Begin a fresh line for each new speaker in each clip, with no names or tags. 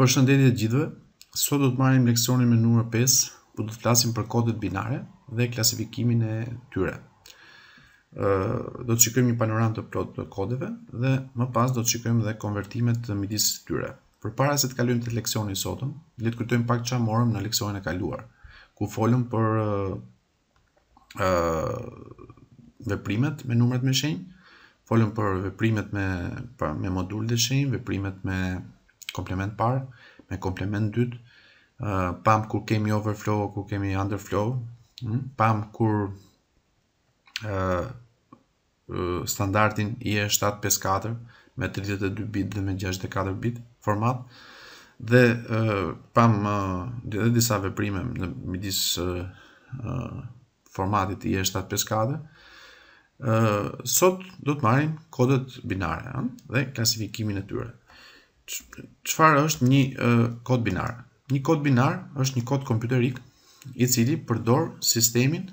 Për shëndetje gjithve, sot do të marim leksionin me numër 5, ku po do të flasim për kodet binare dhe klasifikimin e tyre. Do të qikëm një panoram të plot të kodeve dhe më pas do të qikëm dhe konvertimet të midis tyre. Për para se të kalujem të leksionin sotëm, letë kërtojmë pak që morëm në leksionin e kaluar, ku folëm për veprimet me numërat me shenjë, folëm për veprimet me, pra, me modul dhe shenjë, veprimet me komplement parë, me komplement dytë, uh, pam kur kemi overflow, kur kemi underflow, mm? pam kur uh, uh, standardin i e 754 me 32 bit dhe me 64 bit format, dhe uh, pam uh, dhe disa veprime në midis uh, uh, formatit i e 754, Uh, sot do të marrim kodet binare, ëh, dhe klasifikimin e tyre çfarë është një uh, kod binar? Një kod binar është një kod kompjuterik i cili përdor sistemin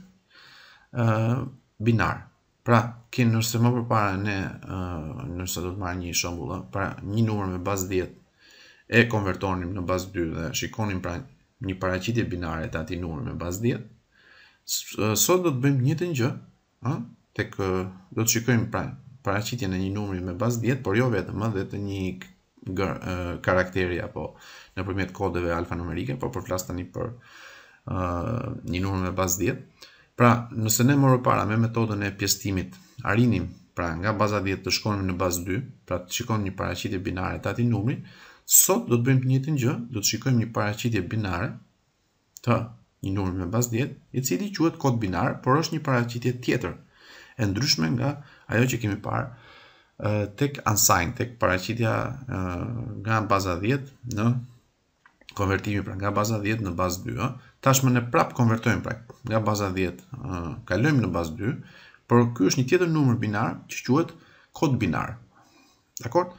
ë uh, binar. Pra, ke nëse më përpara ne ë uh, nëse do të marr një shembull, pra një numër me bazë 10 e konvertonim në bazë 2 dhe shikonim pra një paraqitje binare të atij numri me bazë 10. sot do të bëjmë një të gjë, ë, tek do të shikojmë pra paraqitjen e një numri me bazë 10, por jo vetëm, ë, dhe të një gër, e, karakteri apo në përmjet kodeve alfanumerike, po për flasë tani për uh, një numër me bazë 10. Pra, nëse ne morë para me metodën e pjestimit, arinim, pra nga baza 10 të shkonim në bazë 2, pra të shikon një paracitje binare të ati numri, sot do të bëjmë të njëtë një, do të shikojmë një paracitje binare të një numër me bazë 10, i cili quet kod binar, por është një paracitje tjetër, e ndryshme nga ajo që kemi parë, tek unsigned, tek paraqitja nga baza 10 në konvertimi pra nga baza 10 në bazë 2, ë. Tashmë ne prap konvertojmë pra nga baza 10, ë, kalojmë në bazë 2, por ky është një tjetër numër binar që quhet kod binar. Dakor?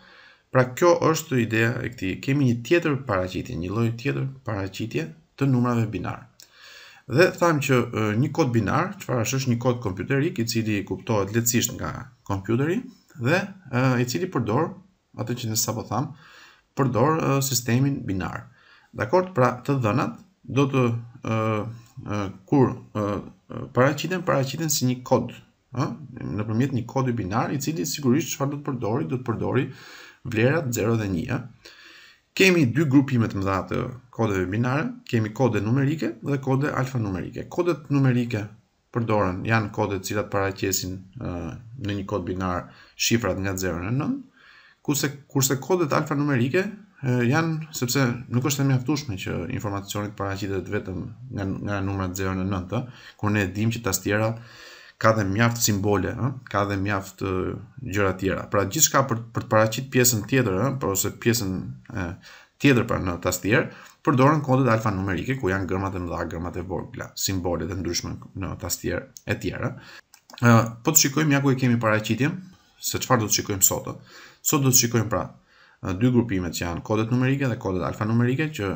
Pra kjo është ideja e këtij. Kemë një tjetër paraqitje, një lloj tjetër paraqitje të numrave binar. Dhe tham që një kod binar, çfarë është? Është një kod kompjuterik i cili kuptohet lehtësisht nga kompjuteri, dhe i cili përdor, atë që nësa po tham, përdor sistemin binar. Dakor, pra të dhënat, do të kur paraqiten paraqiten si një kod, në përmjet një kod i binar, i cili sigurisht që farë do të përdori, do të përdori vlerat 0 dhe 1, ja. Kemi dy grupimet më dhatë kodeve binare, kemi kode numerike dhe kode alfanumerike. Kodet numerike përdoren janë kodet cilat paraqesin në një kod binar shifrat nga 0 në 9, kurse, kurse kodet alfanumerike janë, sepse nuk është e mjaftushme që informacionit paraqitet vetëm nga, nga numrat 0 në 9, kur ne dimë që tas tjera ka dhe mjaft simbole, ka dhe mjaft gjëra tjera. Pra gjithçka për, për të paraqitur pjesën tjetër, për ose pjesën tjetër për në tas tjerë, përdoren kodet alfanumerike, ku janë gërmat e mdha, gërmat e vogla, simbolet e ndryshme në tas tjerë e tjera. Po të shikojmë ja ku kemi paraqitjen, se qëfar do të shikojmë sot. Sot do të shikojmë pra dy grupimet që janë kodet numerike dhe kodet alfanumerike, që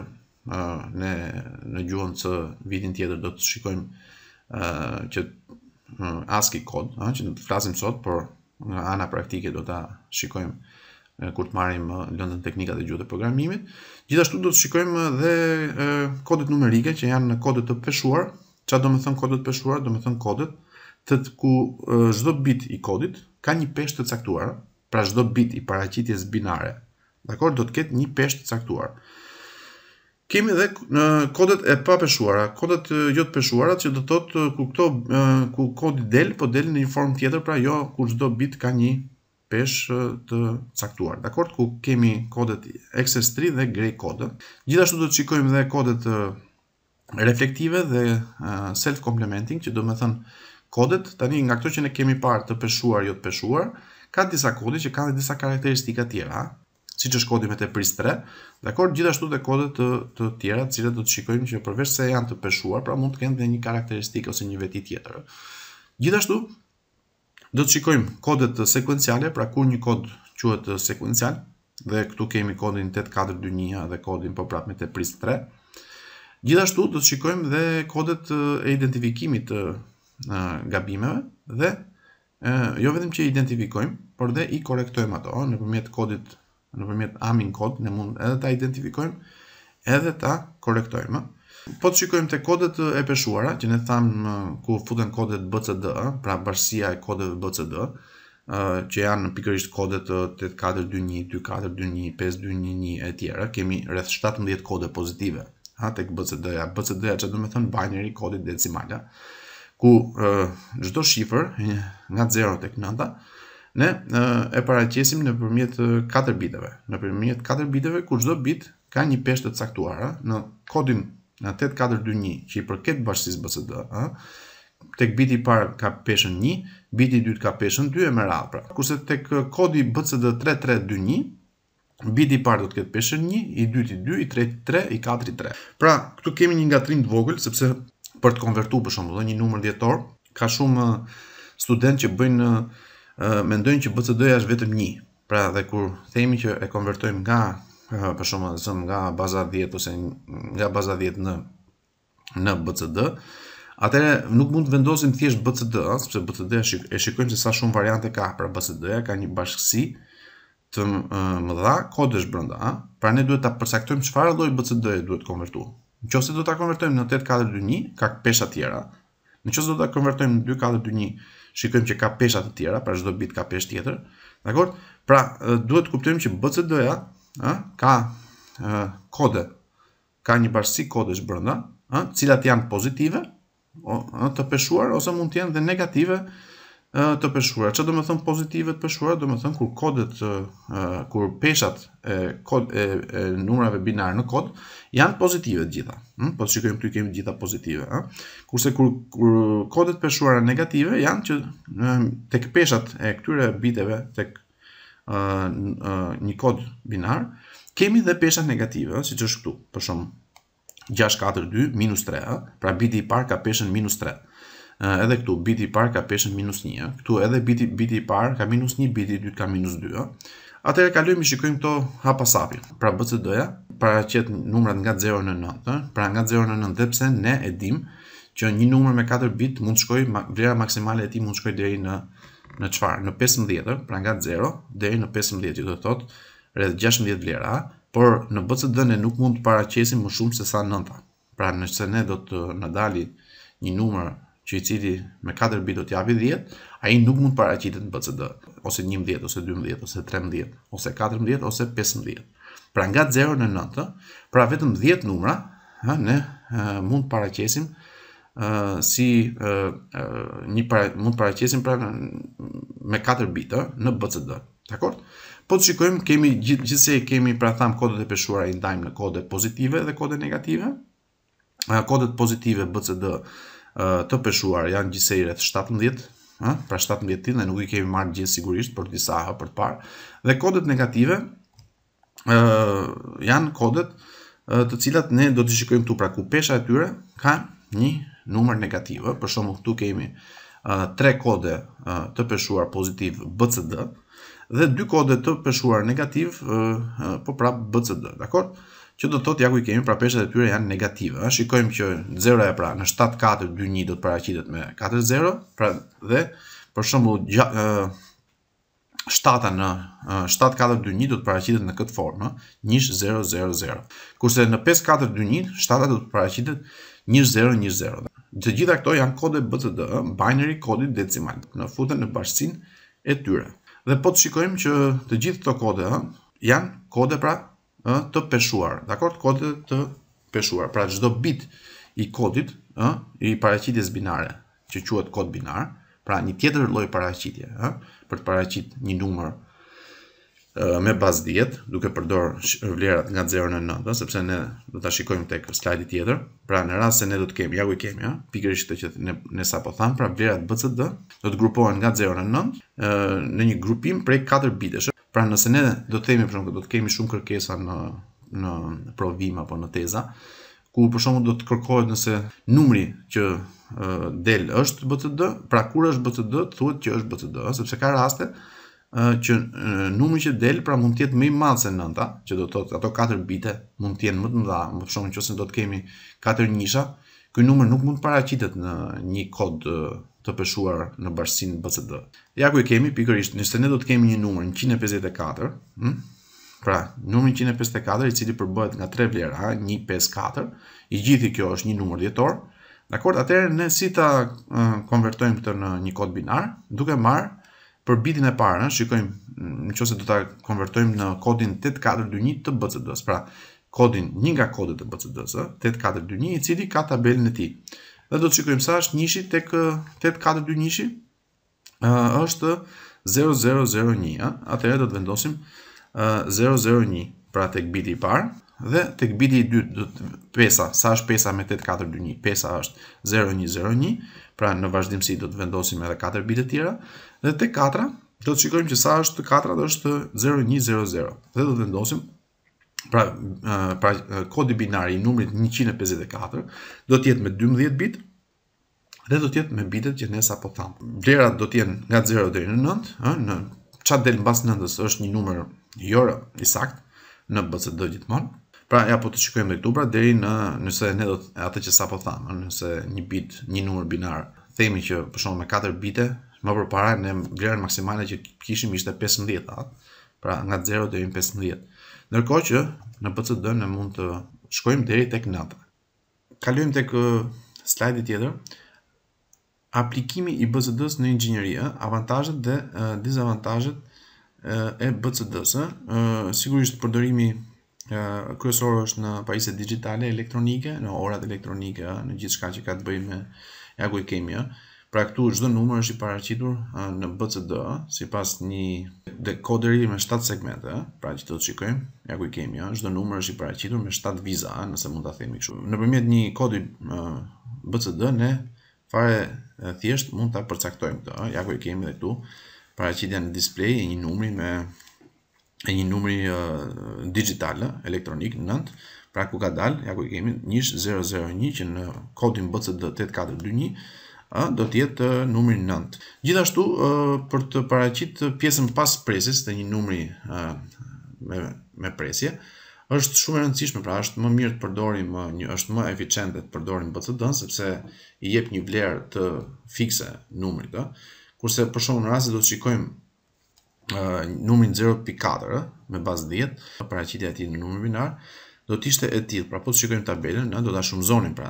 ne në gjuhën C vitin tjetër do të shikojmë që aski kod, që në të flasim sotë, por nga ana praktike do të shikojmë kur të marim lëndën teknikat e gjuhës të programimit. Gjithashtu do të shikojmë dhe kodet numerike që janë në kodet të peshuar, që do me thënë kodet peshuar, do me thënë kodet, të të ku zdo bit i kodit, ka një peshë të caktuar, pra çdo bit i paraqitjes binare, dakor do të ketë një peshë të caktuar. Kemi edhe në kodet e papeshuara, kodet jo të peshuara që do të thotë ku këto ku kodi del, po del në një formë tjetër, pra jo ku çdo bit ka një peshë të caktuar. Dakor, ku kemi kodet XS3 dhe gray code. Gjithashtu do të shikojmë edhe kodet reflektive dhe self complementing, që do të thonë kodet, tani nga këto që ne kemi parë të peshuar jo të peshuar, ka disa kodi që kanë disa karakteristika tjera, si që shkodi me të pristre, dhe akord gjithashtu dhe kodet të, të tjera, cire do të shikojmë që përveç se janë të peshuar, pra mund të kënë dhe një karakteristikë ose një veti tjetër. Gjithashtu, do të shikojmë kodet të sekvenciale, pra kur një kod quhet sekvencial, dhe këtu kemi kodin 8421 dhe kodin po prap me të Gjithashtu, do të shikojmë dhe kodet e identifikimit të gabimeve dhe jo vetëm që identifikojmë, por dhe i korektojmë ato nëpërmjet kodit, nëpërmjet amin kod, ne mund edhe ta identifikojmë edhe ta korektojmë. Po të shikojmë të kodet e peshuara, që ne thamë ku futen kodet BCD, pra bërësia e kodet BCD, që janë pikërisht kodet 8421, 2421, 5211 e tjera, kemi rreth 17 kode pozitive, ha, tek BCD-ja. BCD-ja që du me thënë binary kodit decimala, ku gjithdo shifër, nga 0 të kënata, ne e paraqesim në përmjet 4 biteve. Në përmjet 4 biteve, ku gjithdo bit ka një peshtë të caktuara, në kodin në 8421, që i përket bashkësis BCD, uh, tek biti parë ka peshën 1, biti i dytë ka peshën 2 e më radh. Pra, kurse tek kodi BCD 3321, biti i parë do të ketë peshën 1, i dyti 2, i treti 3, i katri 3. Pra, këtu kemi një ngatrim të vogël sepse për të konvertuar për shembull një numër dhjetor, ka shumë uh, student që bëjnë uh, uh, mendojnë që BCD-ja është vetëm 1. Pra, edhe kur themi që e konvertojmë nga për shembull zëm nga baza 10 ose nga baza 10 në në BCD, atëherë nuk mund të vendosim thjesht BCD, sepse BCD-ja e shikojmë se sa shumë variante ka. Pra, BCD-ja ka një bashkësi të më dha kodez brenda, Pra, ne duhet ta përcaktojmë çfarë dojë BCD-je duhet të konvertojmë. Në që se do të konvertojmë në 8-4-2-1, ka pesha tjera. Në që se do të konvertojmë në 2-4-2-1, shikojmë që ka pesha të tjera, pra shdo bit ka pesh tjetër. Dakor? Pra, duhet të kuptojmë që BCD-ja ka kode, ka një barësi kode shbrënda, cilat janë pozitive, të peshuar, ose mund të janë dhe negative, të peshuara. Çfarë do të thon pozitive të peshuara? Do të thon kur kodet e, kur peshat e, kod, e, e numrave binarë në kod janë pozitive të gjitha. Hm, po shikojmë këtu kemi të gjitha pozitive, ha. Hm? Kurse kur, kur kodet peshuara negative janë që në, tek peshat e këtyre biteve tek ë një kod binar kemi dhe peshat negative, hm? siç është këtu. Për shumë, 6 4 2 3, ha. Pra biti i par ka peshën -3 edhe këtu biti i parë ka peshën minus 1, këtu edhe biti, biti i parë ka minus 1, biti i dytë ka minus 2. e kalujmë i shikojmë këto hapasapi. Pra BCD-ja, pra qëtë numrat nga 0 në 9, pra nga 0 në 9 dhepse ne edhim që një numër me 4 bit mund të shkoj, vrera maksimale e ti mund të shkoj dheri në në qfarë, në 15, pra nga 0, dheri në 15, që të thotë, redhë 16 vlera, por në BCD ne nuk mund të paraqesim më shumë se sa 9. Pra nëse ne do të nadali një numër që i cili me 4 bit do t'japi japi 10, ai nuk mund të paraqitet në BCD, ose 11, ose 12, ose 13, ose 14, ose 15. Pra nga 0 në 9, pra vetëm 10 numra, ha, ne mund të paraqesim si një para, mund të paraqesim pra me 4 bit ë në BCD. Dakor? Po të shikojmë, kemi gjith, kemi pra tham kodet e peshuara i ndajmë në kodet pozitive dhe kodet negative. Kodet pozitive BCD të peshuar janë gjithsej rreth 17, ëh, pra 17 tinë dhe nuk i kemi marrë gjithë sigurisht për disa ha për të parë. Dhe kodet negative ëh janë kodet të cilat ne do të shikojmë këtu pra ku pesha e tyre ka një numër negativ. Për shembull këtu kemi tre kode të peshuar pozitiv BCD dhe dy kode të peshuar negativ po prap BCD, dakor? që do të thotë ja ku i kemi pra peshat e tyre janë negative. Ëh shikojmë që zero e pra në 7 4 2 do të paraqitet me 4 0, pra dhe për shembull gjatë 7 në 7421 4 2 do të paraqitet në këtë formë, 1 0 0 0. Kurse në 5 4 2 1 7 do të paraqitet 1 0 1 0. gjitha këto janë kode BCD, binary kodit decimal, në futën në bashkësinë e tyre. Dhe po të shikojmë që të gjithë këto kode janë kode pra të peshuar. Dakord? Kodet të peshuar. Pra çdo bit i kodit, ë, i paraqitjes binare, që quhet kod binar, pra një tjetër lloj paraqitje, ë, për të paraqit një numër me bazë 10, duke përdor vlerat nga 0 në 9, sepse ne do ta shikojmë tek slajdi tjetër. Pra në rast se ne do të kemi, ja ku i kemi, ë, pikërisht këtë që ne ne sapo tham, pra vlerat BCD do të grupohen nga 0 në 9, në një grupim prej 4 bitësh. Pra nëse ne do të themi për shembull do të kemi shumë kërkesa në në provim apo në teza, ku për shembull do të kërkohet nëse numri që del është BTD, pra kur është BTD, thuhet që është BTD, sepse ka raste që numri që del pra mund të jetë më i madh se nënta, që do të thotë ato 4 bite mund të jenë më të mëdha, më për shkak nëse do të kemi 4 nisha, ky numër nuk mund të paraqitet në një kod të pëshuar në bashkësinë BCD. Ja ku i kemi pikërisht, nëse ne do të kemi një numër 154, hm? Pra, numri 154 i cili përbëhet nga 3 vlera, 1 5 4, i gjithë kjo është një numër dhjetor. Dakor, atëherë ne si ta uh, konvertojmë këtë në një kod binar, duke marr për bitin e parë, ne shikojmë hm, nëse do ta konvertojmë në kodin 8421 të BCD-s. Pra, kodin një nga kodet të BCD-s, 8421 i cili ka tabelën e tij. Dhe do të shikojmë sa është njëshi tek 842 njëshi është 0001. Atëherë do të vendosim 001, pra tek biti i parë dhe tek biti i dytë do të pesa, sa është pesa me 8421? Pesa është 0101, pra në vazhdimsi do të vendosim edhe katër bitë të tjera dhe tek katra do të shikojmë që sa është katra do është 0100 dhe do të vendosim pra, pra kodi binar i numrit 154 do të jetë me 12 bit dhe do të jetë me bitet që ne sapo tham. Vlerat do të jenë nga 0 deri në 9, ëh, në çat del mbas 9-s është një numër jo i sakt në BCD gjithmonë. Pra ja po të shikojmë me këtu pra deri në nëse ne do atë që sapo tham, nëse një bit, një numër binar, themi që për shkak me 4 bite, më përpara ne vlerën maksimale që kishim ishte 15, ëh. Pra nga 0 deri në 15 Ndërko që në PCD në mund të shkojmë deri tek nata. Kalojmë tek uh, slajdi tjetër. Aplikimi i BCD-s në inxhinieri, avantazhet dhe uh, dezavantazhet uh, e BCD-s. Sigurisht përdorimi kryesor është në pajisje digjitale, elektronike, në orat elektronike, në gjithçka që ka të bëjë me ja ku kemi Pra këtu çdo numër është i paraqitur në BCD sipas një dekoderi me 7 segmente, pra që do të shikojmë, ja ku i kemi, ja, çdo numër është i paraqitur me 7 viza, nëse mund ta themi kështu. Nëpërmjet një kodi BCD ne fare thjesht mund ta përcaktojmë këtë, ja ku i kemi edhe këtu paraqitja në display e një numri me e një numri uh, digital elektronik 9, pra ku ka dalë, ja ku i kemi 1001 që në kodin BCD 8421 do të jetë numri 9. Gjithashtu për të paraqit pjesën pas presjes të një numri me me presje, është shumë e rëndësishme, pra është më mirë të përdorim një është më eficiente të përdorim BCD-n sepse i jep një vlerë të fikse numrit, ë. Kurse për shkakun rasti do të shikojmë numrin 0.4 me bazë 10, paraqitja e tij në numër binar, do të ishte e tillë. Pra po të shikojmë tabelën, na do ta shumëzonim pra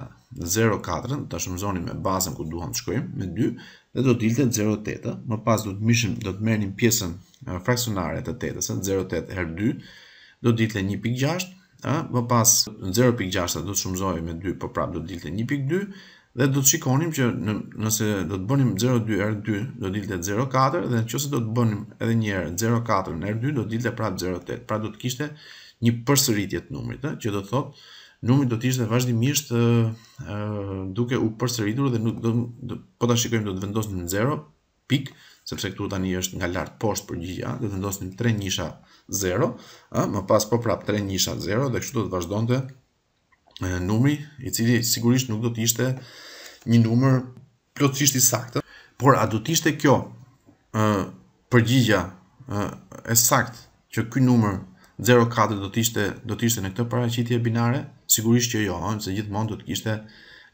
0,4, do ta shumëzonim me bazën ku duam të shkruajmë, me 2 dhe do dilte 0,8. Më pas do të mishim, do të pjesën fraksionare të 8 0,8 herë 2 do dilte 1.6, më pas 0.6 do të shumëzojmë me 2, po prap do dilte 1.2 dhe do të që nëse do të bënim 0,2 erë 2, do dilte 0,4, dhe në do të bënim edhe njerë 0,4 në 2, do dilte prap 0,8, pra do të kishte një përsëritje të numrit, ë, që do të thotë numri do të ishte vazhdimisht ë duke u përsëritur dhe nuk do po ta shikojmë do të vendosnim në 0. pik, sepse këtu tani është nga lart poshtë përgjigja, do të vendosnim 3 1 0, ë, më pas po prap 3 1 0 dhe kështu do të vazhdonte numri i cili sigurisht nuk do të ishte një numër plotësisht i saktë, por a do të ishte kjo ë përgjigja ë e saktë që ky numër 0.4 do të ishte do të ishte në këtë paraqitje binare, sigurisht që jo, ëh, se gjithmonë do të kishte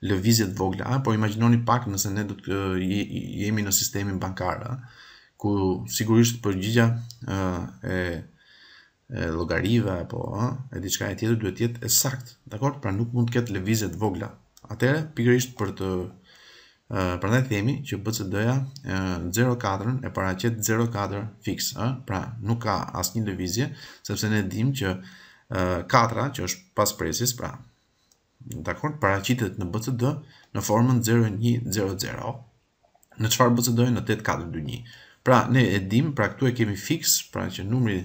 lëvizje të vogla, ëh, por imagjinoni pak nëse ne do të jemi në sistemin bankar, ëh, ku sigurisht përgjigja ëh e e llogarive apo ëh, e diçka e tjetër duhet të jetë e saktë, dakor? Pra nuk mund të ketë lëvizje të vogla. Atëherë, pikërisht për të prandaj themi që BCD-ja 04 e paraqet 04 fix, pra nuk ka asnjë lëvizje, sepse ne dimë që 4-a që është pas presis, pra dakord, paraqitet në BCD në formën 0100. Në çfarë BCD-ja në 8421. Pra ne e dimë, pra këtu e kemi fix, pra që numri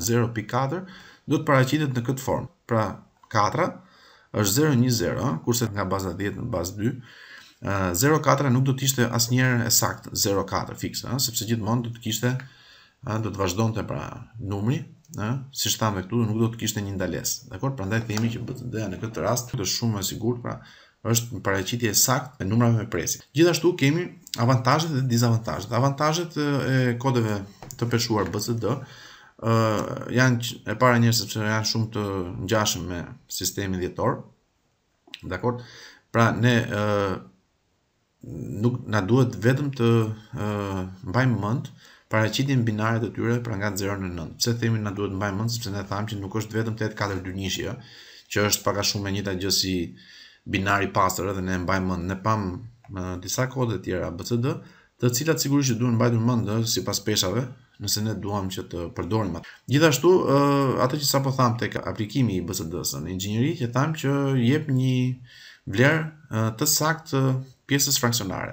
0.4 do të paraqitet në këtë formë. Pra 4-a është 0,1,0, kurse nga baza 10 në bazë 2 04 nuk do të ishte asnjëherë e sakt 04, fikse, ëh, sepse gjithmonë do të kishte ëh do të vazhdonte pra numri, ëh, siç thamë këtu, nuk do të kishte një ndalesë. Dakor? Prandaj themi që btd ja në këtë rast është shumë e sigurt, pra është në paraqitje e sakt e numrave me presi. Gjithashtu kemi avantazhet dhe dizavantazhet. Avantazhet e kodeve të peshuar BCD ëh janë e para njerë, sepse janë shumë të ngjashëm me sistemin dhjetor. Dakor? Pra ne ëh nuk na duhet vetëm të uh, mbajmë mend paraqitjen binare të tyre pra nga 0 në 9. Pse themi na duhet mbajmë mend sepse ne thamë që nuk është vetëm 8421-shi, që është pak a shumë e njëjta gjë si binari i pastër edhe ne mbajmë mend, ne pam uh, disa kode të tjera BCD, të cilat sigurisht që duhen mbajtur mend sipas peshave, nëse ne duam që të përdorim atë. Gjithashtu, uh, atë që sapo tham tek aplikimi i BCD-së në inxhinieri, që tham që jep një vlerë uh, të saktë uh, pjesës fraksionare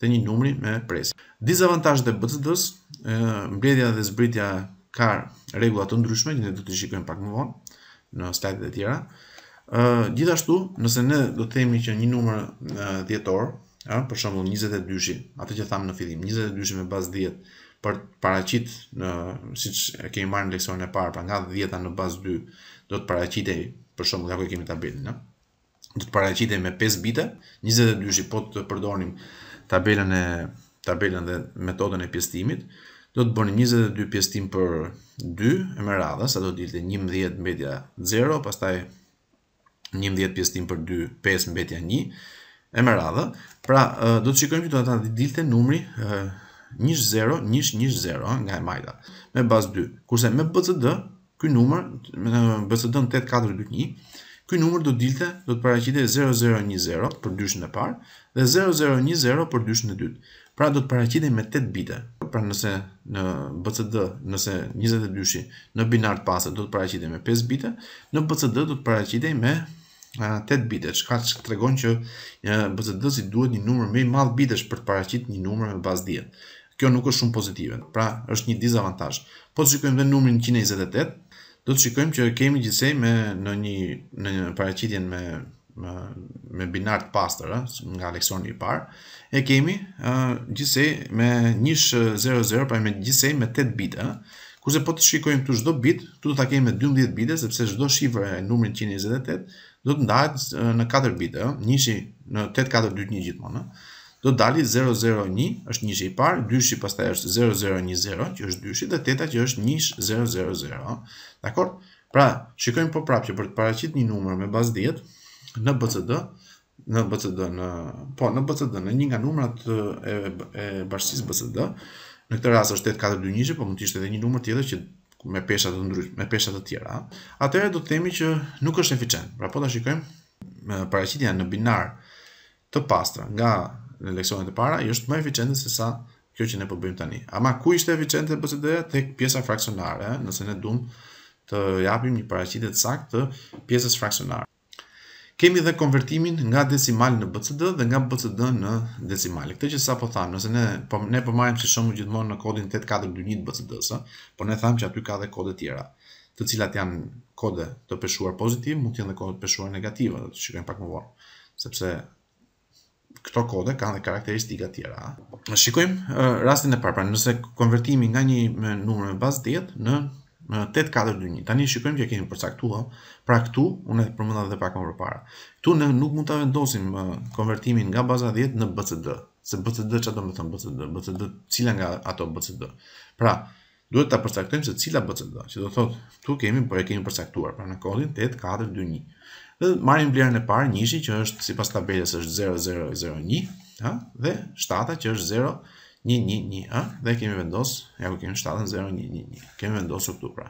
dhe një numri me presje. Dizavantajt e bcd mbredja dhe zbritja ka regullat të ndryshme, një do të shikojmë pak më vonë në slajtet e tjera. Gjithashtu, nëse ne do të themi që një numër djetor, për shumë 22-shi, atë që thamë në fillim, 22-shi me bas 10, për paracit, si që kemi marrë në leksion e parë, pra nga 10 në bas 2, do të paracitej për shumë dhe ako e kemi tabelin, në? do të paraqitet me 5 bite, 22-shi po të përdornim tabelën e tabelën dhe metodën e pjestimit, do të bëni 22 pjestim për 2 e me radhë, sa do të dilte 11 mbetja 0, pastaj 11 pjestim për 2, 5 mbetja 1 pra, e me radhë. Pra, do të shikojmë që do të dilte numri 10, 110 nga e majta, me bas 2. Kurse me BCD, këj numër, BCD në 8421, Ky numër do dilte, do të paraqitej 0020 për dyshën e parë dhe 0020 për dyshën e dytë. Pra do të paraqitej me 8 bite. Pra nëse në BCD, nëse 22-shi në binar të pastë do të paraqitej me 5 bite, në BCD do të paraqitej me 8 bite, çka tregon që BCD-si duhet një numër më i madh bitesh për të paraqitur një numër me bazë 10. Kjo nuk është shumë pozitive, pra është një dizavantazh. Po të shikojmë dhe numrin 128, do të shikojmë që kemi gjithsej me në një në një paracitjen me me, me të pastër, nga leksioni i parë e kemi uh, gjithsej me një sh 00 pra me gjithsej me 8 bit ë kurse po të shikojmë këtu çdo bit këtu do ta kemi me 12 bite sepse çdo shifër e numrit 128 do të ndahet në 4 bit ë një sh në 8421 gjithmonë ë do dali 001, është njështë i parë, dyshi pastaj është 0010, që është dyshi, dhe teta që është njështë 000. Dakor? Pra, shikojmë po prapë që për të paracit një numër me bazë djetë, në BCD, në BCD, në, po, në BCD, në një nga numërat e, e BCD, në këtë rrasë është 8421, 4, po mund të ishte edhe një numër tjetër që me peshat të ndryshme, me të tjera, atëre do të temi që nuk është eficient. Pra, po, da shikojmë paracitja në binar të pastra nga në leksionet e para, i është më eficiente se sa kjo që ne po bëjmë tani. Ama ku ishte eficiente BCD-ja tek pjesa fraksionare, nëse ne duam të japim një paraqitje të saktë të pjesës fraksionare. Kemi dhe konvertimin nga decimal në BCD dhe nga BCD në decimal. Këtë që sa po thamë, nëse ne po ne po marrim si shumë gjithmonë në kodin 8421 të BCD-s, po ne thamë që aty ka edhe kode tjera, të cilat janë kode të peshuar pozitiv, mund të jenë kode të peshuar negative, do të shikojmë pak më vonë sepse këto kode kanë dhe karakteristika tjera. Në shikojmë rastin e parë, pra nëse konvertimi nga një me numër me bazë 10 në në 8421. Tani shikojmë që kemi përcaktuar, pra këtu unë e përmenda edhe pak më përpara. Ktu ne nuk mund ta vendosim konvertimin nga baza 10 në BCD, se BCD çfarë do të thonë BCD? BCD cila nga ato BCD? Pra, duhet ta përcaktojmë se cila BCD, që do thotë, këtu kemi po e kemi përcaktuar, pra në kodin 8421 dhe marrim vlerën e parë, njëshi që është sipas tabelës është 0001, ha? Dhe shtata që është 0111, ha? Dhe kemi vendos, ja ku kemi shtatën 0111. Kemi vendosur këtu pra.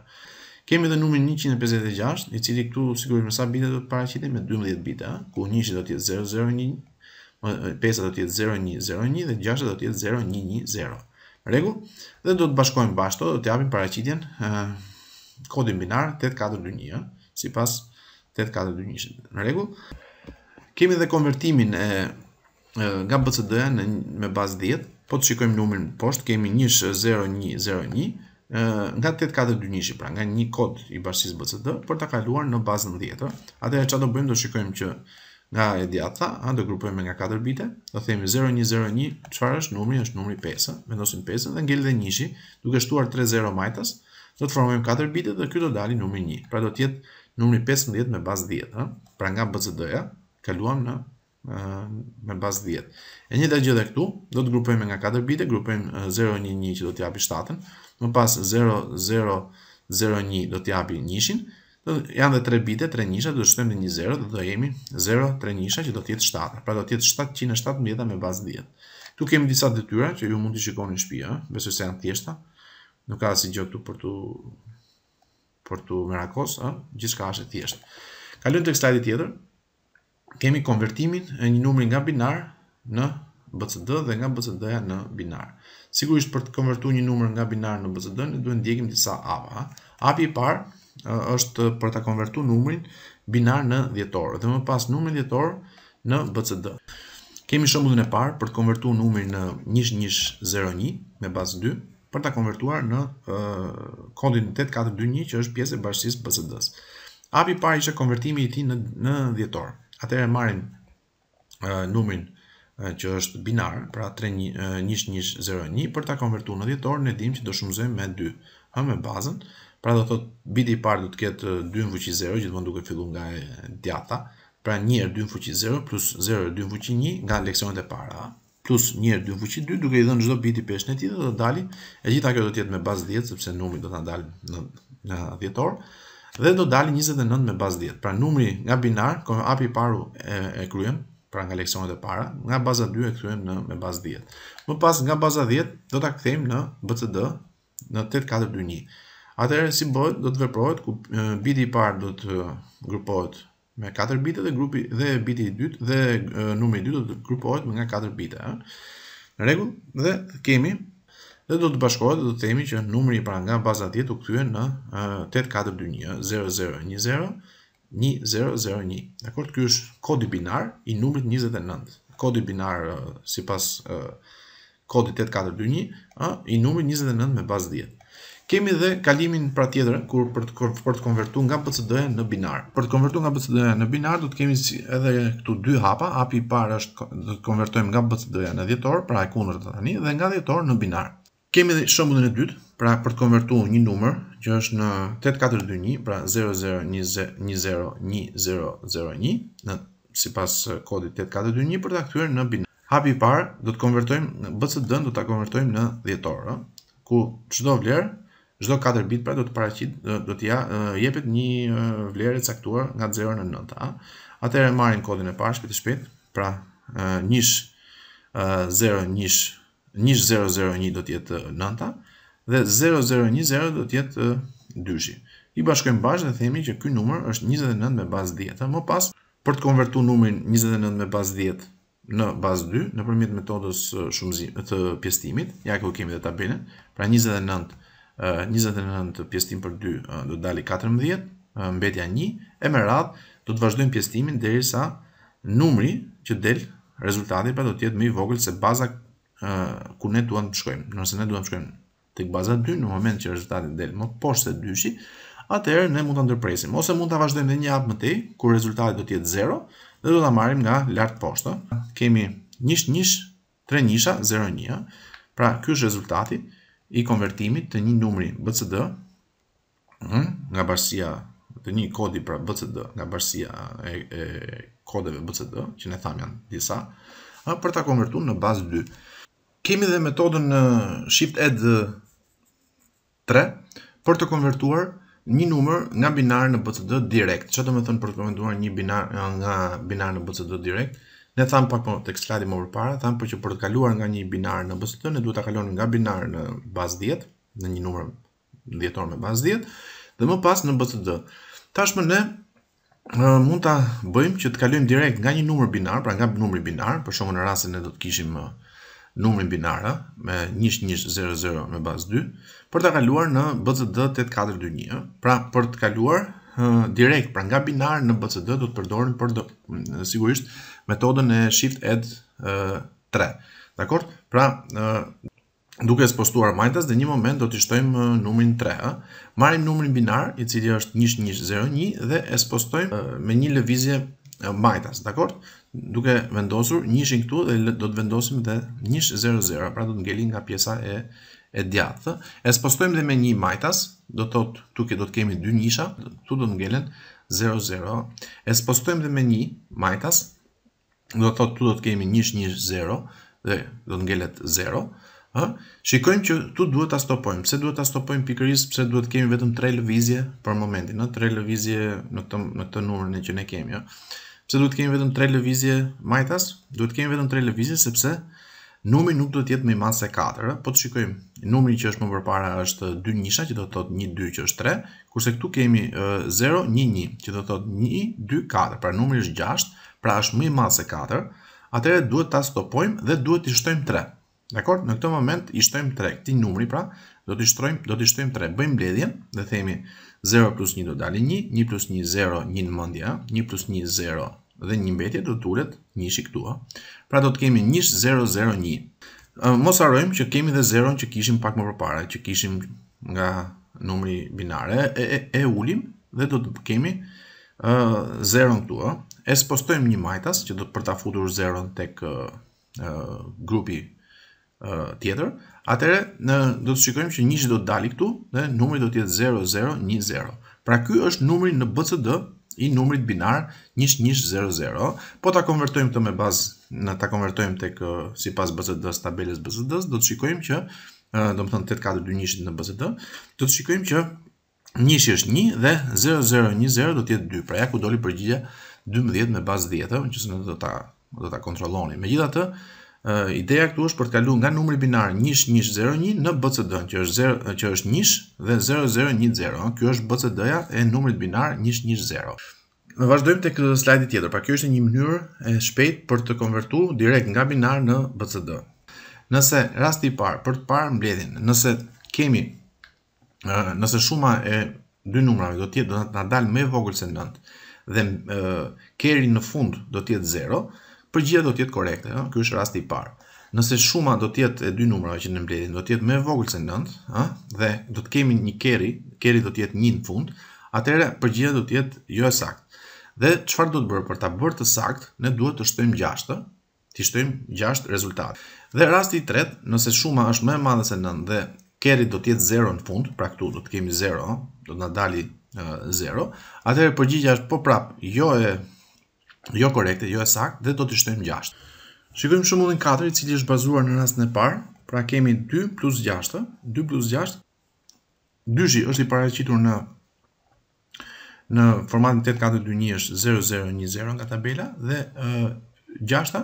Kemi edhe numrin 156, i cili këtu sigurisht me sa bita do të paraqitet me 12 bita, ha? Ku njëshi do të jetë 001, pesa do të jetë 0101 dhe 6 do të jetë 0110. Regu? Dhe do të bashkojmë bashkëto, do të japim paraqitjen kodin binar 8421, si pas 8421 Në rregull. Kemi dhe konvertimin e nga BCD-ja në me bazë 10. Po të shikojmë numrin poshtë, kemi 10101 nga 8421 ishi, pra nga një kod i bashkisë BCD për ta kaluar në bazën 10. Atëherë çfarë do bëjmë? Do shikojmë që nga e djatha, ha, do grupojmë nga katër bite, do themi 0101, çfarë është numri? Është numri 5 Vendosim 5-ën dhe ngel dhe 1-shi, duke shtuar 30 majtas, do të formojmë katër bite dhe ky do numri 1. Pra do të jetë numri 15 me bazë 10, pra nga BCD-ja, kaluam në me bazë 10. E një dhe gjithë dhe këtu, do të grupojmë nga 4 bite, grupojmë 0, 1, 1 që do t'japi 7, më pas 0, 0, 0, 1 do t'japi 100 janë dhe 3 bite, 3 nisha, do të shtëm dhe një 0, dhe do jemi 0, 3 nisha që do t'jetë 7, pra do t'jetë 717 me bazë 10. Tu kemi disa dhe t'yra që ju mund t'i shikoni në shpia, besu se janë tjeshta, nuk ka si gjë t'u për t'u për të mirakos, ë, gjithçka është e thjeshtë. Kalojmë tek slajdi tjetër. Kemi konvertimin e një numri nga binar në BCD dhe nga BCD-ja në binar. Sigurisht për të konvertuar një numër nga binar në BCD, ne duhet ndjekim disa APA. Hapi i parë është për ta konvertuar numrin binar në dhjetor dhe më pas numrin dhjetor në BCD. Kemi shembullin e parë për të konvertuar numrin në 1101 me bazë për ta konvertuar në kodin 8421 që është pjesë e bashkisë BSD-s. Hapi parë ishte konvertimi i tij në në dhjetor. Atëherë marrim numrin që është binar, pra 31101 për ta konvertuar në dhjetor, ne dimë që do shumëzojmë me 2, ha me bazën. Pra do thot biti i parë do të ketë 2 në fuqi 0, gjithmonë duke filluar nga djatha. Pra 1 2 në fuqi 0 plus 0 2 në fuqi 1 nga leksionet e para plus 1 2 fuqi 2 duke i dhënë çdo biti 5 në tij do dalin. E gjitha kjo do të jetë me bazë 10 sepse numri do ta dalë në në dhjetor dhe do dalin 29 me bazë 10. Pra numri nga binar, kur api i paru e, e kryen, pra nga leksionet e para, nga baza 2 e kryen në me bazë 10. Më pas nga baza 10 do ta kthejmë në BCD në 8421. Atëherë si bëhet? Do të veprohet ku biti i parë do të grupohet me 4 bite dhe grupi dhe biti i dytë dhe numri i dytë do të grupohet me nga 4 bite, ëh. Në rregull, dhe kemi dhe do të bashkohet dhe do të themi që numri pra nga baza 10 u kthyen në 8421 0010 1001. Dakor, ky është kodi binar i numrit 29. Kodi binar sipas kodit 8421, ëh, i numrit 29 me bazë 10. Kemi dhe kalimin pra tjetër kur për të për të konvertuar nga PCD-ja në binar. Për të konvertuar nga PCD-ja në binar do të kemi edhe këtu dy hapa, hapi i parë është do të konvertojmë nga PCD-ja në dhjetor, pra e kundër tani dhe nga dhjetor në binar. Kemi dhe shembullin e dytë, pra për të konvertuar një numër që është në 8421, pra 00201001 në sipas kodit 8421 për ta kthyer në binar. Hapi i parë do të konvertojmë BCD-n do ta konvertojmë në dhjetor, ëh, ku çdo vlerë çdo 4 bit pra do të paraqit do të ja jepet një vlerë caktuar nga 0 në 9, a. Atëherë marrim kodin e parë shpejt shpejt, pra 1 0 1 1001 do të jetë a dhe 0010 do të jetë dyshi. I bashkojmë bashkë dhe themi që ky numër është 29 me bazë 10. Më pas, për të konvertuar numrin 29 me bazë 10 në bazë 2 nëpërmjet metodës shumëzimit të pjestimit, ja ku kemi dhe tabelën, pra 29 29 eh, pjestim për 2 eh, do të dali 14, eh, mbetja 1, e me radhë do të vazhdojmë pjestimin deri sa numri që del rezultatit pa do tjetë më i vogël se baza ku ne duan të shkojmë. Nëse ne duan të shkojmë të baza 2, në moment që rezultatit del më poshtë se 2-shi, atëherë ne mund të ndërpresim. Ose mund të vazhdojmë dhe një hap më tej, ku rezultatit do tjetë 0, dhe do të marim nga lartë poshtë. Kemi 1-1, 3-1, 0-1, pra kjo është rezultatit, i konvertimit të një numri BCD nga bërësia të një kodi pra BCD nga bërësia e kodeve BCD që ne tham janë disa për ta konvertu në bazë 2 kemi dhe metodën shift ed 3 për të konvertuar një numër nga binar në BCD direkt që të me thënë për të konvertuar një binar nga binar në BCD direkt Ne tham pak po tek slajdi më parë, tham po që për të kaluar nga një binar në BST ne duhet ta kalonim nga binar në bazë 10, në një numër dhjetor me bazë 10 dhe më pas në BST. Tashmë ne uh, mund ta bëjmë që të kalojmë direkt nga një numër binar, pra nga numri binar, për shkakun në rastin ne do të kishim uh, numrin binar me 1100 me bazë 2 për ta kaluar në BCD 8421. Pra për të kaluar uh, direkt pra nga binar në BCD do të përdoren për do, sigurisht metodën e shift add 3. Dakor? Pra, duke e spostuar majtas, dhe një moment do të shtojmë numrin 3, Marim numrin binar, i cili është 1101 dhe e spostojmë me një levizje majtas, dakor? Duke vendosur njëshin këtu dhe do të vendosim edhe 100, pra do të ngeli nga pjesa e e djathtë. E spostojmë dhe me një majtas, do të thotë këtu do të kemi dy nisha, këtu do të ngelen 00. E spostojmë dhe me një majtas do të thotë tu do të kemi 1 1 0 dhe do të ngelet 0. Ha? Shikojmë që tu duhet të stopojmë Pse duhet të stopojmë pikërisë Pse duhet kemi vetëm 3 lëvizje për momentin no? 3 lëvizje në të, në të numërën e që ne kemi ja? Pse duhet kemi vetëm 3 lëvizje Majtas Duhet kemi vetëm 3 lëvizje Sepse numri nuk do të jetë me madh se 4 ha? Po të shikojmë Numri që është më përpara është 2 njësha Që do të thotë 1, 2 që është 3 Kurse këtu kemi 0, 1, 1 Që do të thotë të të të të të pra është më i madh se 4, atëherë duhet ta stopojmë dhe duhet i shtojmë 3. Dakor? Në këtë moment i shtojmë 3 këtij numri, pra do të shtrojmë, do të shtojmë 3. Bëjmë mbledhjen dhe themi 0 plus 1 do dali 1, 1 plus 1, 0, 1 në mëndja, 1 plus 1, 0 dhe një mbetje do të 1 një shik Pra do të kemi 1, 0, 0, 1. Mos arrojmë që kemi dhe 0 që kishim pak më përpare, që kishim nga numri binare, e, e, e ulim dhe do të kemi uh, 0 në tua e spostojmë një majtas që do për ta futur zeron tek uh, grupi tjetër, atëre në, do të shikojmë që njështë do të dali këtu dhe numri do tjetë 0010. Pra kjo është numri në BCD i numrit binar 1100, po ta konvertojmë këtë me bazë në ta konvertojmë tek sipas BCD-s tabelës bcd do të shikojmë që do të thon 8421 në BCD, do të shikojmë që 1 është 1 dhe 0010 do të jetë 2. Pra ja ku doli përgjigja 12 me bazë 10, në që se në do ta, do ta kontroloni. Me gjitha të, ideja këtu është për të kaluar nga numri binar 1101 në BCD, që është, 0, që është 1 dhe 0010. Kjo është BCD-ja e numrit binar 1101. Në vazhdojmë të këtë slajdi tjetër, pa kjo është një mënyrë e shpejt për të konvertu direkt nga binar në BCD. Nëse rasti i parë, për të parë mbledhin, nëse kemi, nëse shuma e dy numrave do tjetë, do të nadal me vogël se nëndë, dhe ë keri në fund do të jetë 0, përgjigjja do të jetë korrekte, ëh, ky është rasti i parë. Nëse shuma do të jetë e dy numrave që ne mbledhim, do të jetë më e vogël se 9, ëh, dhe do të kemi një keri, keri do të jetë 1 në fund, atëherë përgjigjja do të jetë jo e saktë. Dhe çfarë do të bërë? për ta bërë të saktë? Ne duhet të shtojmë 6, ti shtojmë 6 rezultat. Dhe rasti i tretë, nëse shuma është më e madhe se 9 dhe keri do të jetë 0 në fund, pra këtu do të kemi 0, do të na dalë 0. Atëherë përgjigjja është po prap, jo e jo korrekte, jo e saktë dhe do të shtojmë 6. Shikojmë shëmullin 4 i cili është bazuar në rastin e parë, pra kemi 2 plus 6, 2 plus 6, dyshi është i paraqitur në në formatin 8421 është 0010 nga tabela dhe uh, 6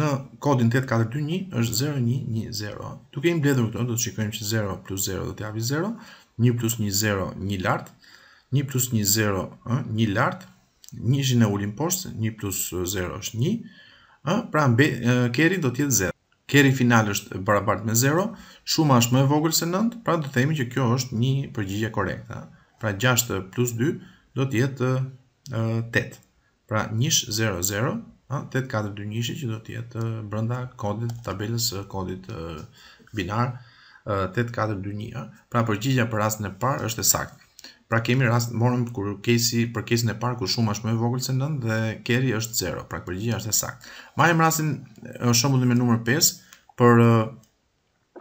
në kodin 8421 është 0110. Duke kejmë bledhur këto, do të shikojmë që 0 plus 0 do të javi 0, 1 plus 1 0, 1 lart, 1 plus 1, 0, 1 lartë, 1 ishin e ulim poshtë, 1 plus 0 është 1, pra mbe, keri do tjetë 0. Keri final është barabart me 0, shumë është më e vogël se 9, pra do të themi që kjo është një përgjigje korekt. Pra 6 plus 2 do tjetë 8. Pra 1 0 0, 8 4 ishi që do tjetë brënda kodit, tabelës kodit binar, 8 4 2 1. Pra përgjigja për rastin e parë është e saktë. Pra kemi rast morëm kur kesi për kesën e parë ku shumë është më e vogël se 9 dhe carry është 0, pra përgjigjja është e saktë. Marrim rastin e shembullit me numër 5 për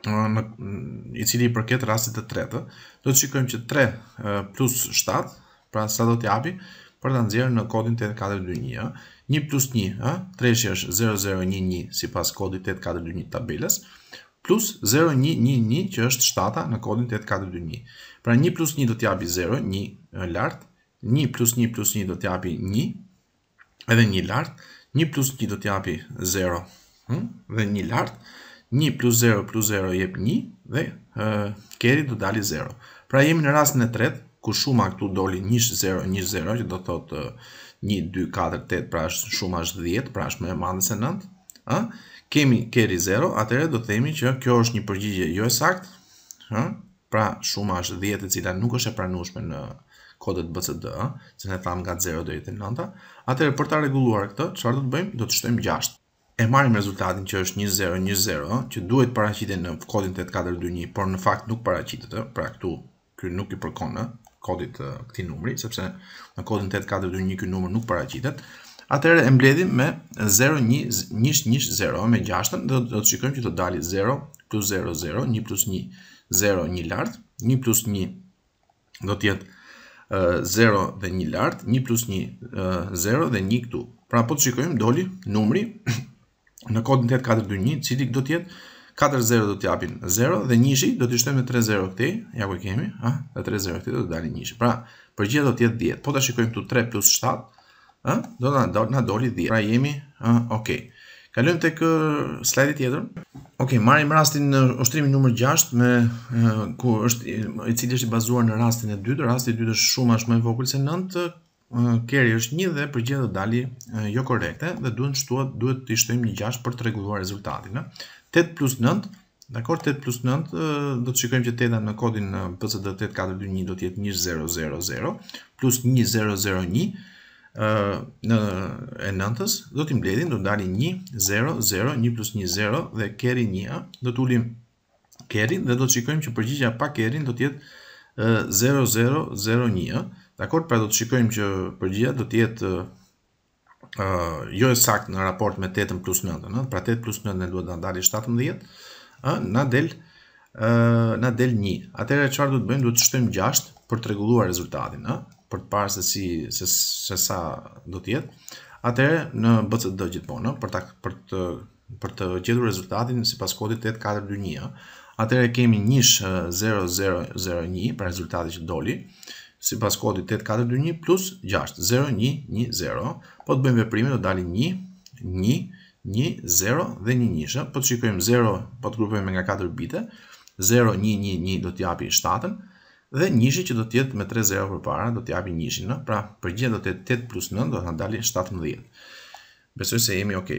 në i cili i përket rastit të tretë, do të shikojmë që 3 plus 7, pra sa do të japi për ta nëzirë në kodin 8421, 1 plus 1, ë, treshja është 0011 sipas kodit 8421 tabeles. tabelës plus 0111 që është 7 në kodin 8421. Pra 1 plus 1 do t'japi 0, 1 lart, 1 plus 1 plus 1 do t'japi 1, edhe 1 lart, 1 plus 1 do t'japi 0, hmm? dhe 1 lart, 1 plus 0 plus 0 jep 1, dhe keri do dali 0. Pra jemi në rastin e tretë, ku shuma këtu doli 1 0 1 që do thotë 1 2 4 8, pra është shuma është 10, pra është më e se 9, kemi keri 0, atëre do të themi që kjo është një përgjigje jo e sakt, pra shumë është dhjetët cila nuk është e pranushme në kodet BCD, që në thamë nga 0 dhe 8 nënta, atëre për ta reguluar këtë, që arë do të bëjmë, do të shtojmë 6. E marim rezultatin që është 1, 0, 1, 0, që duhet paracitin në kodin 8, 4, 2, 1, por në fakt nuk paracitit pra këtu kërë nuk i përkonë, kodit këti numri, sepse në kodin 8421 kënë numër nuk paracitet, Atëherë e mbledhim me 0110 me 6-ën dhe do të shikojmë që të dali 0 plus 0 0, 1 plus 1 0, 1 lart, 1 plus 1 do të jetë 0 dhe 1 lart, 1 plus 1 0 dhe 1 këtu. Pra po të shikojmë doli numri në kodin 8421, cili do të jetë 4-0 do t'japin 0 dhe 1-shi do të shtojmë me 3-0 këtej, ja ku kemi, ha? dhe 3-0 këtej do t'dali 1-shi. Pra, përgjithë do t'jetë 10. Po t'a shikojmë këtu 3 plus 7, ë? Do të do na doli 10. Pra jemi, ë, okay. të tek uh, slajdi tjetër. Ok, marim marrim rastin në uh, ushtrimin nëmër 6 me uh, ku është i cili është i bazuar në rastin e dytë. Rasti i dytë është shumë më i vogël se 9. Keri është një dhe dhe dali jo korrekte dhe duhet shtuat duhet të shtojmë një 6 për të rregulluar rezultatin, ë. 8 plus 9, dakor, 8 plus 9, do të shikojmë që teta në kodin PCD 8421 do të jetë 1000 plus 1001, në e nëntës, do t'i mbledhin, do t'dali 1, 0, 0, 1 plus 1, 0, dhe keri 1 do t'ullim keri, dhe do t'shikojmë që përgjigja pa kerin do t'jetë 0, 0, 0, 1a, dakor, pra do t'shikojmë që përgjigja do t'jetë jo e sakt në raport me 8 plus 9, pra 8 plus 9 në duhet në dali 17, në del, në del 1. Atere, qëfar du të bëjmë, du të shtëm 6 për të regulluar rezultatin për të parë se si se, se sa do të jetë. Atëherë në BCD gjithmonë, për ta për të për të gjetur rezultatin sipas kodit 8421, atëherë kemi 10001 për rezultatin që doli si pas kodi 8421 plus 6010, po të bëjmë veprimin do dali 1, 1, 1, 0 dhe 1 njëshë, po të shikojmë 0, po të grupojmë nga 4 bite, 0, 1, 1, 1 do t'japi 7, 0, dhe njëshi që do të jetë me 3 zero përpara do të japi njëshin, no? pra përgjigjja do të jetë 8 plus 9 do të na dalë 17. Besoj se jemi ok.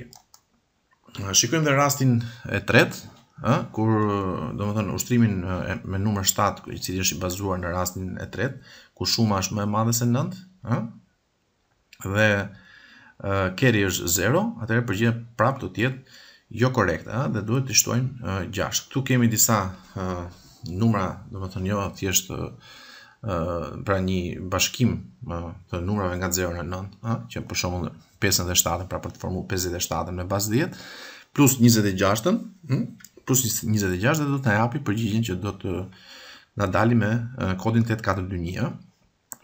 Shikojmë dhe rastin e tretë, kur do më thënë, ushtrimin me numër 7, i cili është i bazuar në rastin e tretë, ku shuma është më e madhe se 9, Dhe keri është 0, atëherë përgjigjja prapë do të jetë jo korrekt, dhe duhet të shtojmë 6. Ktu kemi disa numra, do më thënë jo, thjeshtë pra një bashkim të numrave nga 0 në 9, që për shembull 57, pra për të formu 57 me bazë 10, plus 26, hm, plus 26 dhe do të japi përgjigjen që do të në dalë me kodin 8421.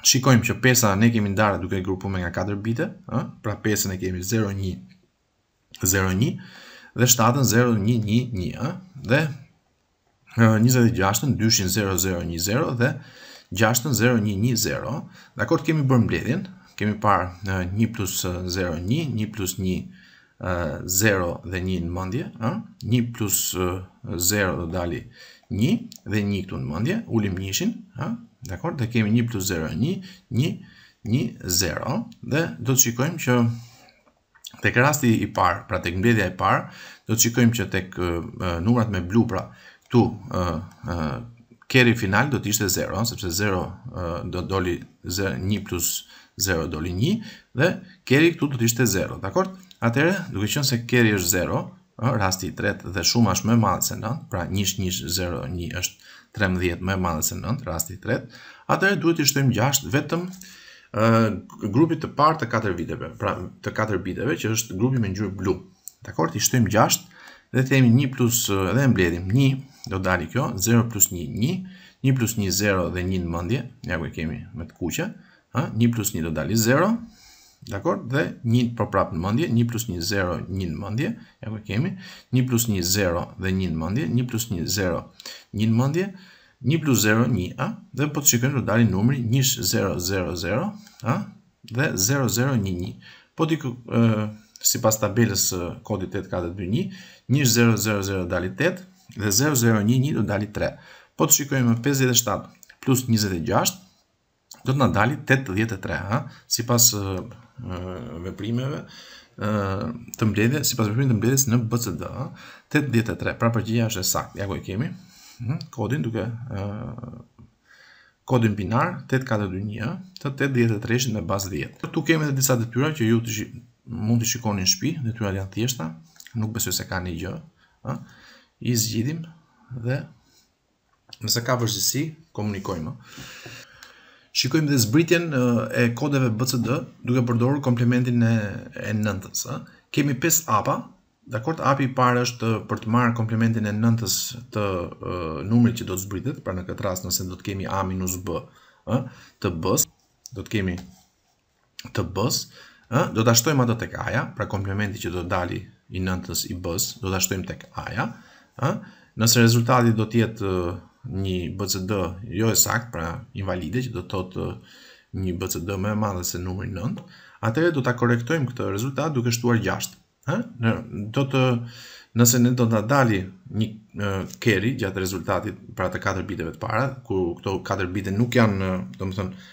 Shikojmë që pesa ne kemi ndarë duke grupu me nga 4 bite, pra pesën e kemi 01, 01, dhe 7-0-1-1-1, dhe 26-ën, dhe 6 0 0-1-1-0. Dhe akord kemi bërë mbledhin, kemi parë 1 plus 0-1, 1 plus 1, 0 dhe 1 në mëndje, 1 plus 0 dhe dali 1 dhe 1 këtu në mëndje, ulim 1-shin, dhe kemi 1 plus 0-1, 1, 1, 0, dhe do të shikojmë që të kërasti i parë, pra të këmbledhja i parë, do të shikojmë që të numrat me blu, pra këtu uh, uh, keri final do të ishte 0, sepse 0 uh, do doli 0, 1 plus 0 doli 1, dhe keri këtu do të ishte 0, dakord? Atere, duke qënë se keri është 0, uh, rasti 3 dhe shumë është me madhe se 9, pra 1, 1, 0, 1 është 13 me madhe se 9, rasti 3, atere duhet i shtojmë 6 vetëm, Uh, grupit të parë të 4 viteve, pra të 4 biteve që është grupi me ngjyrë blu. Dakor, i shtojmë dhe themi 1 plus, eh, dhe mbledhim, 1, do dali kjo, 0 plus 1, 1, 1 plus 1, 0 dhe 1 në mëndje, ja ku e kemi me të kuqe, 1 plus 1 do dali 0, dakor, dhe 1 për po prapë në mëndje, 1 plus 1, 0, 1 në mëndje, ja ku e kemi, 1 plus 1, 0 dhe 1 në mëndje, 1 plus 1, 0, 1 në mëndje, 1 plus 0, 1, a, dhe po të shikojmë do dali numri 1, 0, 0, 0, a, dhe 0, 0, 1, 1. Po eh, eh, të si pas tabeles kodit 8421, 1000 dali 8 dhe 0011 do dali 3. Po të shikojmë 57 plus 26 do të na dali 83, ha? Sipas veprimeve të mbledhje, sipas veprimit të mbledhjes në BCD, ha? 83. Pra përgjigjja është e saktë. Ja ku e kemi. Mhm, kodin duke kodin binar 8421 të 83-shit me bazë 10. Tu kemi edhe disa detyra që ju të shi, mund të shikoni në shtëpi, detyrat janë thjeshta, nuk besoj se ka një gjë, ë, i zgjidhim dhe nëse ka vështirësi, komunikojmë. Shikojmë dhe zbritjen e kodeve BCD duke përdorur komplementin e nëntës. Kemi 5 apa, Dakor, api i parë është për të marrë komplementin e nëntës të uh, numrit që do të zbritet, pra në këtë rast nëse do të kemi a minus b, ë, të b-s, do të kemi të b-s, ë, do ta shtojmë ato tek a-ja, pra komplementi që do të dali i nëntës i bës, do të ashtojmë tek a-ja, nëse rezultatit do tjetë uh, një bcd jo e sakt, pra invalide, që do të të uh, një bcd me e madhe se numër i nënt, atëre do të korektojmë këtë rezultat duke shtuar gjasht. Nëse në do të dali një uh, keri gjatë rezultatit pra të 4 biteve të para, ku këto 4 bite nuk janë, do më thënë,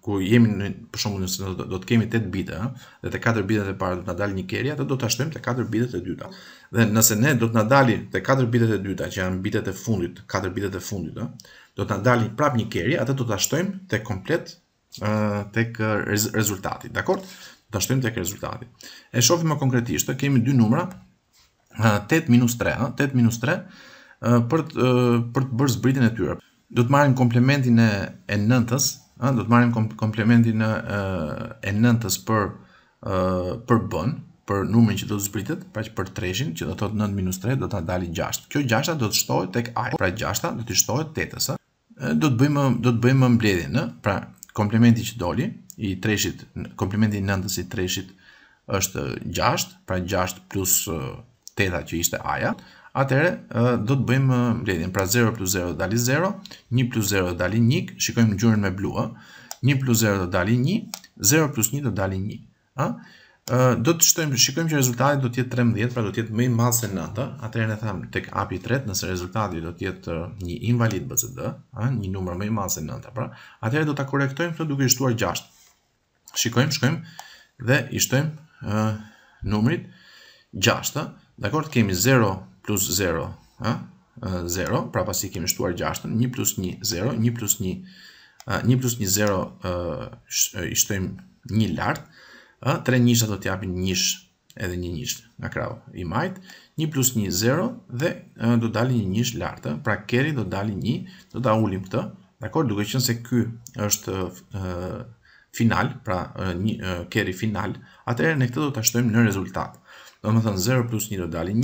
ku jemi në, për shembull nëse do, do të kemi 8 bita, dhe të katër bitat e para do të na dalë një keri, atë do ta shtojmë te katër bitat e dyta. Dhe nëse ne do të na dalë te katër bitat e dyta, që janë bitat e fundit, katër bitat e fundit, ë, do të na dalë prapë një keri, atë do ta shtojmë te komplet ë tek rezultati, dakor? Do ta shtojmë tek rezultati. E shohim më konkretisht, kemi dy numra, 8 minus 3, 8 minus 3, ë për të për të bërë zbritjen e tyre. Do të marrim komplementin e 9-s, ëh do të marrim komplementin e nëntës për ë për bën, për numrin që do të zbritet, pra që për treshin, që do të thotë 9 minus 3 do ta dalë 6. Kjo 6 do të shtohet tek i, pra 6-ta do të shtohet 8-së. Ë do të bëjmë do të bëjmë mbledhjen, ë, pra komplementi që doli i treshit, komplementi i nëntës i treshit është 6, pra 6 plus 8-ta që ishte aja, ja Atëre, do të bëjmë mbledhjen. Pra 0 plus 0 do dali 0, 1 plus 0 do dali 1, shikojmë ngjyrën me blu, 1 plus 0 do dali 1, 0 plus 1 do dali 1, ë. do të shtojmë, shikojmë që rezultati do të jetë 13, pra do të jetë më i madh se 9. Atëherë ne thamë tek API 3, nëse rezultati do të jetë një invalid BCD, ë, një numër më i madh se 9, pra, atëherë do ta korektojmë këtë duke i shtuar 6. Shikojmë, shkojmë dhe i shtojmë ë numrit 6, ë. Dakor, kemi 0 plus 0, 0, pra pasi kemi shtuar 6, 1 plus 1, 0, 1 plus 1, 1 plus 1, 0, shtojmë 1 lartë, 3 njështë do t'japin njështë edhe një njështë nga kravë i majtë, 1 plus 1, 0, dhe do dali një njështë lartë, pra keri do dali një, do t'a ulim këtë, dakor, duke qënë se ky është final, pra keri final, atërë në këtë do t'ashtojmë në rezultatë, do më thënë 0 plus 1 do dali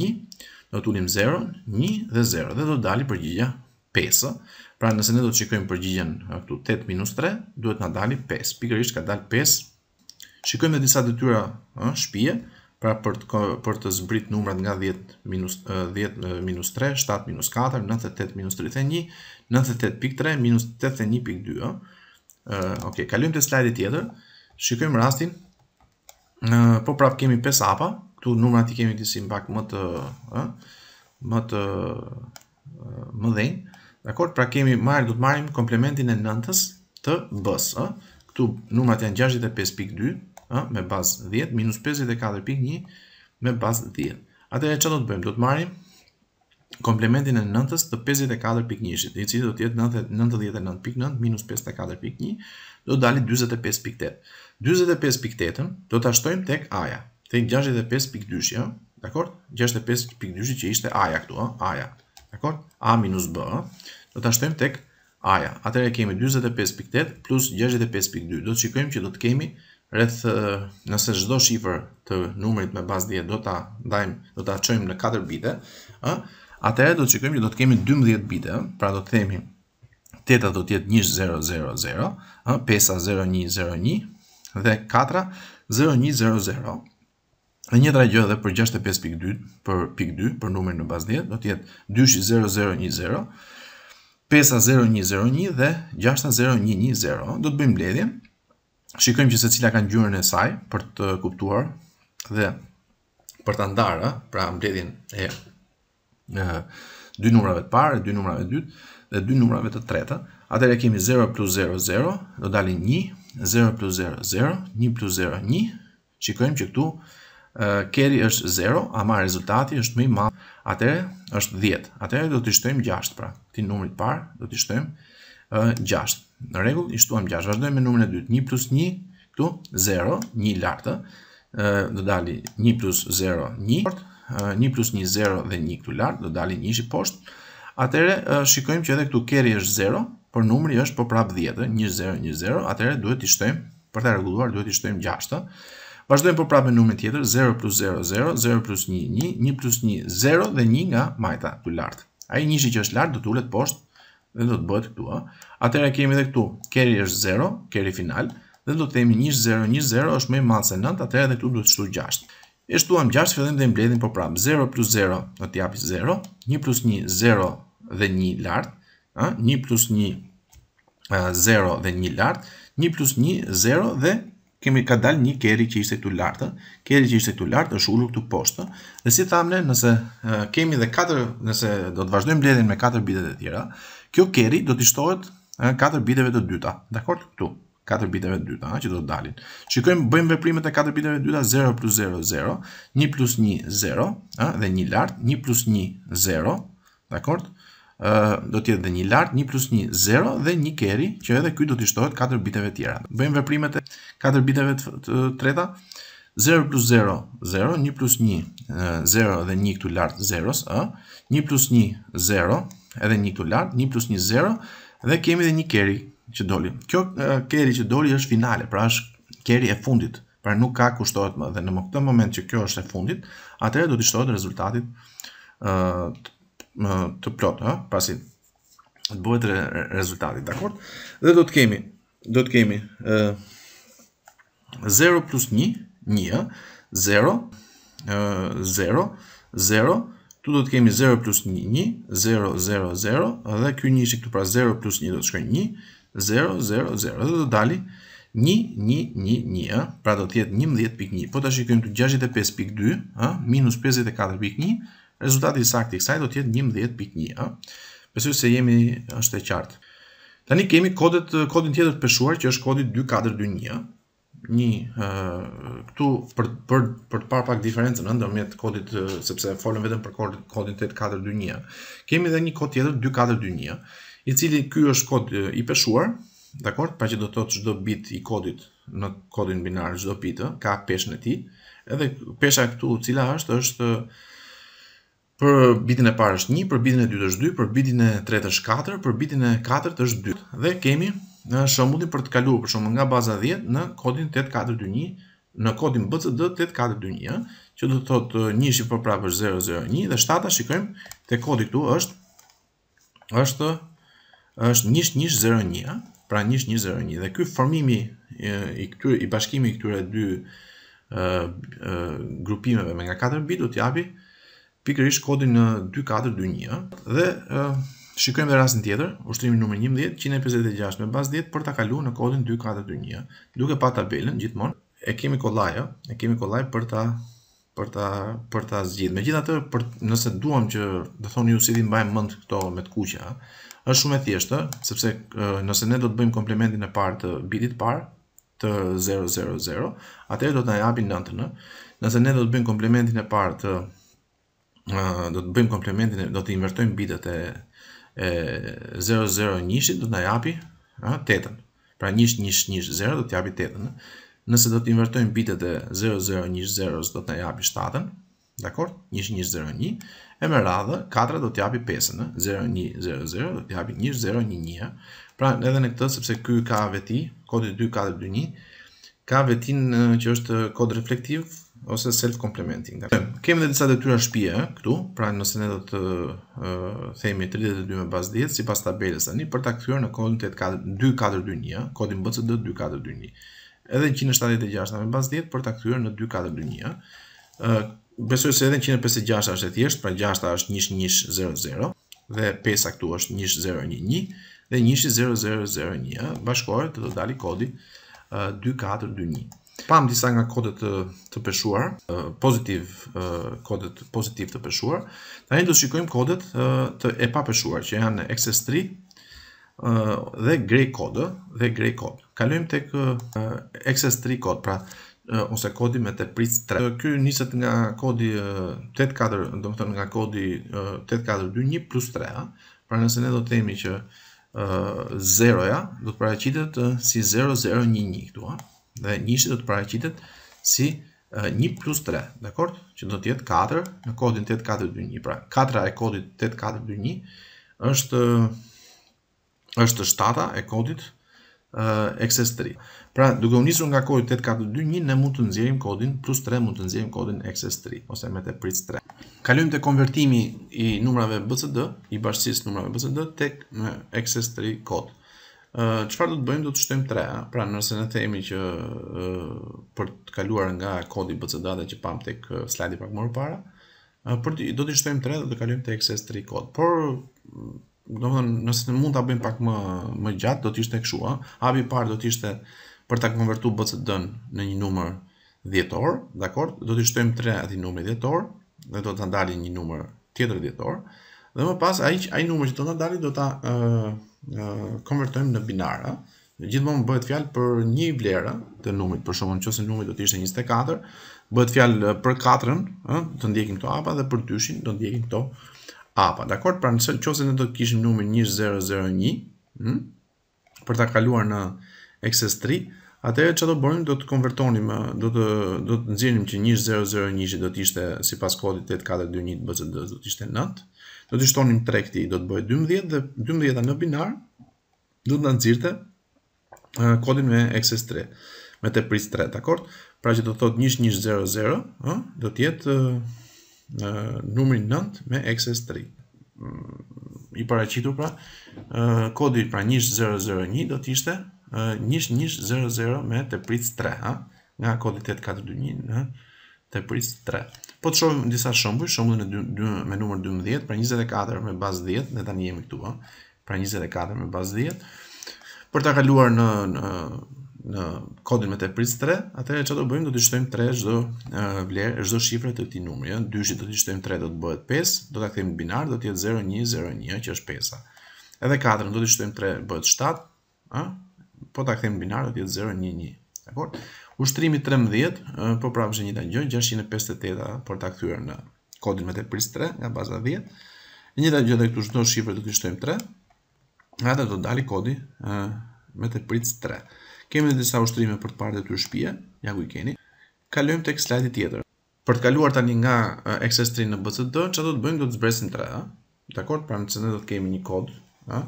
do të ulim 0, 1 dhe 0 dhe do të dali përgjigja 5. Pra nëse ne do të shikojmë përgjigjen këtu 8 minus 3, duhet na dali 5. Pikërisht ka dalë 5. Shikojmë dhe disa dëtyra shpije, pra për të zbrit numrat nga 10 minus 3, 7 minus 4, 98 minus 31, 98.3 minus 81.2. Ok, kalojmë të slajdi tjetër, shikojmë rastin, po prap kemi 5 apa, këtu numrat i kemi disi mbak më të më të më dhejnë Dakor, pra kemi marrë, du të marrim komplementin e nëntës të bës. Këtu numrat janë 65.2 me bazë 10, minus 54.1 me bazë 10. Atër e që do të bëjmë? Du të marrim komplementin e nëntës të 54.1, i cili do tjetë 99.9 minus 54.1, do të dalit 25.8. 25.8 do të ashtojmë tek aja, Thejnë 65.2, ja? dakor? 65.2 që ishte A-ja këtu, A-ja. dakor? A minus B, do të ashtojmë tek A-ja. Atër e kemi 25.8 plus 65.2. Do të qikojmë që do të kemi rreth nëse gjdo shifër të numërit me bas 10 do të dajmë, do të aqojmë në 4 bite, atër e do të qikojmë që do të kemi 12 bite, pra do të themi teta do tjetë 1, 0, 0, 0, 5, 0, 1, 0, 1, dhe 4, 0, 1, 0, 0 Dhe një tra edhe për 65.2, për pik 2, për numër në bazë 10, do të jetë 2.0.0.1.0, 5.0.1.0.1 dhe 6.0.1.1.0. Do të bëjmë bledhje, shikojmë që se cila kanë gjurën e saj për të kuptuar dhe për të ndarë, pra mbledhjen e, e dy numrave të parë, dy numrave të dytë dhe dy numrave të atër atëherë kemi 0 plus 0, 0, do dalin 1, 0 plus 0, 0, 1 plus 0, 1, shikojmë që këtu carry është 0, ama rezultati është më i madh. Atëherë është 10. Atëherë do të shtojmë 6, pra. Ti numrit parë do të shtojmë 6. Në rregull, i shtuam 6. Vazhdojmë me numrin e dytë. 1 plus 1 këtu 0, 1 lartë. ë do dali 1 plus 0, 1 1 plus 1, 0 dhe 1 këtu lartë, do dali 1 shi poshtë. Atëherë shikojmë që edhe këtu carry është 0, por numri është po prap 10, 1 0 1 0. Atëherë duhet të shtojmë për ta rregulluar duhet të shtojmë 6. Vazhdojmë për prapë me numër tjetër, 0 plus 0, 0, 0 plus 1, 1, 1 plus 1, 0 dhe 1 nga majta të lartë. A i njëshë që është lartë do të ullet poshtë dhe do të bëhet këtu. Atëra kemi dhe këtu, keri është 0, keri final, dhe do të temi 1, 0, 1, 0 është me malë se 9, atëra dhe këtu do të shtu 6. E shtuam 6, fillim dhe mbledhim për prapë, 0 plus 0 do t'japi 0, 1 plus 1, 0 dhe 1 lartë, 1 plus 1, 0 dhe 1 lartë, 1 plus 1, 0 dhe 1 lartë, kemi ka dalë një keri që ishte këtu lartë, keri që ishte këtu lartë është ulur këtu poshtë, dhe si ne, nëse kemi dhe 4, nëse do të vazhdojmë bledin me 4 bitet e tjera, kjo keri do të ishtohet 4 biteve të dyta, dhe këtu, 4 biteve të dyta, që do të dalin. Shikojmë, bëjmë veprimet e 4 biteve të dyta, 0 plus 0, 0, 1 plus 1, 0, dhe 1 lartë, 1 plus 1, 0, dhe do të jetë dhe një lart, 1 plus 1, 0 dhe një carry, që edhe ky do të shtohet 4 biteve tjera. Bëjmë veprimet e 4 biteve të treta. 0 plus 0, 0, 1 plus 1, 0 dhe 1 këtu lart 0s, ë, 1 plus 1, 0, edhe 1 këtu lart, 1 plus 1, 0 dhe kemi edhe një carry që doli. Kjo carry që doli është finale, pra është carry e fundit. Pra nuk ka kushtohet më dhe në më këtë moment që kjo është e fundit, atëherë do të shtohet rezultati ë më të plot, ha, pasi të bëhet re rezultati, dakor? Dhe do të kemi do të kemi ë 0 plus 1, 1, 0 ë 0 0 Tu do të kemi 0 plus 1, 1, 0, 0, 0, dhe kjo një ishtë këtu pra 0 plus 1 do të shkojnë 1, 0, 0, 0, dhe do dali 1, 1, 1, 1, pra do tjetë 11.1, po të shikojmë të 65.2, minus 54.1, Rezultati i saktë i kësaj do të jetë 11.1, ë. Besoj se jemi është e qartë. Tani kemi kodet kodin tjetër të peshuar që është kodi 2421. Një këtu për për për të parë pak diferencën ndërmjet kodit sepse folëm vetëm për kodin 8421. Kemi edhe një kod tjetër 2421, i cili ky është kod i peshuar, dakor? Pra që do të thotë çdo bit i kodit në kodin binar çdo bitë ka peshën e tij. Edhe pesha këtu, cila është është Për bitin e parë është 1, për bitin e 2 është 2, për bitin e 3 është 4, për bitin e 4 është 2. Dhe kemi në shëmbullin për të kaluar për shumë nga baza 10 në kodin 8421, në kodin BCD 8421, që do të thotë 1 është i përprap është 001, dhe 7 shikojmë të kodi këtu është, është, është 1 pra 1101, dhe këtë formimi i, këtyre, i bashkimi i këtyre dy grupimeve me nga 4 bit, do t'japi, pikërisht kodin 2421 dhe uh, shikojmë dhe rastin tjetër, ushtrimi numër 11 156 me bazë 10 për ta kaluar në kodin 2421. Duke pa tabelën gjithmonë e kemi kollaj, e kemi kollaj për ta për ta për ta zgjidhur. Megjithatë, për nëse duam që do thoni ju si vi mbajmë mend këto me të kuqja, është shumë e thjeshtë, sepse nëse ne do të bëjmë komplementin e parë të bitit të parë të 000, atëherë do të na japin 9 Nëse ne do të bëjmë komplementin e parë të do të bëjmë komplementin, do të invertojmë bitet e, e 001-shit, do të na japi 8, tetën. Pra 1-1-1-0 do të japi tetën. Nëse do të invertojmë bitet e 001-0, do të na japi 7 Dakor? 1-1-0-1. E me radhë, 4 do të japi 5-ën. 0-1-0-0 do të japi 1-0-1-1. Pra edhe në këtë, sepse ky ka veti, kodit 2-4-2-1, ka vetin që është kod reflektiv, ose self complementing. Kemi edhe disa detyra shtëpie eh, këtu, pra nëse ne do të eh, themi 32 me bazë 10 sipas tabelës tani për ta kthyer në kodin 2421, eh, kodin BCD 2421. Edhe 176 me bazë 10 për ta kthyer në 2421. ë besoj se edhe 156 është e thjeshtë, pra 6 a është 1100 dhe 5-a këtu është 1011 dhe 1001 bashkohet të do dali kodi 2421 pam disa nga kodet të, të peshuar, pozitiv kodet pozitiv të peshuar. Tani do shikojmë kodet të e peshuar, që janë XS3 dhe grey code dhe grey code. Kalojmë tek XS3 kod, pra ose kodi me të pritës 3. Ky niset nga kodi 8.4, do më nga kodi 8.4.2.1 plus 3, pra nëse ne do të temi që 0-ja, do të paraqitet si 0.0.1.1 këtu, ha? dhe njështë do të paracitet si 1 plus 3, dhe kërë, që do tjetë 4 në kodin 8421, pra 4 e kodit 8421 është është 7 e kodit XS3. Pra, duke u nga kodit 8421, ne mund të nëzirim kodin plus 3, mund të nëzirim kodin XS3, ose me të pritës 3. Kalujem të konvertimi i numrave BCD, i bashkësis numrave BCD, tek me XS3 kodë çfarë do të bëjmë do të shtojmë 3, eh? pra nëse ne themi që uh, për të kaluar nga kodi BC data që pam tek uh, slajdi pak më parë, uh, për të, do të shtojmë 3 dhe do të kalojmë tek xs 3 kod. Por domethënë nëse ne mund ta bëjmë pak më më gjatë do të ishte kështu, ha. Hapi i parë do të ishte për ta konvertuar BCD-n në një numër dhjetor, dakor? Do të shtojmë 3 atë numri dhjetor dhe do ta ndalë një numër tjetër dhjetor. Dhe më pas ai ai numër që do të ndalë do ta konvertojmë në binara, gjithmonë bëhet fjalë për një vlerë të numrit, për në nëse numri do të ishte 24, bëhet fjalë për 4-ën, ë, do ndjekim këto apa dhe për 2-shin do ndjekim këto apa. Dakor, pra nëse nëse ne do të kishim numrin 1001, ë, për ta kaluar në access 3, atëherë çfarë do bëjmë? Do të konvertonim, do të do të nxjerrim që 1001 do të ishte sipas kodit 8421 BCD do të ishte 9 do të shtonim tregti do të bëjë 12 dhe 12-a në binar do të na nxirte kodin me access 3 me te pris 3 d'akord? pra që do të thot 1100 ë do të jetë numri 9 me access 3 mm, i paraqitur pra kodi pra 1001 do të ishte 1100 me te pris 3 ë nga kodi 8421 në te pris 3 Po të shohim disa shembuj, shembullin e 2 me numër 12, pra 24 me bazë 10, ne tani jemi këtu, ëh. Pra 24 me bazë 10. Për ta kaluar në në në kodin me tepris 3, atëherë çfarë do bëjmë? Do të shtojmë 3 çdo vlerë, çdo shifër të këtij numri, ëh. Dyshi do të shtojmë 3 do të bëhet 5, do ta kthejmë binar, do të jetë 0101 që është 5-a. Edhe 4 do të shtojmë 3 bëhet 7, ëh. Po ta kthejmë binar do të jetë 011. Dakor? Ushtrimi 13, po prapë që një gjë, 658 për ta kthyer në kodin MATLAB 3 nga baza 10. Një gjë dhe këtu çdo shifër do të shtojmë 3. Atë do dali kodi ë MATLAB 3. Kemë në disa ushtrime për të parë të shtëpie, ja ku i keni. Kalojmë tek slajdi tjetër. Për të kaluar tani nga xs 3 në BCD, që do të bëjmë? Do të zbresim 3, ë. Dakor, pra ne do të kemi një kod, ë,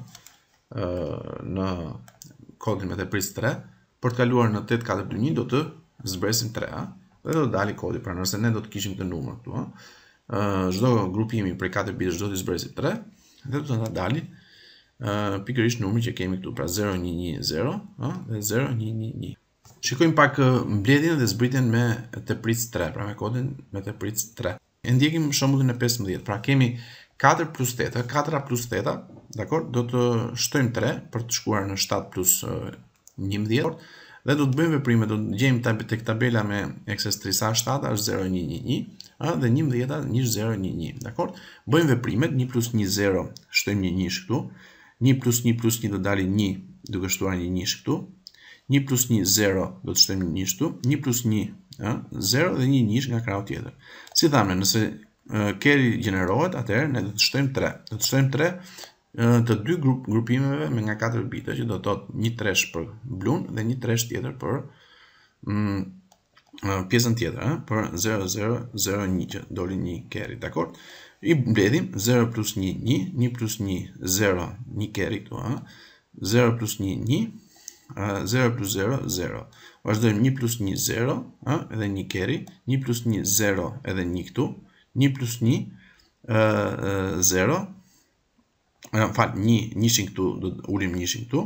në kodin MATLAB 3 për të kaluar në 8421 do të zbresim 3a dhe do të dali kodi, pra nëse ne do të kishim të numër këtu, ha. Çdo grupimi prej 4 bitësh do të zbresim 3 dhe do të na dali ë pikërisht numri që kemi këtu, pra 0110, ha, dhe 0111. Shikojmë pak mbledhjen dhe zbritjen me tepric 3, pra me kodin me tepric 3. E ndjekim shembullin e 15. Pra kemi 4 plus 8, 4 plus 8, dakor, do të shtojmë 3 për të shkuar në 7 plus 11 dhe do të bëjmë veprime, do të gjejmë tab tek tabela me access a është 0111 dhe 11 është 011, dakor? Bëjmë veprimet 1 plus 1 0, shtojmë një 1 këtu. 1 plus 1 plus 1 do dalë 1, duke shtuar një 1 këtu. 1 plus 1 0 do të shtojmë 1 këtu. 1 plus 1, 0 dhe një 1 nga krau tjetër. Si thamë, nëse carry generohet, atëherë ne do të shtojmë 3. Do të shtojmë 3 të dy grup, grupimeve me nga 4 bita që do të thotë një tresh për blun dhe një tresh tjetër për mm, pjesën tjetër, eh? për 0001 që doli një carry, dakord? I mbledhim 0 plus 1, 1, 1 plus 1, 0, 1 carry këtu, eh? 0 plus 1, 1, 0 plus 0, 0. Vazhdojmë 1 plus 1, 0, edhe një carry, 1 plus 1, 0, edhe një këtu, 1 plus 1, 0, fal, një njëshin këtu, do të ulim njëshin këtu,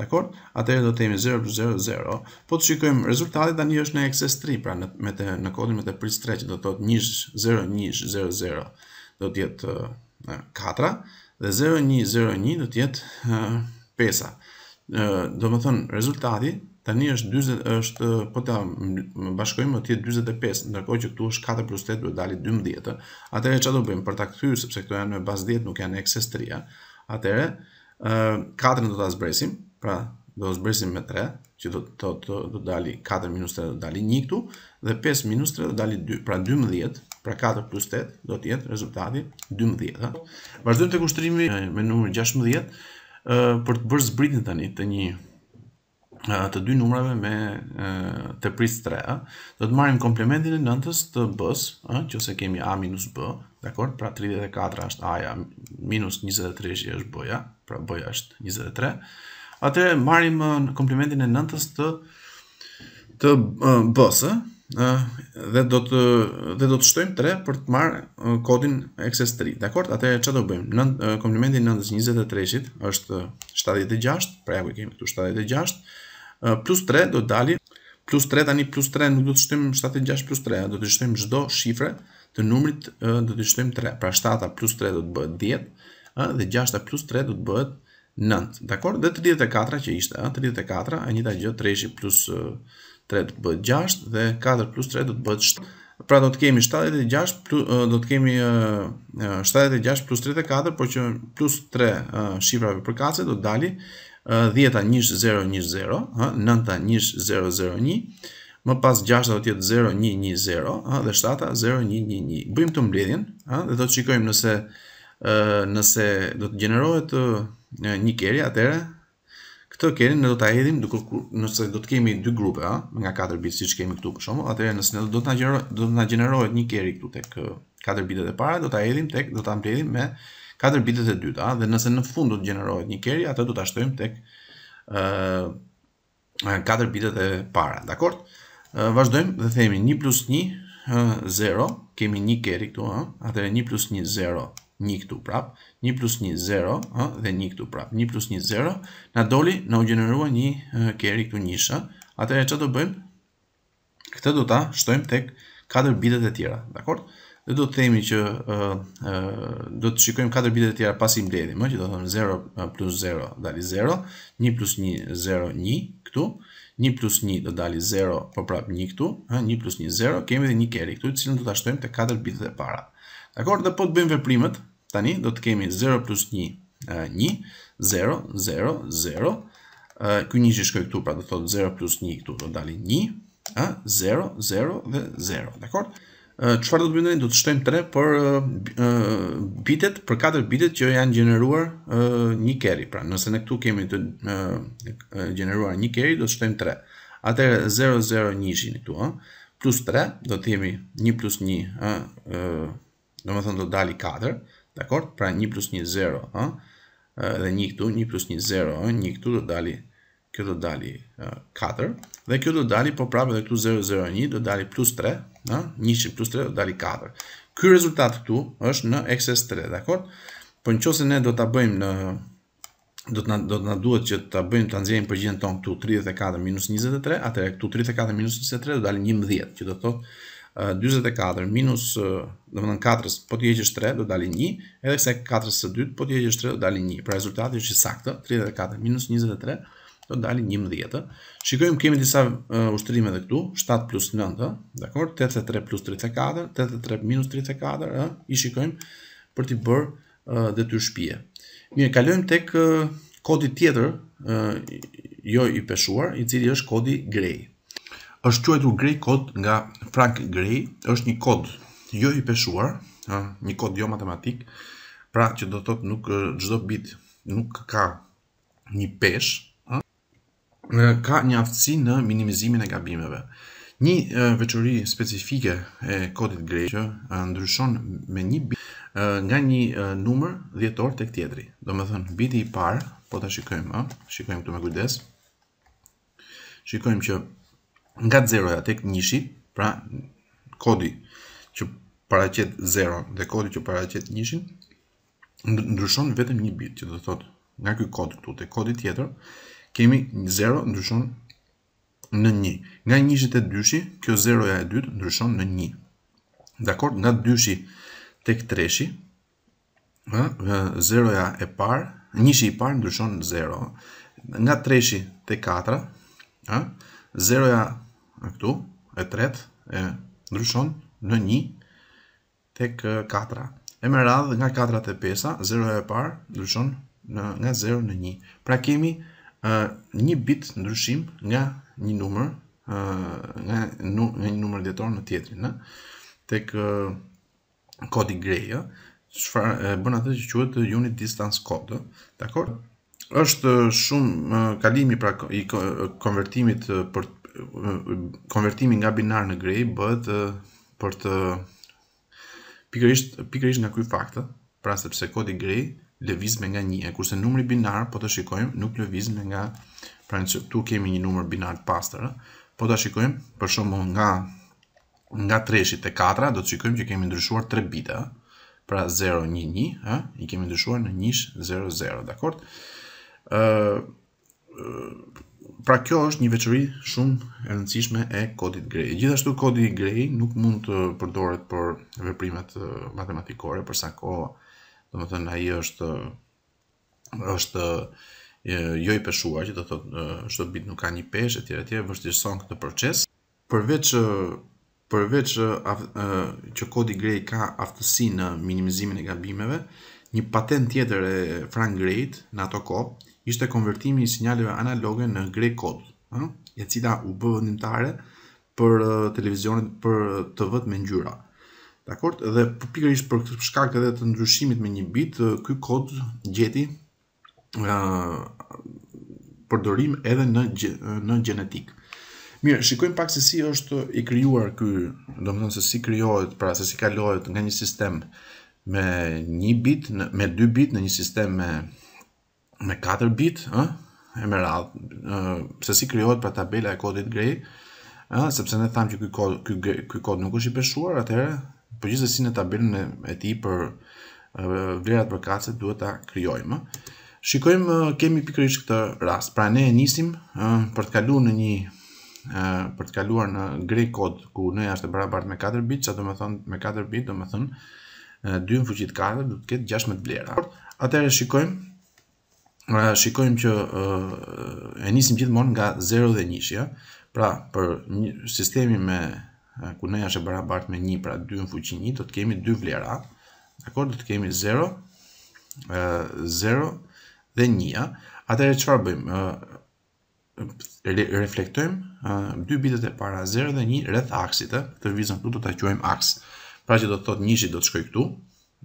dakor? Atëherë do të kemi 0 0 0 Po të shikojmë rezultati tani është në excess 3, pra në me në kodin me të print 3 që do të thotë 1 0 1 0 0 do të jetë 4 dhe 0 1 0 1 do të jetë 5 Ë, do më thënë rezultati Tani është 40 është po ta bashkojmë do të 45, ndërkohë që këtu është 4 plus 8 do të dalë 12. Atëherë çfarë do bëjmë për ta kthyer sepse këto janë në bazë 10, nuk janë eksestria, 3. Atëherë, ë 4 do ta zbresim, pra do zbresim me 3, që do do do të dali 4 minus 3 do dali 1 këtu dhe 5 minus 3 do dali 2. Pra 12, pra 4 plus 8 do të jetë rezultati 12. Vazhdojmë tek ushtrimi me numrin 16 për të bërë zbritjen tani të një të dy numrave me të pris 3, ëh, do të marrim komplementin e nëntës të bës, që ëh, kemi a minus b, dakor? Pra 34 është a-ja minus 23 është b-ja, pra b-ja është 23. Atëherë marrim komplementin e nëntës të të dhe do të dhe do të shtojmë 3 për të marrë kodin XS3. Dakor? Atëherë çfarë do bëjmë? Nën komplementi 9 23-shit është 76, pra ja ku kemi këtu 76 plus 3 do të dali, plus 3 tani plus 3 nuk do të shtojmë 76 plus 3, do të shtojmë çdo shifre të numrit do të shtojmë 3, pra 7 plus 3 do të bëhet 10, dhe 6 plus 3 do të bëhet 9, dakor? Dhe 34 që ishte, 34, e njëta gjë, 3 plus 3 do të bëhet 6, dhe 4 plus 3 do të bëhet 7, Pra do të kemi 76 plus 34, por që plus 3 shifrave për kase do të dali 10 1 1-0-1-0, 9 1 1-0-0-1, më pas 6-a do tjetë 0-1-1-0, dhe 7-a 0-1-1-1. Bëjmë të mbledhjen, dhe do të qikojmë nëse, nëse do të generohet një keri, atere, këtë keri në do të ajedhim, nëse do të kemi 2 grupe, a, nga 4 bitë, si që kemi këtu për shumë, atere, nëse në do të në generohet një keri këtu tek 4 bitët e pare, do të ajedhim, tek, do të mbledhjim me katër bitet e dyta dhe nëse në fund do të gjenerohet një carry, atë do ta shtojmë tek ë uh, katër bitet e para, dakor? Uh, vazhdojmë dhe themi 1 plus 1 0, kemi një carry këtu, ë, atëre atëherë 1 plus 1 0, 1 këtu prap, 1 plus 1 0, ë, dhe 1 këtu prap. 1 plus 1 0, na doli, na u gjenerua një uh, carry këtu 1 atëre Atëherë çfarë bëjmë? Këtë do ta shtojmë tek katër bitet e tjera, dakor? dhe do të themi që do të shikojmë 4 bitet e tjera pas i mbledhim, që do të thëmë 0 plus 0 dali 0, 1 plus 1, 0, 1 këtu, 1 plus 1 do dali 0, po prap 1 këtu, 1 plus 1, 0, kemi dhe një keri këtu, të cilën do të ashtojmë të 4 bitet e para. Dakor, dhe po të bëjmë veprimet, tani do të kemi 0 plus 1, 1, 0, 0, 0, Kjo një që shkoj këtu, pra do të thotë 0 plus 1 këtu, do dali 1, 0, 0 dhe 0, dhe çfarë do të bëjmë do të shtojmë tre për bitet për katër bitet që janë gjeneruar një carry. Pra, nëse ne këtu kemi të gjeneruar një carry, do të shtojmë tre. Atëherë 0 0 1 këtu, ë, plus 3 do të jemi 1 plus 1, ë, ë, do të thonë do dali 4, dakor? Pra 1 plus 1 0, ë, dhe 1 këtu, 1 plus 1 0, ë, 1 këtu do dali këtu do dali 4, Dhe kjo do të dali po prapë dhe këtu 001 do të dali plus 3, ha, 1 plus 3 do të dali 4. Ky rezultat këtu është në xs 3, dakor? Po nëse ne do ta bëjmë në do të na do të na duhet që ta bëjmë ta nxjerrim përgjigjen tonë këtu 34 minus 23, atëherë këtu 34 minus 23 do të dalë 11, që do të thotë 44 minus, po do më dhe në 4, po të jegjës 3, do dali 1, edhe këse 4 së 2, po të jegjës 3, do dali 1. Pra rezultati është i saktë, 34 minus do të dalin 11. Shikojmë kemi disa ushtrime këtu, 7 plus 9, dakor? 83 plus 34, 83 minus 34, ë, i shikojmë për t'i bërë dhe detyrë shtëpie. Mirë, kalujmë tek kodi tjetër, uh, jo i peshuar, i cili është kodi grej. Është quajtur grej kod nga Frank Grej, është një kod jo i peshuar, një kod jo matematik, pra që do të thotë nuk çdo bit nuk ka një peshë, ka një aftësi në minimizimin e gabimeve. Një veçori specifike e kodit grej që ndryshon me një bit nga një numër djetor të këtjetri. Do me thënë, biti i parë, po të shikojmë, shikojmë këtu me kujdes, shikojmë që nga 0 të këtë njëshi, pra kodi që paracet 0 dhe kodi që paracet njëshin, ndryshon vetëm një bit që do të thotë nga këtë kod këtu të kodi tjetër, kemi 0 ndryshon në 1. Nga 22-shi, kjo 0-ja e 2 ndryshon në 1. Dakor, nga 2-shi tek 3-shi, 0-ja e par, 1-shi i par ndryshon në 0. Nga 3-shi tek 4, 0-ja e këtu, e 3, e ndryshon në 1 tek 4. E me radhë, nga 4 të 5 0-ja e par ndryshon nga 0 në 1. Pra kemi një bit ndryshim nga një numër nga nga një numër dhjetor në tjetrin, ëh, tek kodi grej, ëh, çfarë e bën atë që quhet unit distance code, Dakor? Është shumë kalimi pra i konvertimit për konvertimi nga binar në grej bëhet për të pikërisht pikërisht nga ky fakt, pra sepse kodi grej lëvizme nga një, e kurse numri binar, po të shikojmë, nuk lëvizme nga, pra në që tu kemi një numër binar të pastër, po të shikojmë, për shumë nga, nga 3 shi të 4, do të shikojmë që kemi ndryshuar 3 bita, pra 0, 1, 1, i kemi ndryshuar në njësh 0, 0, dakord? Pra kjo është një veçori shumë e rëndësishme e kodit grej. Gjithashtu kodit grej nuk mund të përdoret për veprimet matematikore, për sa kohë, do më thënë, aji është, është jo i peshuar, që do të thotë, shtë bit nuk ka një peshë, etjere, të vështirëson këtë proces. Përveç, përveç af, që kodi grej ka aftësi në minimizimin e gabimeve, një patent tjetër e Frank Grejt në ato ko, ishte konvertimi i sinjaleve analoge në grej kod, e cita u bëvëndimtare për televizionet për të vëtë me njëra. Dakor? edhe pikërisht për shkak edhe të ndryshimit me një bit, ky kod gjeti ë përdorim edhe në në gjenetik. Mirë, shikojmë pak se si është i krijuar ky, domethënë se si krijohet, pra se si kalohet nga një sistem me 1 bit në me 2 bit në një sistem me me 4 bit, ë, e me radhë, ë, se si krijohet pra tabela e kodit grej, ë, sepse ne thamë që ky kod ky ky kod nuk është i peshuar, atëherë Po gjithë dhe si në tabelën e ti për vlerat për kace duhet ta kryojmë. Shikojmë kemi pikrish këtë rast. Pra ne e njësim për të kalu në një për të kaluar në grej kod ku në e ashtë barabart me 4 bit që do më thonë me 4 bit do më thonë 2 në fëqit 4 do të ketë 16 vlera. Atere shikojmë shikojmë që e njësim gjithmonë nga 0 dhe njësia. Pra për sistemi me ku n është e barabart me 1, pra 2 në fuqin 1, do të kemi 2 vlera, dakor, do të kemi 0, 0 dhe 1, -a. atër e qëfar bëjmë, reflektojmë dy bitet e para 0 dhe 1 rreth aksit, të të vizën këtu do të quajmë aks, pra që do të thotë 1 do të shkoj këtu,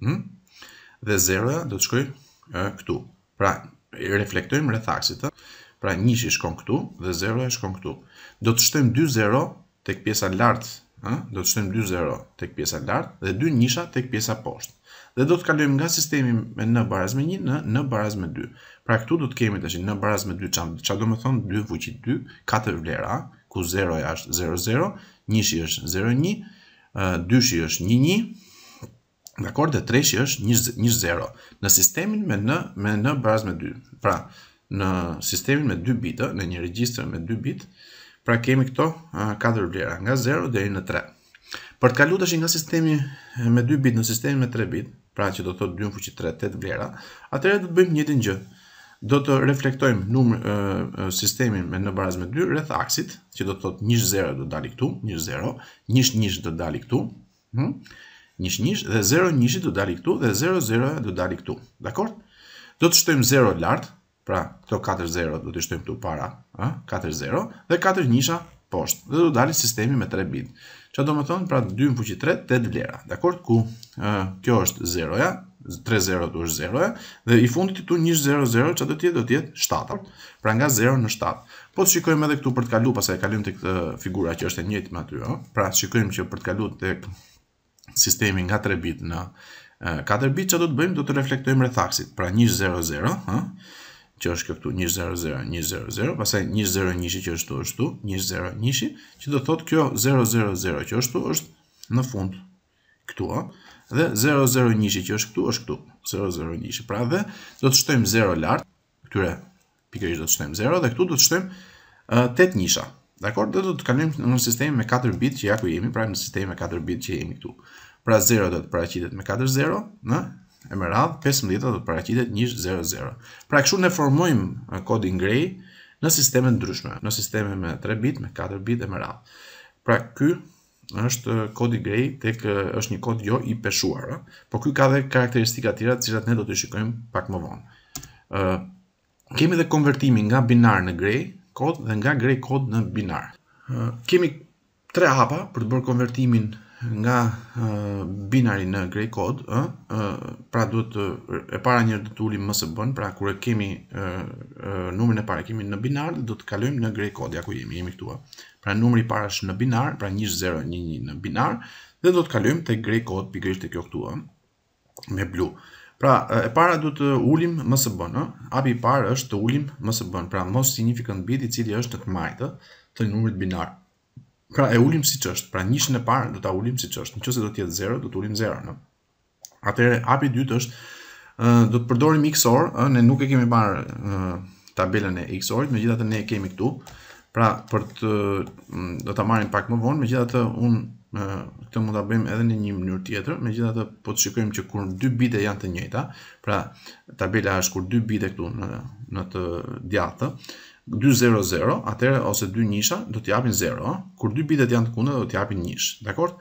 hm? dhe 0 do të shkoj këtu, pra reflektojmë rreth aksit, pra 1 shkon këtu dhe 0 shkon këtu, do të shtojmë 2 0, tek pjesa lart, ë, do të shtojmë 2-0 tek pjesa lart dhe 2 nisha tek pjesa poshtë. Dhe do të kalojmë nga sistemi me n baraz me 1 në n baraz me 2. Pra këtu do të kemi tash n baraz me 2 çfarë çfarë do të thonë 2 fuqi 2, katër vlera, ku 0 është 0 0, 1 është 0 1, 2-shi është 1-1, dakor, dhe 3-shi është 1-0, në sistemin me në, me në me 2. Pra, në sistemin me 2 bitë, në një registrë me 2 bitë, Pra kemi këto 4 vlera, nga 0 dhe i në 3. Për të kalu të nga sistemi me 2 bit në sistemi me 3 bit, pra që do të thotë 2 fuqi 3, 8 vlera, atërre do të bëjmë njëtë një. Do të reflektojmë numër sistemi me në baraz me 2, rreth aksit, që do të thotë njësh 0 do të dali këtu, njësh 0, njësh njësh do të dali këtu, hm, njësh njësh dhe 0 njësh do të dali këtu, dhe 0, 0 do të dali këtu. Dhe Do të shtojmë 0 lartë, Pra, këto 4-0 do të shtojmë këtu para, 4-0, dhe 4 nisha poshtë, dhe do dali sistemi me 3 bit. Qa do më thonë, pra, 2 në fuqi 3, 8 vlera. Dhe akord, ku kjo është 0-ja, 3-0 të është 0-ja, dhe i fundit të tu 1-0-0, qa do tjetë, do tjetë 7-a, pra nga 0 në 7. Po të shikojmë edhe këtu për të kalu, pasaj kalim të këtë figura që është e njëtë më aty, pra shikojmë që për të kalu të sistemi nga 3 bit në 4 bit, qa do të bëjmë, do të reflektojmë rethaksit, pra 1 që është këtu 100, pastaj 101 që është këtu ashtu, 101 që do të thotë kjo 000 që është këtu është në fund këtu ë dhe 001 që është këtu është këtu, 001. Pra dhe do të shtojmë 0 lart, këtyre pikërisht do të shtojmë 0 dhe këtu do të shtojmë 8 nisha. Dakor? Dhe do të kalojmë në sistemin me 4 bit që ja ku jemi, pra në sistemin me 4 bit që jemi këtu. Pra 0 do të paraqitet me 40, ë, e radh 15 do të paraqitet 100. Pra kështu ne formojmë kodin grey në sisteme të ndryshme, në sisteme me 3 bit, me 4 bit e më radh. Pra ky është kodi grey tek është një kod jo i peshuar, a? por ky ka dhe karakteristika të tjera të cilat ne do të shikojmë pak më vonë. Ë kemi dhe konvertimin nga binar në grey kod dhe nga grey kod në binar. Ë kemi tre hapa për të bërë konvertimin nga binari në grej kod, pra duhet të e para njërë të ulim më së bën, pra kërë kemi numrin e para kemi në binar, duhet të kalujmë në grej kod, ja ku jemi, jemi këtua. Pra numëri para është në binar, pra 1011 në binar, dhe duhet të kalujmë të grej kod, për grej shtë kjo këtua, me blu. Pra e para duhet të ullim më së bën, api i para është të ullim më së bën, pra most significant bit i cili është të të majtë të numërit binar. Pra e ulim siç është. Pra nishën e parë do ta ulim siç është. Nëse do të jetë 0, do të ulim 0, në. Atëherë hapi i dytë është ë do të përdorim x-or, ë ne nuk e kemi marr tabelën e x-orit, megjithatë ne e kemi këtu. Pra për të do ta marrim pak më vonë, megjithatë un këtë mund ta bëjmë edhe në një mënyrë tjetër, megjithatë po të shikojmë që kur dy bite janë të njëjta, pra tabela është kur dy bite këtu në në të djathtë, 2-0-0, atërë ose 2 njësha, do t'i apin 0, kur 2 bitet janë të kunda, do t'i apin njësh. Dekord?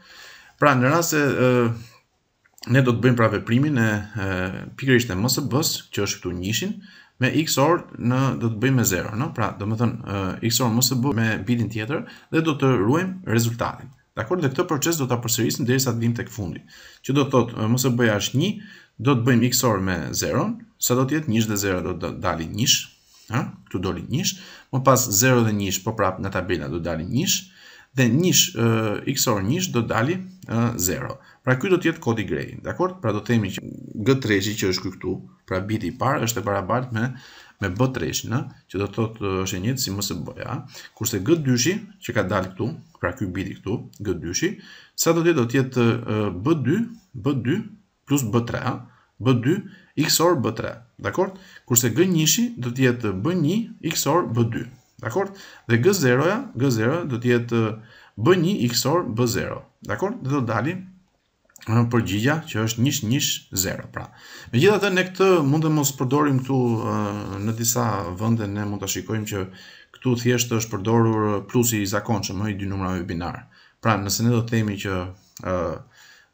Pra, në rrasë, ne do t'bëjmë prave primin e pikrish e mësë bës, që është këtu njëshin, me x orë në do të bëjmë me 0, no? Pra, do më thënë, x orë mësë bëjmë me bitin tjetër, dhe do të ruajmë rezultatin. Dekord? Dhe këtë proces do t'a përserisim dhe i sa t'vim të kë fundi. Që do të thotë, mësë ha? Ktu doli 1, më pas 0 dhe 1 po prap nga tabela do dali 1 dhe 1 uh, x 1 do dali uh, 0. Pra ky do të jetë kodi grej. Dakor? Pra do themi që g treshi që është këtu, pra biti i parë është e barabart me me b 3 në, Që do të thotë është e njëjtë si mos bëja, Kurse g dyshi që ka dalë këtu, pra ky biti këtu, g dyshi, sa do të jetë do të jetë b2 b2 plus b3, b2 xor b3 dakord kurse g1-shi do të jetë b1 xor b2 dakord dhe g0-ja g0 do të jetë b1 xor b0 dakord dhe do dalim në përgjigja që është 1-1-0 pra me gjitha të ne këtë mund të mos përdorim këtu në disa vënde ne mund të shikojmë që këtu thjeshtë është përdorur plusi i zakon që më i dy numrave binar pra nëse ne do të themi që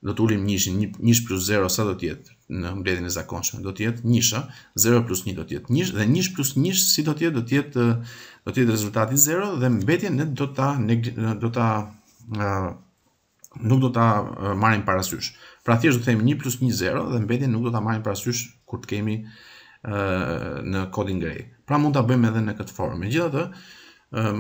do të ulim 1, 1, plus 0 sa do të jetë në mbledhjen e zakonshme, do të jetë 1 0 plus 1 do të jetë 1 dhe 1 plus 1 si do të jetë do të jetë do të jetë rezultati 0 dhe mbetjen ne do ta do ta nuk do ta marrim parasysh. Pra thjesht do të themi 1 plus 1 0 dhe mbetjen nuk do ta marrim parasysh kur të kemi ë në kodin grej. Pra mund ta bëjmë edhe në këtë formë. Megjithatë,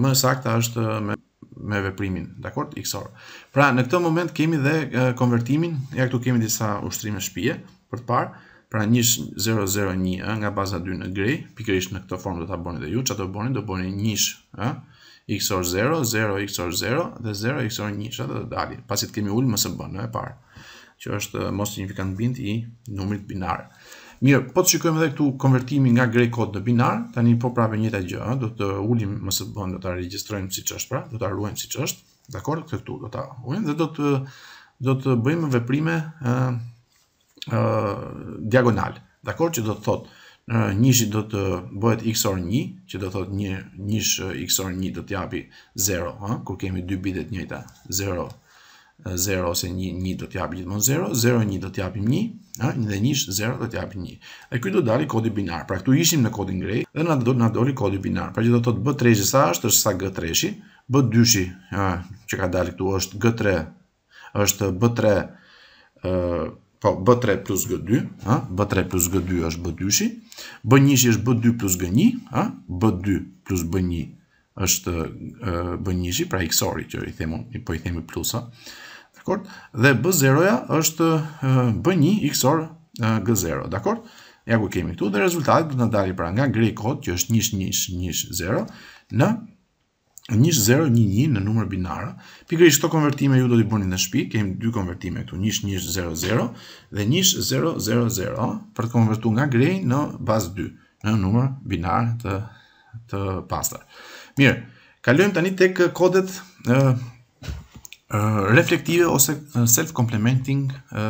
më saktë është me me veprimin, dakord, x-or. Pra, në këtë moment kemi dhe konvertimin, ja këtu kemi disa ushtrime shpije, për të parë, pra 1001 001 nga baza 2 në grej, pikërisht në këtë formë do ta bëni dhe ju, që do bëni? Do bëni 1, ëh, x-or 0, 0 x-or 0 dhe 0 x-or 1, atë do dali. Pasi të kemi ullë më së bën, e parë, që është most significant bind i numrit binarë. Mirë, po të shikojmë edhe këtu konvertimin nga grey kod në binar. Tani po po prave njëta gjë, do të ulim së bënd, do ta regjistrojmë siç është pra, do ta ruajmë siç është. Dakor këtu, do ta ulim dhe do të do të bëjmë veprime ë ë diagonal. Dakor, që do të thotë, në do të bëhet XOR 1, që do të thotë një njësh XOR 1 do të japi 0, ha, kur kemi dy bitet njëjta, 0. 0 ose 1, 1 do t'japi gjithmonë 0, 0, 1 do t'japi 1, a, dhe 1, 0 do t'japi 1. E këtu do dali kodi binar, pra këtu ishim në kodin grej, dhe nga do nga doli kodi binar, pra që do të të B3 sa është, është sa G3, B2 që ka dali këtu është G3, është B3, po, B3 plus G2, a, B3 plus G2 është B2, B1 është B2 plus G1, a, B2 plus B1 është uh, B1, pra iksori që i po i themi plusa, dakor? Dhe B0-ja është B1 XOR G0, dakor? Ja ku kemi këtu dhe rezultatet do të na dalë pra nga grej kod që është 1110 në 1011 në numër binar. Pikërisht këto konvertime ju do t'i bëni në shtëpi. Kemi dy konvertime këtu, 1100 dhe 1000 për të konvertuar nga grej në bazë 2 në numër binar të të pastër. Mirë, kalojmë tani tek kodet reflektive ose self complementing uh,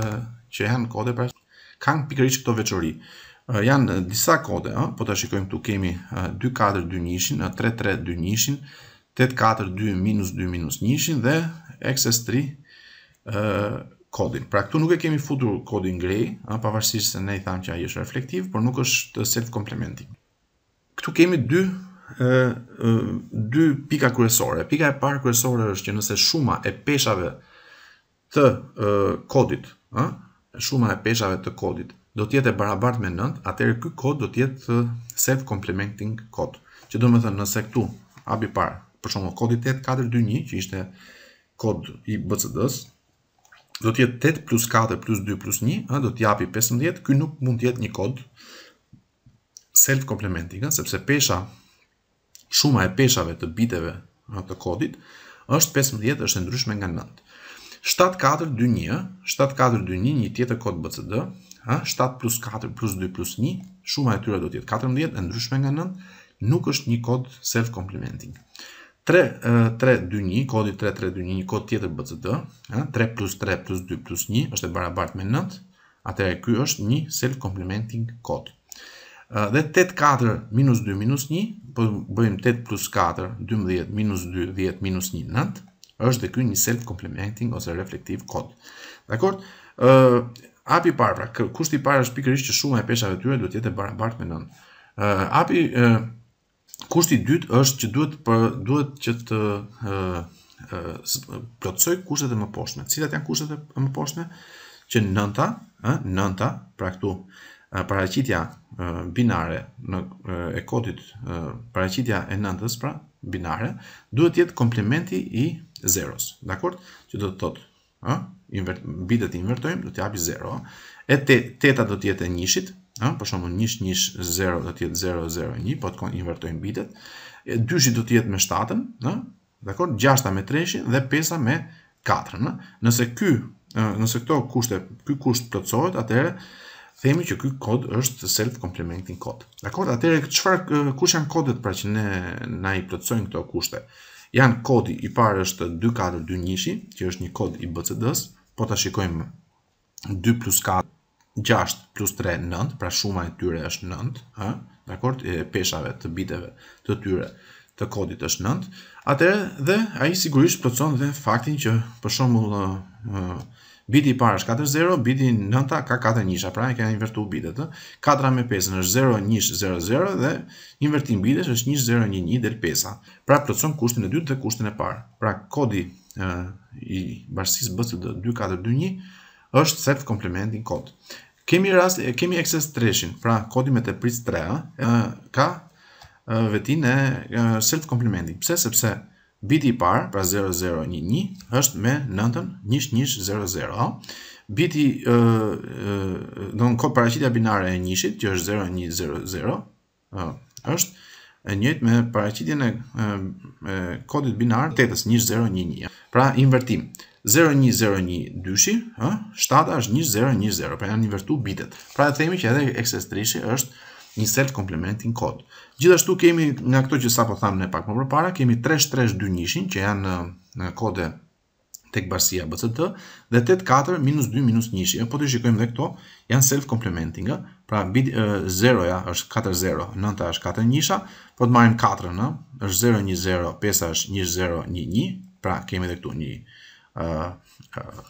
që janë kode pra kanë pikërisht këto veçori. Uh, janë disa kode, ëh, uh, po ta shikojmë këtu kemi uh, 2421, uh, 3321, 842-2-1 dhe XS3 ë uh, kodin. Pra këtu nuk e kemi futur kodin grej, ëh, uh, pavarësisht se ne i thamë që ai është reflektiv, por nuk është self complementing. Këtu kemi dy ë dy pika kryesore. Pika e parë kryesore është që nëse shuma e peshave të e, kodit, ë, shuma e peshave të kodit do të jetë e barabartë me 9, atëherë ky kod do të jetë self complementing kod. Që do të thonë nëse këtu hapi parë, për shembull kodi 8421 që ishte kod i BCD-s, do të jetë 8 plus 4 plus 2 plus 1, ë, do të japi 15. Ky nuk mund të jetë një kod self complementing, sepse pesha shuma e peshave të biteve të kodit është 15 është ndryshme nga 9. 7421, 7421 një tjetër kod BCD, 7 plus 4 plus 2 plus 1, shuma e tyre do tjetë 14, e ndryshme nga 9, nuk është një kod self-complementing. 3-2-1, kodi 3-3-2-1, një kod tjetër BCD, 3 plus 3 plus 2 plus 1, është e barabart me 9, atëre kjo është një self-complementing kod dhe 8 4 minus 2 minus 1, po bëjmë 8 plus 4, 12 minus 2, 10 minus 1, 9, është dhe kënë një self-complementing ose reflektiv kod. Dekord? Uh, api parë, pra, kushti parë është pikërish që shumë e peshave tyre duhet jetë e barabart me nënë. api, kushti dytë është që duhet, për, duhet që të plotësoj kushtet e më poshme. Cilat janë kushtet e më poshme? Që nënta, nënta, pra këtu, uh, paraqitja binare në e kodit paraqitja e nëntës, pra binare, duhet të jetë komplementi i zeros. Dakor? Që do të thotë, ë, invert, bitet invertojmë, do të japi 0. E teta do të jetë e njëshit, ë, për shembull 1 1 0 do të jetë 0 0 1, po të invertojmë bitet. E dyshit do të jetë me 7-ën, ë, dakor? 6 a me 3-shin dhe 5-a me 4-ën, Nëse ky, nëse këto kushte, ky kusht plotësohet, atëherë themi që ky kod është self complementing kod. Dakor, atëherë çfarë kush janë kodet pra që ne na i plotësojnë këto kushte? Jan kodi i parë është 2421-shi, që është një kod i BCD-s, po ta shikojmë 2 plus 4, 6 plus 3, 9, pra shuma e tyre është 9, ëh, dakor, peshave të biteve të tyre të kodit është 9. Atëherë dhe ai sigurisht plotson dhe faktin që për shembull ë Biti i parë është 4-0, biti i nënta ka 4 1 pra e kanë invertu bitet, ëh. 4 me 5 është 0 1 0 0 dhe invertimi bitesh është 1 0 1 1 del 5-a. Pra plotson kushtin e dytë dhe kushtin e parë. Pra kodi e, i bashkisë BCD 2421 është self complementing code. Kemi rast kemi access treshin, pra kodi me të pritë 3-a ka vetin e self complementing. Pse? Sepse Biti i parë, pra 0011, është me nëntën 1100. Biti, ë, don do në kod paracitja binare e 1-shit, që është 0100, ë, është e njëjtë me paraqitjen e, kodit binar tetës 1011. Pra invertim. 0101 dyshi, ë, 7 është 1010, pra janë invertu bitet. Pra e themi që edhe ekses 3 është 0101 një self complementing code. Gjithashtu kemi nga këto që sa po thamë ne pak më përpara, kemi 3321 njishin, që janë në kode tek bashësia BCT dhe 84 minus 2 minus njëshin. Po të shikojmë dhe këto janë self complementing, pra 0-ja është 40, 9-a është 4 njisha, po të marrim 4-ën, është 010, 5-a është 1011, pra kemi edhe këtu një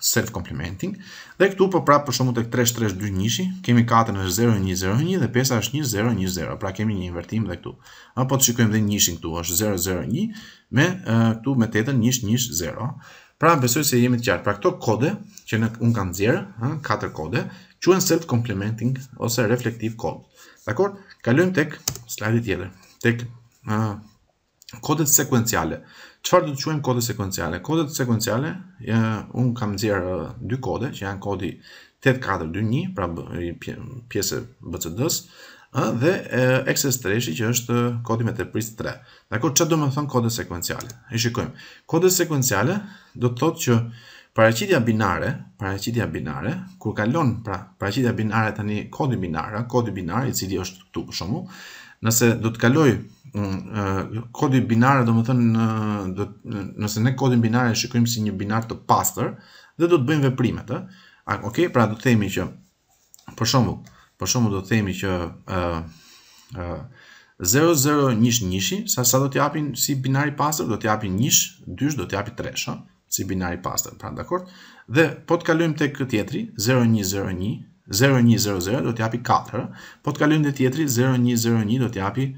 self complementing dhe këtu po prapë për shkakun tek 3321-shi kemi 4 është 0101 dhe 5 është 1010. Pra kemi një invertim dhe këtu. apo po të shikojmë dhe njëshin këtu është 001 me këtu me tetën 110. Pra besoj se jemi të qartë. Pra këto kode që ne un kanë nxjerr, ha, katër kode, quhen self complementing ose reflective code. Dakor? Kalojmë tek slajdi tjetër. Tek ha, kodet sekuenciale. Qëfar do të quajmë kodet sekvenciale? Kodet sekvenciale, unë kam nëzirë uh, dy kode, që janë kodi 8421, pra pjese BCD-s, uh, dhe uh, XS3-shi që është kodi me të pris 3. Dako, që do më thonë kodet sekvenciale? E shikojmë, kodet sekvenciale do të thotë që paracitja binare, paracitja binare, kur kalon pra paracitja binare të një kodi binare, kodi binare, i cili është këtu shumë, nëse do të kaloj Mm, kodi binare do më thënë do, nëse ne kodin binare shikojmë si një binar të pastër dhe do të bëjmë veprimet ë ok pra do të themi që për shembull për shembull do të themi që ë ë 0011 sa sa do të japin si binar i pastër do të japin 1 2 do të japin 3 ë si binar i pastër pra dakor dhe po të kalojmë tek këtë tjetri 0101 0100 do t'japi 4, po të kalojmë te tjetri 0101 do t'japi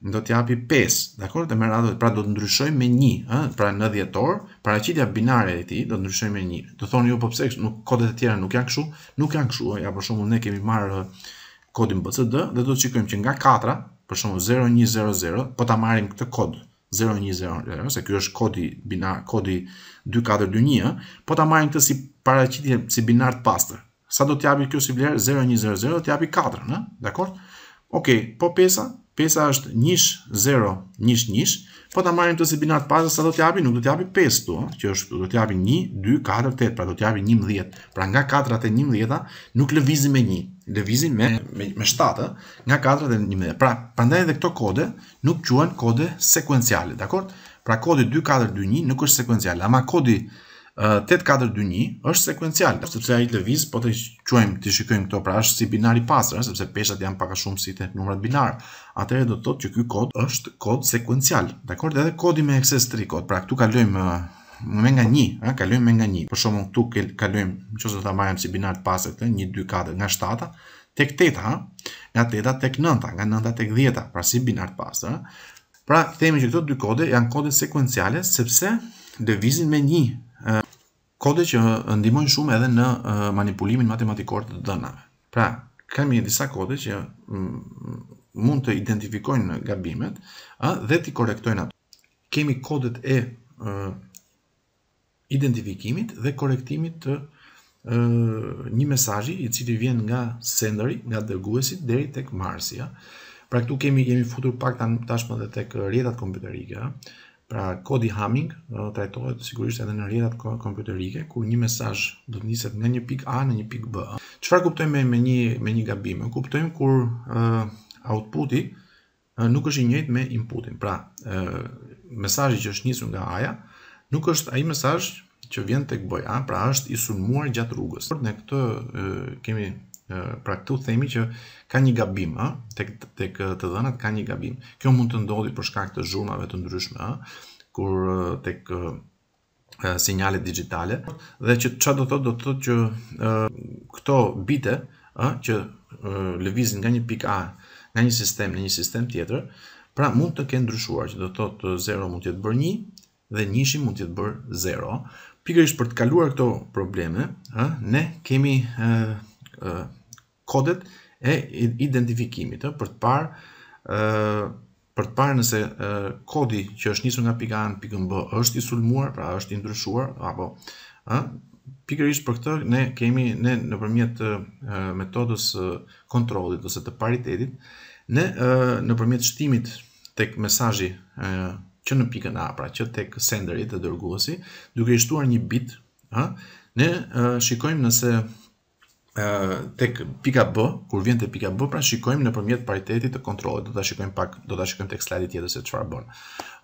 do të japi 5. Dakor? Dhe me radhë, pra do të ndryshojmë me 1, ëh, pra në dhjetor, paraqitja binare e tij do të ndryshojmë me 1. Do thoni ju po pse nuk kodet e tjera nuk janë kështu? Nuk janë kështu, ja për shkakun ne kemi marr kodin BCD dhe do të shikojmë që nga 4, për shembull 0100, po ta marrim këtë kod 0100, se ky është kodi binar, kodi 2421, ëh, po ta marrim këtë si paraqitje si binar të pastër. Sa do të japi kjo si vlerë 0100 do të japi 4, ëh? Dakor? Okej, okay, po pesa, pesa është njish, zero, njish, njish, po të marim të si binat pasës, sa do t'japi, nuk do t'japi 5 tu, që është do t'japi 1, 2, 4, 8, pra do t'japi 11, pra nga 4 atë 11-a, nuk lëvizim me 1, lëvizim me, me, me 7 nga 4 atë 11-a, pra përndaj edhe këto kode, nuk quen kode sekuenciale, dakord? Pra kode 2, 4, 2, 1, nuk është sekuenciale, ama kode 8421 është sekuencial, sepse ai lëviz po të quajmë të shikojmë këto pra është si binari sepse peshat janë pak a shumë si të numrat binar atëherë do të thotë që ky kod është kod sekuencial. Dakor? Edhe kodi me access 3 kod. Pra këtu kalojmë me nga 1, ëh, kalojmë me nga 1. Për shkakun këtu kalojmë, nëse do ta marrim si binar pasë këtë, 1 2 4 nga 7 tek 8, ëh, nga 8 tek 9, nga 9 tek 10, pra si binar pasë, ëh. Pra, themi që këto dy kode janë kode sekuenciale sepse devizin me 1, kode që ndihmojnë shumë edhe në manipulimin matematikor të dënave. Pra, kemi disa kode që mund të identifikojnë gabimet a, dhe t'i korektojnë ato. Kemi kodet e, e identifikimit dhe korektimit të e, një mesajji i cili vjen nga senderi, nga dërguesit, deri tek marsia. Pra këtu kemi, jemi futur pak të tashmë dhe tek rjetat kompjuterike. Pra kodi Hamming trajtohet sigurisht edhe në rjetat kompjuterike, ku një mesazh do të nga një pik A në një pik B. Qëfar kuptojmë me, me, një, me një gabime? Kuptojmë kur... E, outputi nuk është i njëjtë me inputin. Pra, ë mesazhi që është nisur nga A-ja nuk është ai mesazh që vjen tek B-ja, pra është i sulmuar gjatë rrugës. Ne këtë e, kemi e, pra këtu themi që ka një gabim, ë, tek tek të dhënat ka një gabim. Kjo mund të ndodhi për shkak të zhurmave të ndryshme, ë, kur tek e, sinjale digjitale dhe që ç'a do thotë do të thotë që e, këto bite, ë, që lëvizin nga një pikë A nga një sistem në një sistem tjetër, pra mund të kenë ndryshuar, që do të thotë 0 mund të jetë bërë 1 dhe 1 mund të jetë bërë 0. Pikërisht për të kaluar këto probleme, ë, ne kemi ë ë kodet e identifikimit, ë, për të parë ë për të parë nëse e, kodi që është nisur nga pika A në pikën B është i sulmuar, pra është i ndryshuar apo ë pikërisht për këtë ne kemi ne nëpërmjet metodës së kontrollit ose të paritetit Ne në përmjet shtimit tek mesajji që në pikën A, pra që tek senderit të dërguesi, duke i shtuar një bit, ha, ne shikojmë nëse tek pika B, kur vjen te pika B, pra shikojmë nëpërmjet paritetit të kontrollit. Do ta shikojmë pak, do ta shikojmë tek slajdi tjetër se çfarë bën.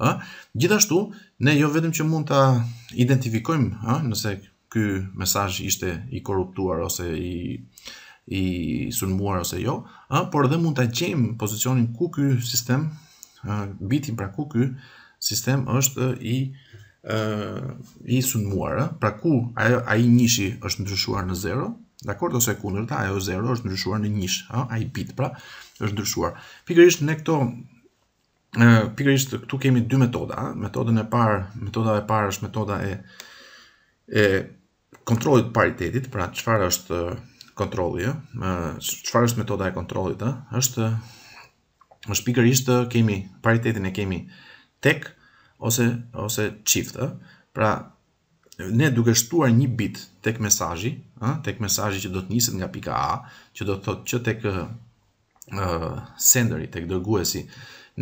Ëh, gjithashtu, ne jo vetëm që mund ta identifikojmë, ëh, nëse ky mesazh ishte i korruptuar ose i i sulmuar ose jo, ë, por edhe mund ta gjejmë pozicionin ku ky sistem, ë, bitin pra ku ky sistem është i ë i sulmuar, ë, pra ku ajo ai nishi është ndryshuar në 0, dakor ose kundërta, ajo 0 është ndryshuar në 1, ë, ai bit pra është ndryshuar. Pikërisht ne këto ë pikërisht këtu kemi dy metoda, metodën e parë, metoda e parë është metoda e e kontrollit paritetit, pra çfarë është kontrolli, ë. Çfarë është metoda e kontrollit, ë? Është është pikërisht kemi paritetin e kemi tek ose ose çift, ë. Pra ne duke shtuar një bit tek mesazhi, ë, tek mesazhi që do të niset nga pika A, që do të thotë që tek ë senderi, tek dërguesi,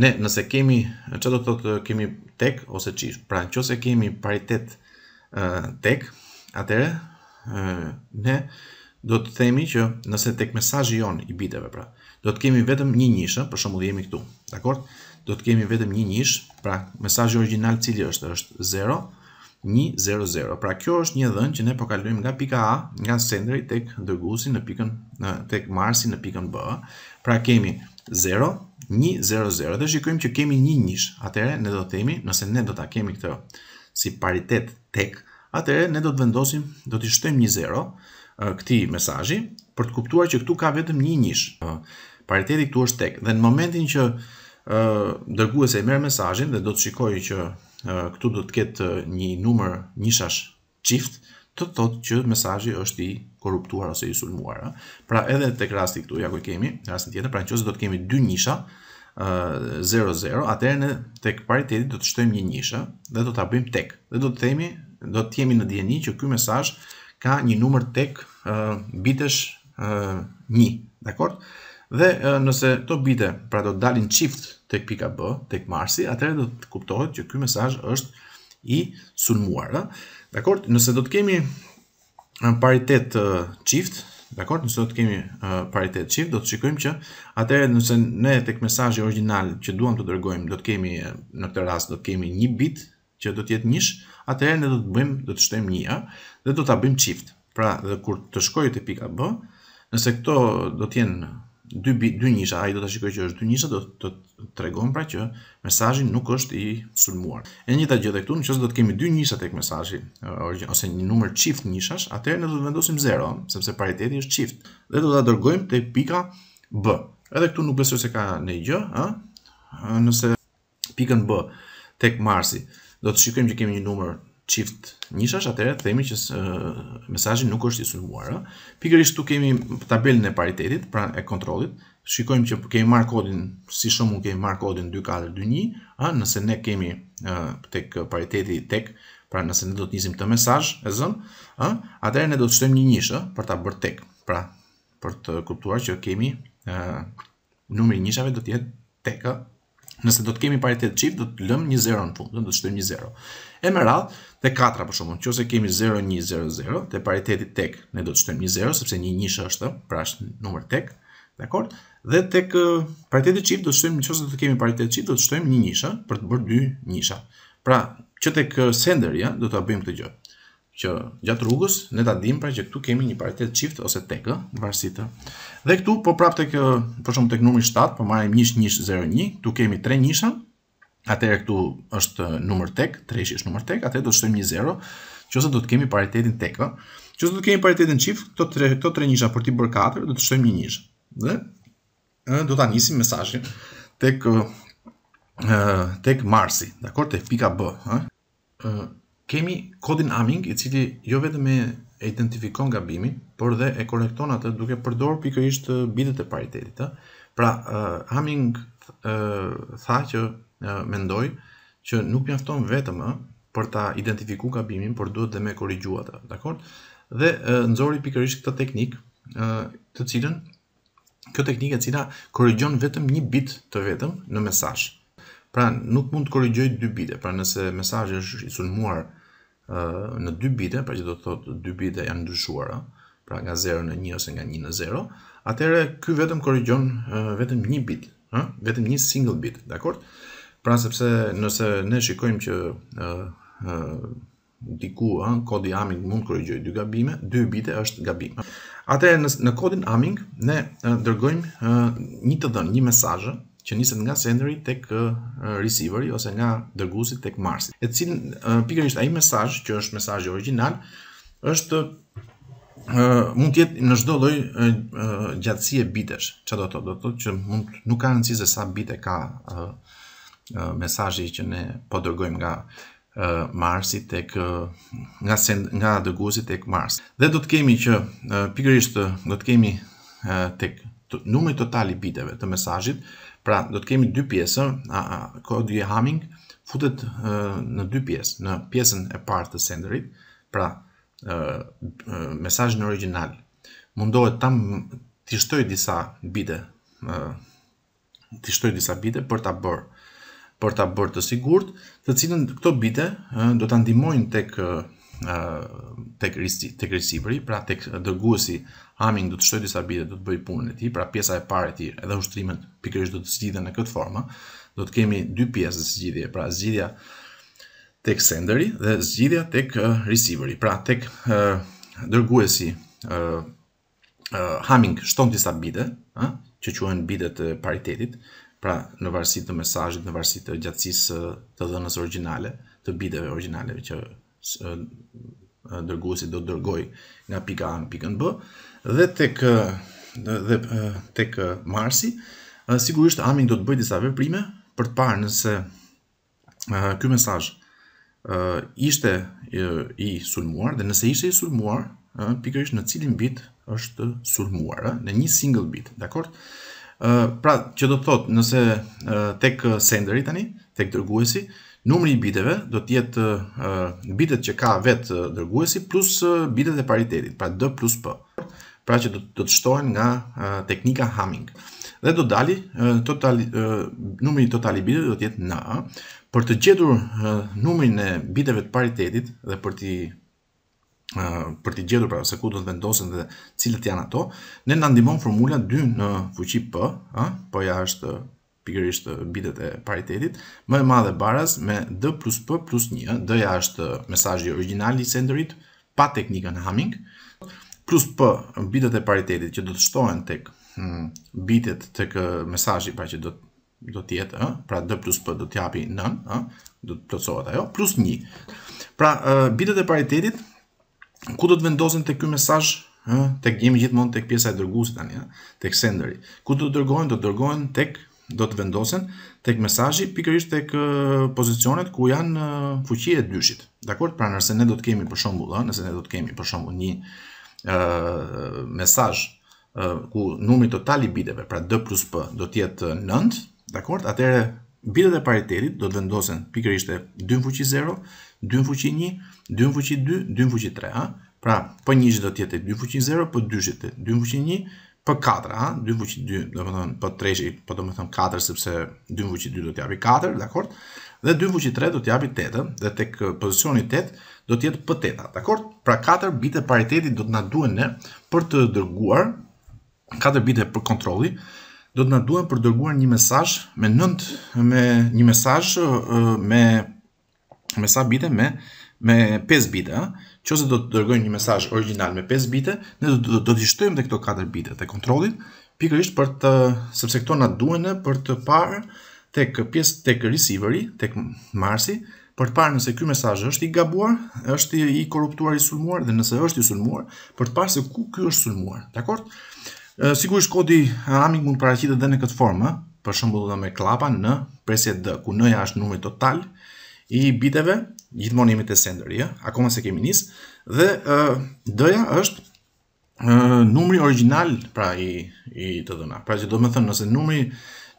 ne nëse kemi që do të thotë kemi tek ose çift. Pra nëse kemi paritet ë tek, atëre ë ne do të themi që nëse tek mesazhi jon i biteve pra, do të kemi vetëm një nishë, për shembull jemi këtu. Dakor? Do të kemi vetëm një nishë, pra mesazhi origjinal cili është është 0 1 0 Pra kjo është një dhënë që ne po kalojmë nga pika A, nga senderi tek dërguesi në pikën në tek marsi në pikën B. Pra kemi 0 1 0 Dhe shikojmë që kemi një nish. Atëherë ne do të themi, nëse ne do ta kemi këtë si paritet tek, atëherë ne do të vendosim, do të shtojmë një këti mesazhi për të kuptuar që këtu ka vetëm një nish. Pariteti këtu është tek dhe në momentin që ë e merr mesazhin dhe do të shikojë që këtu do të ketë një numër nishash çift, të thotë që mesazhi është i korruptuar ose i sulmuar. Pra edhe tek rasti këtu ja ku kemi, rastin tjetër, pra nëse do të kemi dy 0 00, atëherë ne tek pariteti do të shtojmë një nishë dhe do ta bëjmë tek. Dhe do të themi, do të jemi në dieni që ky mesazh ka një numër tek uh, bitesh 1, uh, dakord? Dhe uh, nëse këto bite pra do dalin çift tek pika B, tek Marsi, atëherë do të kuptohet që ky mesazh është i sulmuar, ëh. Dakord? Nëse do të kemi paritet çift, uh, dakord? Nëse do të kemi uh, paritet çift, do të shikojmë që atëherë nëse ne tek mesazhi origjinal që duam të dërgojmë, do të kemi në këtë rast do të kemi një bit që do të jetë 1, atëherë ne do të bëjmë, do të shtojmë 1 dhe do ta bëjmë çift. Pra, dhe kur të shkojë te pika B, nëse këto do të jenë 2 dy nisha, ai do ta shikojë që është 2 nisha, do të tregon pra që mesazhi nuk është i sulmuar. E njëjta gjë edhe këtu, nëse do të kemi 2 nisha tek mesazhi ose një numër çift nishash, atëherë ne do të vendosim 0, sepse pariteti është çift dhe do ta dërgojmë tek pika B. Edhe këtu nuk besoj se ka ndonjë gjë, ë? Nëse pikën B tek Marsi, do të shikojmë që kemi një numër çift nishash, atëherë themi që mesazhi nuk është i sulmuar. ëh. Pikërisht këtu kemi tabelën e paritetit, pra e kontrollit. Shikojmë që kemi marr kodin, si shumë kemi marr kodin 2421, ëh, nëse ne kemi tek pariteti tek, pra nëse ne do të nisim këtë mesazh e ëh, atëherë ne do të shtojmë një nishë për ta bërë tek. Pra, për të kuptuar që kemi ëh numri nishave do të jetë tek Nëse do të kemi paritet çift, do të lëmë një 0 në fund, do të shtojmë një 0. E me radh te 4 për shkakun. Nëse kemi 0 1 0 0, te pariteti tek ne do të shtojmë një 0 sepse një nish është, pra është numër tek. Dakor? Dhe tek pariteti çift do të shtojmë nëse do të kemi paritet çift, do të shtojmë një nishë për të bërë 2 nisha. Pra, që tek senderi ja, do ta bëjmë këtë gjë që gjatë rrugës ne ta dim pra që këtu kemi një paritet çift ose tek ë, varësi të. Dhe këtu po prapë tek për shkak tek numri 7, po marrim 1101, këtu kemi 3 nisha. Atëherë këtu është numër tek, 3 është numër tek, atëherë do të shtojmë 10, qoftë do të kemi paritetin tek ë. Qoftë do të kemi paritetin çift, këto 3 këto 3 nisha për të bërë 4, do të shtojmë 1 nish. Dhe ë do ta nisim mesazhin tek ë tek Marsi, dakor, tek pika B, ë kemi kodin aming i cili jo vetëm e identifikon gabimin, por dhe e korekton atë duke përdor pikërisht bitet e paritetit. Pra, uh, aming uh, tha që uh, mendoj që nuk mjafton vetëm uh, për ta identifiku gabimin, por duhet dhe me korrigju atë, dakor? Dhe uh, nxori pikërisht këtë teknik, uh, të cilën kjo teknikë e cila korrigjon vetëm një bit të vetëm në mesazh. Pra, nuk mund të korrigjoj dy bite, pra nëse mesazhi është i sulmuar uh, në dy bite, pra që do të thotë dy bite janë ndryshuara, pra nga 0 në 1 ose nga 1 në 0, atëherë ky vetëm korrigjon vetëm një bit, ëh, vetëm një single bit, dakor? Pra sepse nëse ne shikojmë që ëh diku ëh kodi aming mund korrigjoj dy gabime, dy bite është gabim. Atëherë në, në kodin aming, ne dërgojmë një të dhënë, një mesazh, që niset nga senderi tek receiveri ose nga dërguesi tek Marsi. E cilin pikërisht ai mesazh që është mesazhi origjinal është mund të jetë në çdo lloj gjatësie bitesh. Çfarë do të thotë? Do të thotë që mund nuk ka rëndësi se sa bite ka mesazhi që ne po dërgojmë nga Marsi tek nga send, nga dërguesi tek Mars. Dhe do të kemi që pikërisht do të kemi tek numri total i biteve të mesazhit Pra, do të kemi dy pjesë, a, kodi i Hamming futet uh, në dy pjesë, në pjesën e parë të senderit, pra, uh, uh, mesazhi në origjinal mundohet ta të shtoj disa bite, uh, të shtoj disa bite për ta bërë për ta bërë të sigurt, të cilën këto bite uh, do ta ndihmojnë tek uh, tek tek reciperi, pra tek dërguesi Hamming do të shtojë disa bite, do të bëj punën e tij, pra pjesa e parë e tij. Edhe ushtrimet pikërisht do të zgjidhen në këtë formë. Do të kemi dy pjesë të pra zgjidhja tek senderi dhe zgjidhja tek receiveri. Pra tek dërguesi, ë Hamming shton disa bite, ë, që quhen bitet e paritetit. Pra, në varësi të mesazhit, në varësi të gjatësisë të të dhënës origjinale, të biteve origjinale që dërguesi do të dërgoj nga pika A në pikën B dhe tek dhe tek Marsi sigurisht Amin do të bëj disa veprime për të parë nëse ky mesazh ishte i sulmuar dhe nëse ishte i sulmuar pikërisht në cilin bit është sulmuar në një single bit, dakor? ë pra që do të thotë nëse tek senderi tani, tek dërguesi, numri i biteve do të jetë bitet që ka vet dërguesi plus bitet e paritetit, pra D plus P. Pra që do të shtohen nga teknika Hamming. Dhe do dali total numri i total i biteve do të jetë N. Për të gjetur numrin e biteve të paritetit dhe për të për të gjetur pra se ku do të vendosen dhe cilët janë ato, ne na ndihmon formula 2 në fuqi P, ëh, po ja është pikërisht bitet e paritetit, më e madhe baraz me D plus P plus 1, D-ja është mesajji original i senderit, pa teknikën Hamming, plus P, bitet e paritetit që do të shtohen tek hmm, bitet të kë mesajji pra që do të do të jetë, ë, pra D plus P do të japi 9, ë, do të plotësohet ajo plus 1. Pra, bitet e paritetit ku do të vendosen tek ky mesazh, ë, tek jemi gjithmonë tek pjesa e dërguesit tani, ë, tek senderi. Ku do të dërgohen? Do të dërgohen tek do të vendosen tek mesazhi pikërisht tek pozicionet ku janë fuqi e dyshit. Dakor? Pra nëse ne do të kemi për shembull, nëse ne do të kemi për shembull një ë mesazh ku numri total i biteve, pra D plus P do të jetë 9, dakor? Atëherë bitet e paritetit do të vendosen pikërisht te 2 në fuqi 0, 2 në fuqi 1, 2 në fuqi 2, 2 në fuqi 3, ha? Pra, p 1 do të jetë te 2 në fuqi 0, po 2 te 2 në fuqi 1 për 4, ha, 2 vuçi 2, po po do të thonë po 3, po do të thonë 4 sepse 2 vuçi 2 do të japi 4, dakor? Dhe 2 vuçi 3 do të t'japi 8, dhe tek pozicioni 8 do të jetë po 8, dakor? Pra 4 bite paritetit do të na duhen ne për të dërguar 4 bite për kontrolli, do të na duhen për dërguar një mesazh me 9 me një mesazh me me sa bite me me 5 bite, ha? Qose do të dërgojmë një mesazh original me 5 bite, ne do të do të shtojmë dhe këto 4 bite të kontrollit, pikërisht për të sepse këto na duhen për të parë tek pjesë tek receiveri, tek marsi, për të parë nëse ky mesazh është i gabuar, është i korruptuar, i sulmuar dhe nëse është i sulmuar, për të parë se ku ky është sulmuar. Dakor? Sigurisht kodi Amig mund të paraqitet edhe në këtë formë, për shembull me klapa në presje D, ku n-ja është numri total i biteve, gjithmonë jemi te senderi, ja? akoma se kemi nis dhe ë uh, D-ja është ë uh, numri origjinal pra i i të dhëna. Pra që do të thënë nëse numri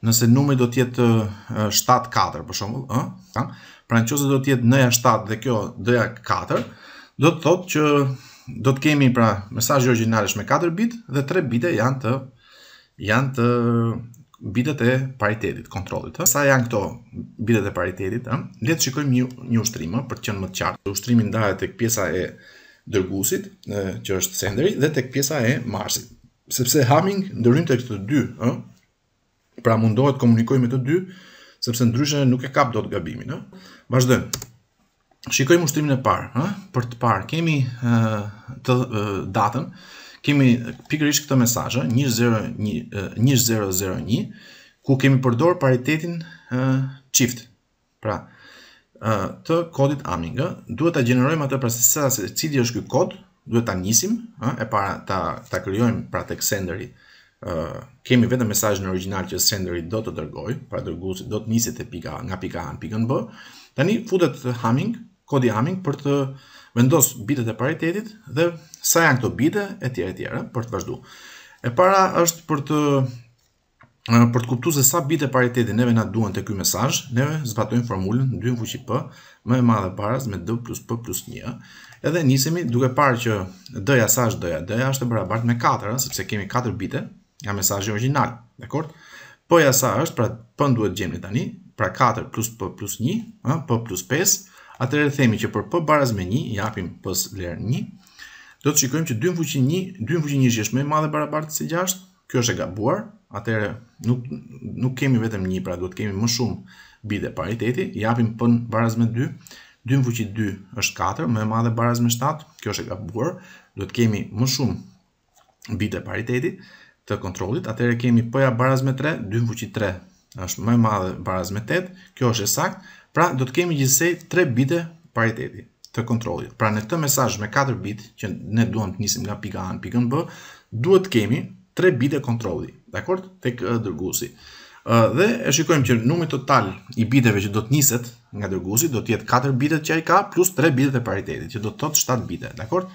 nëse numri do të jetë uh, 74 për shembull, ë, uh, pra nëse do të jetë N-ja 7 dhe kjo D-ja 4, do të thotë që do të kemi pra mesazhi origjinal me 4 bit dhe 3 bite janë të janë të bidet e paritetit, kontrollit, ëh. Sa janë këto bidet e paritetit, ëh? Le të shikojmë një, ushtrimë, për të qenë më të qartë. Ushtrimi ndahet tek pjesa e dërgusit, që është senderi dhe tek pjesa e marsit. Sepse Hamming ndërrym tek të dy, ëh. Pra mundohet komunikoj me të dy, sepse e nuk e kap dot gabimin, ëh. Vazhdojmë. Shikojmë ushtrimin e parë, ëh. Për të parë kemi ëh të datën, kemi pikërisht këtë mesazhë 101 1001 ku kemi përdor paritetin çift. pra, uh, të kodit AMING, duhet ta gjenerojmë atë pas se cili është ky kod, duhet ta nisim, ë, uh, e para ta ta krijojmë pra tek senderi. Uh, kemi vetëm mesazhin origjinal që senderi do të dërgojë, pra dërguesi do të niset te pika nga pika A në pikën B. Tani futet Hamming, kodi Hamming për të vendos bitet e paritetit dhe sa janë këto bite e tjera e tjera për të vazhdu. E para është për të për të kuptu se sa bite pariteti neve na duen të kjoj mesaj, neve zbatojnë formullën 2 fuqi p, më e madhe paras me 2 plus p plus 1, edhe nisemi duke parë që dëja sa është dëja, dëja është e barabart me 4, sepse kemi 4 bite, nga mesajë original, dhe kort? Pëja sa është, pra pën duhet gjemi tani, pra 4 plus p plus 1, p plus Atëherë themi që për p baraz me 1, japim pos vlerë 1. Do të shikojmë që 2 fuqi 1, 2 fuqi 1 është më e madhe barabartë se 6. Kjo është e gabuar. Atëherë nuk nuk kemi vetëm 1, pra duhet të kemi më shumë bide pariteti. Japim p baraz me 2. 2 fuqi 2 është 4, më e madhe baraz me 7. Kjo është e gabuar. Duhet të kemi më shumë bide pariteti të kontrollit. Atëherë kemi p ja baraz me 3, 2 fuqi 3 është më e madhe baraz me 8. Kjo është e saktë. Pra do të kemi gjithsej 3 bite pariteti të kontroli. Pra në këtë mesazh me 4 bit që ne duam të nisim nga pika A në pikën B, duhet të kemi 3 bite kontrolli, dakor? Tek dërguesi. Ëh dhe e shikojmë që numri total i biteve që do të niset nga dërguesi do të jetë 4 bitet që ai ka plus 3 bitet e paritetit që do të thotë 7 bite, dakor?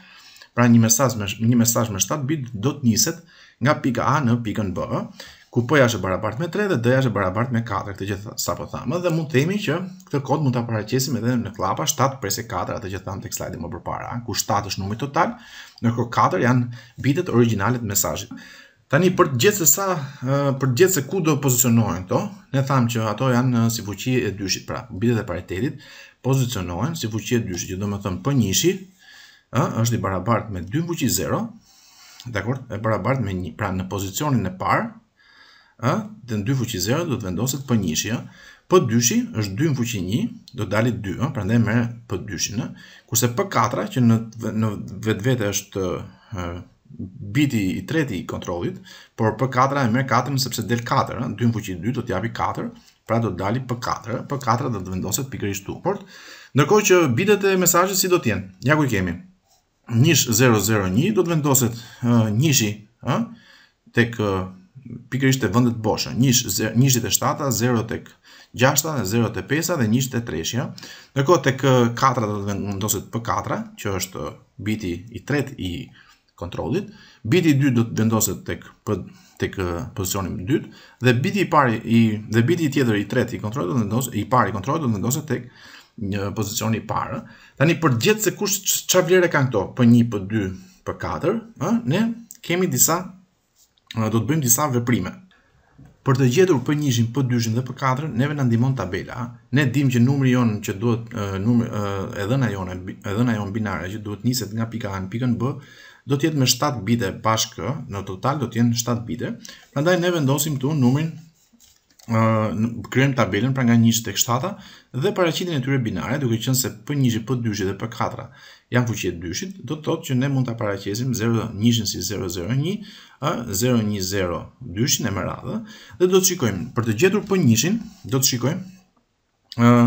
Pra një mesazh me një mesazh me 7 bit do të niset nga pika A në pikën B ku p po është e barabartë me 3 dhe d është e barabartë me 4, këtë gjithë sa po thamë, dhe mund të themi që këtë kod mund ta paraqesim edhe në klapa 7 5 4, atë që thamë tek slajdi më përpara, ku 7 është numri total, ndërkohë 4 janë bitet origjinale të mesazhit. Tani për të gjithë se sa për të gjithë se ku do pozicionohen këto, ne thamë që ato janë si fuqi e dyshit, pra bitet e paritetit pozicionohen si fuqi e dyshit, që do të thonë p po njëshi, është i barabartë me dakor? E barabartë me 1, pra në pozicionin e parë ë, dhe në 2 fuqi 0 do të vendoset P1, P2 është 2 në fuqi 1, do dali 2, ë, prandaj merr P2, ë. Kurse P4 që në në vetvete është ë biti i tretë i kontrollit, por P4 e merr 4 sepse del 4, ë, 2 në fuqi 2 do të japi 4. Pra do të dali P4, P4 do të vendoset pikërisht këtu. Por, ndërkohë që bitet e mesazhit si do të jenë. Ja ku i kemi. 1001 do të vendoset 1-shi, ëh, tek pikërisht të vëndet boshë, njështë të shtata, zero të gjashta, 0 të pesa dhe njështë të treshja, nërko të kë katra të të vendosit për 4 që është biti i tret i kontrolit, biti i dy do të vendosit të kë të kë pozicionim dhe biti i pari, i, dhe biti i tjetër i tret i kontrolit, vendos, i pari i kontrolit do të vendosit të kë një pozicion i parë. Tani për gjithë se kush çfarë vlere kanë këto, P1, P2, P4, ë, ne kemi disa do të bëjmë disa veprime. Për të gjetur P1, P2 dhe P4, neve na ndihmon tabela. Ne dimë që numri jonë që duhet numri e, dhëna jonë e dhëna jonë binare që duhet niset nga pika A në pikën B do të jetë me 7 bite bashkë, në total do të jenë 7 bite. Prandaj ne vendosim këtu numrin ë tabelen, tabelën pra nga 1 tek 7 dhe paraqitjen e tyre binare, duke qenë se P1, P2 dhe P4 janë jan fuqisë dyshit do të thotë që ne mund ta paraqesim 01-in si 001, ë 010 dyshin në radhë dhe do të shikojmë për të gjetur p1-in po do të shikojmë ë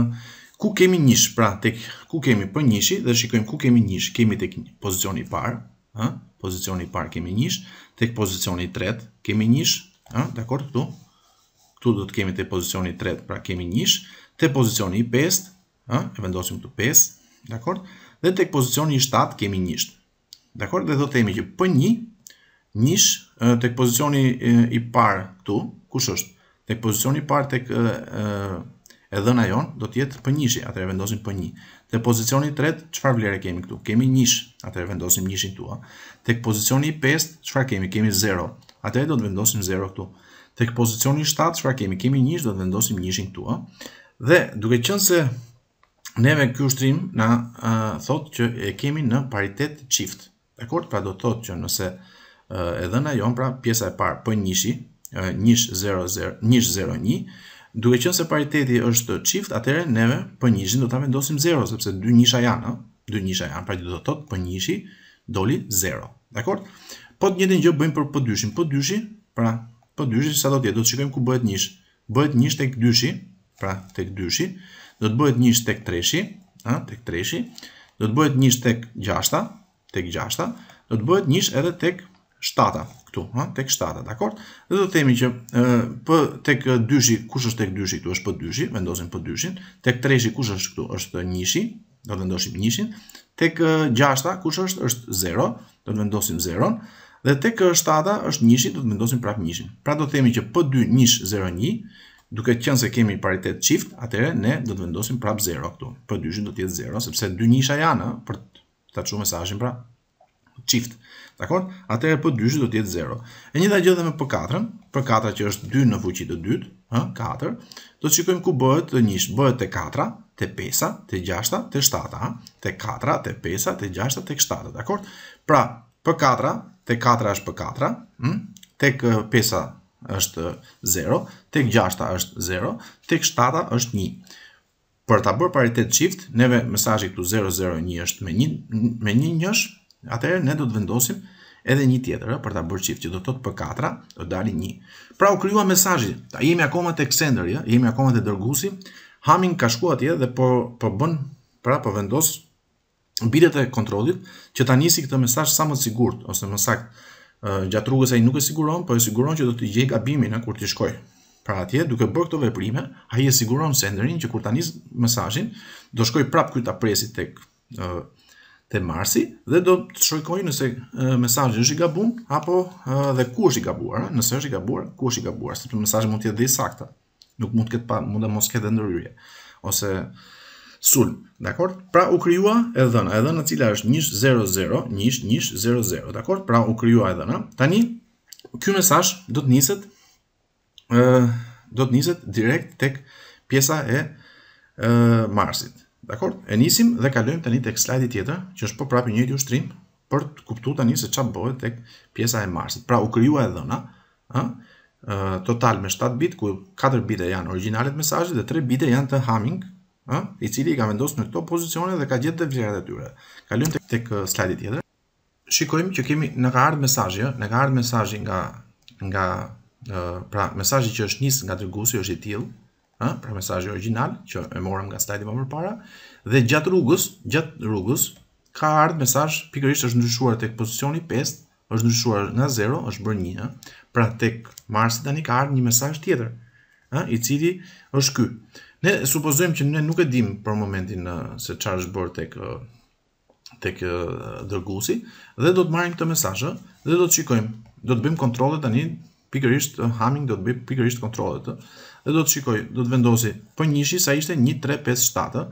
ku kemi 1-sh pra tek ku kemi p1-i po dhe shikojmë ku kemi 1-sh kemi tek pozicioni i parë, ë pozicioni i parë kemi 1-sh, tek pozicioni i tretë kemi 1-sh, ë dakor këtu. Këtu do të kemi tek pozicioni i tretë pra kemi 1-sh, tek pozicioni i pestë, ë e vendosim këtu 5, dakor? dhe tek pozicioni 7 kemi njisht. Dakor, dhe do të themi që P1, njisht tek pozicioni i parë këtu, kush është? Tek pozicioni i parë tek e dhëna jon, do tjetë P1, atër vendosim P1. Tek pozicioni i tretë, qëfar vlerë kemi këtu? Kemi njisht, atër e vendosim njishtin tua. Tek pozicioni i 5, qëfar kemi? Kemi 0, atër do të vendosim 0 këtu. Tek pozicioni i 7, qëfar kemi? Kemi njisht, do të vendosim njishtin tua. Dhe duke qënë se ne me kjo shtrim na thot që e kemi në paritet qift. Dekord, pra do thot që nëse uh, edhe na jon, pra pjesa e parë për njëshi, njësh 0, 0, 0, 1, 1, duke që nëse pariteti është qift, atere neve për po njëshin do të vendosim 0, sepse dy njësha janë, dy njësha janë, pra do thot për po njëshi doli 0. Dekord, po të njëtë një bëjmë për për po dyshin, për dyshi, pra për dyshi, sa do tjetë, do të shikojmë ku bëhet njësh, bëhet njësh tek dyshi, pra tek dyshi, do të bëhet 1 tek 3-shi, tek 3-shi, do të bëhet 1 tek 6-ta, tek 6-ta, do të bëhet 1 edhe tek 7-ta këtu, ha, tek 7-ta, dakor? Dhe do të themi që ë p tek 2-shi, kush është tek 2-shi këtu? Është p2-shi, vendosim p2-shin. Tek 3-shi kush është këtu? Është 1-shi, do të vendosim 1-shin. Tek 6-ta kush është? Është 0, do të vendosim 0 on Dhe tek 7-ta është 1-shi, do të vendosim prap 1-shin. Pra do të themi që p2 duke qenë se kemi paritet çift, atëherë ne do të vendosim prapë 0 këtu. P2 do të jetë 0 sepse dy nisha janë për ta çuar mesazhin pra çift. Dakor? Atëherë P2 do të jetë 0. E njëjta gjë dhe me P4, P4 që është 2 në fuqi të dytë, ë 4, do të shikojmë ku bëhet të njësh, bëhet te 4, te 5, te 6, te 7, ha? te 4, te 5, te 6, te 7, dakor? Pra, P4, te 4 është P4, ëh? Tek 5 është 0, tek 6 është 0, tek 7 është 1 për ta bërë paritet shift, neve mesazhi këtu 001 është me 1 me 1 njësh, atëherë ne do të vendosim edhe një tjetër për ta bërë shift që do të thotë për 4 do dali 1. Pra u krijuam mesazhi. Ta jemi akoma tek sender, ja? jemi akoma te dërguesi. hamin ka shkuar atje dhe po po bën pra po vendos bilet e kontrollit që ta nisi këtë mesazh sa më sigurt ose më saktë gjatë rrugës ai nuk e siguron, po e siguron që do të gjej gabimin kur të shkoj. Pra atje, duke bërë këto veprime, ai e siguron senderin që kur ta nis mesazhin, do shkoj prap këtu ta presi tek te Marsi dhe do të shkojë nëse mesazhi është i gabuar apo dhe ku është i gabuar, nëse është i gabuar, ku është i gabuar, sepse mesazhi mund të jetë dhe i saktë. Nuk mund të ketë pa, mund të mos ketë ndëryrje ose sulm. Dakor? Pra u krijua e dhëna, e dhëna e cila është 1, 1100, 0, dakor? Pra u krijua e dhëna. Tani ky mesazh do të niset ë do të niset direkt tek pjesa e ë Marsit. Dakor? E nisim dhe kalojmë tani tek slajdi tjetër, që është po prapë njëjti ushtrim për të kuptuar tani se çfarë bëhet tek pjesa e Marsit. Pra u krijua e dhëna, ë total me 7 bit ku 4 bite janë originalet mesazhit dhe 3 bite janë të Hamming, ë, i cili i ka vendosur në këto pozicione dhe ka gjetë vlerat e tyre. Kalojmë tek tek uh, slajdi tjetër. Shikojmë që kemi na ka ardhur mesazhi, ë, na ka ardhur mesazhi nga nga ë uh, pra mesazhi që është nisë nga tregusi është i tillë, ë, pra mesazhi original që e morëm nga slajdi më parë dhe gjatë rrugës, gjatë rrugës ka ardhur mesazh pikërisht është ndryshuar tek pozicioni 5, është ndryshuar nga 0, është bërë 1, ëh. pra tek Marsi tani ka ardhur një mesazh tjetër, ëh, i cili është ky. Ne supozojmë që ne nuk e dim për momentin uh, se çfarë është bërë tek uh, tek uh, dërguesi dhe do të marrim këtë mesazh dhe do të shikojmë. Do të bëjmë kontrole tani pikërisht Hamming do të bëj pikërisht kontrolet ë. Dhe do të shikoj, do të vendosi po njëshi sa ishte 1357,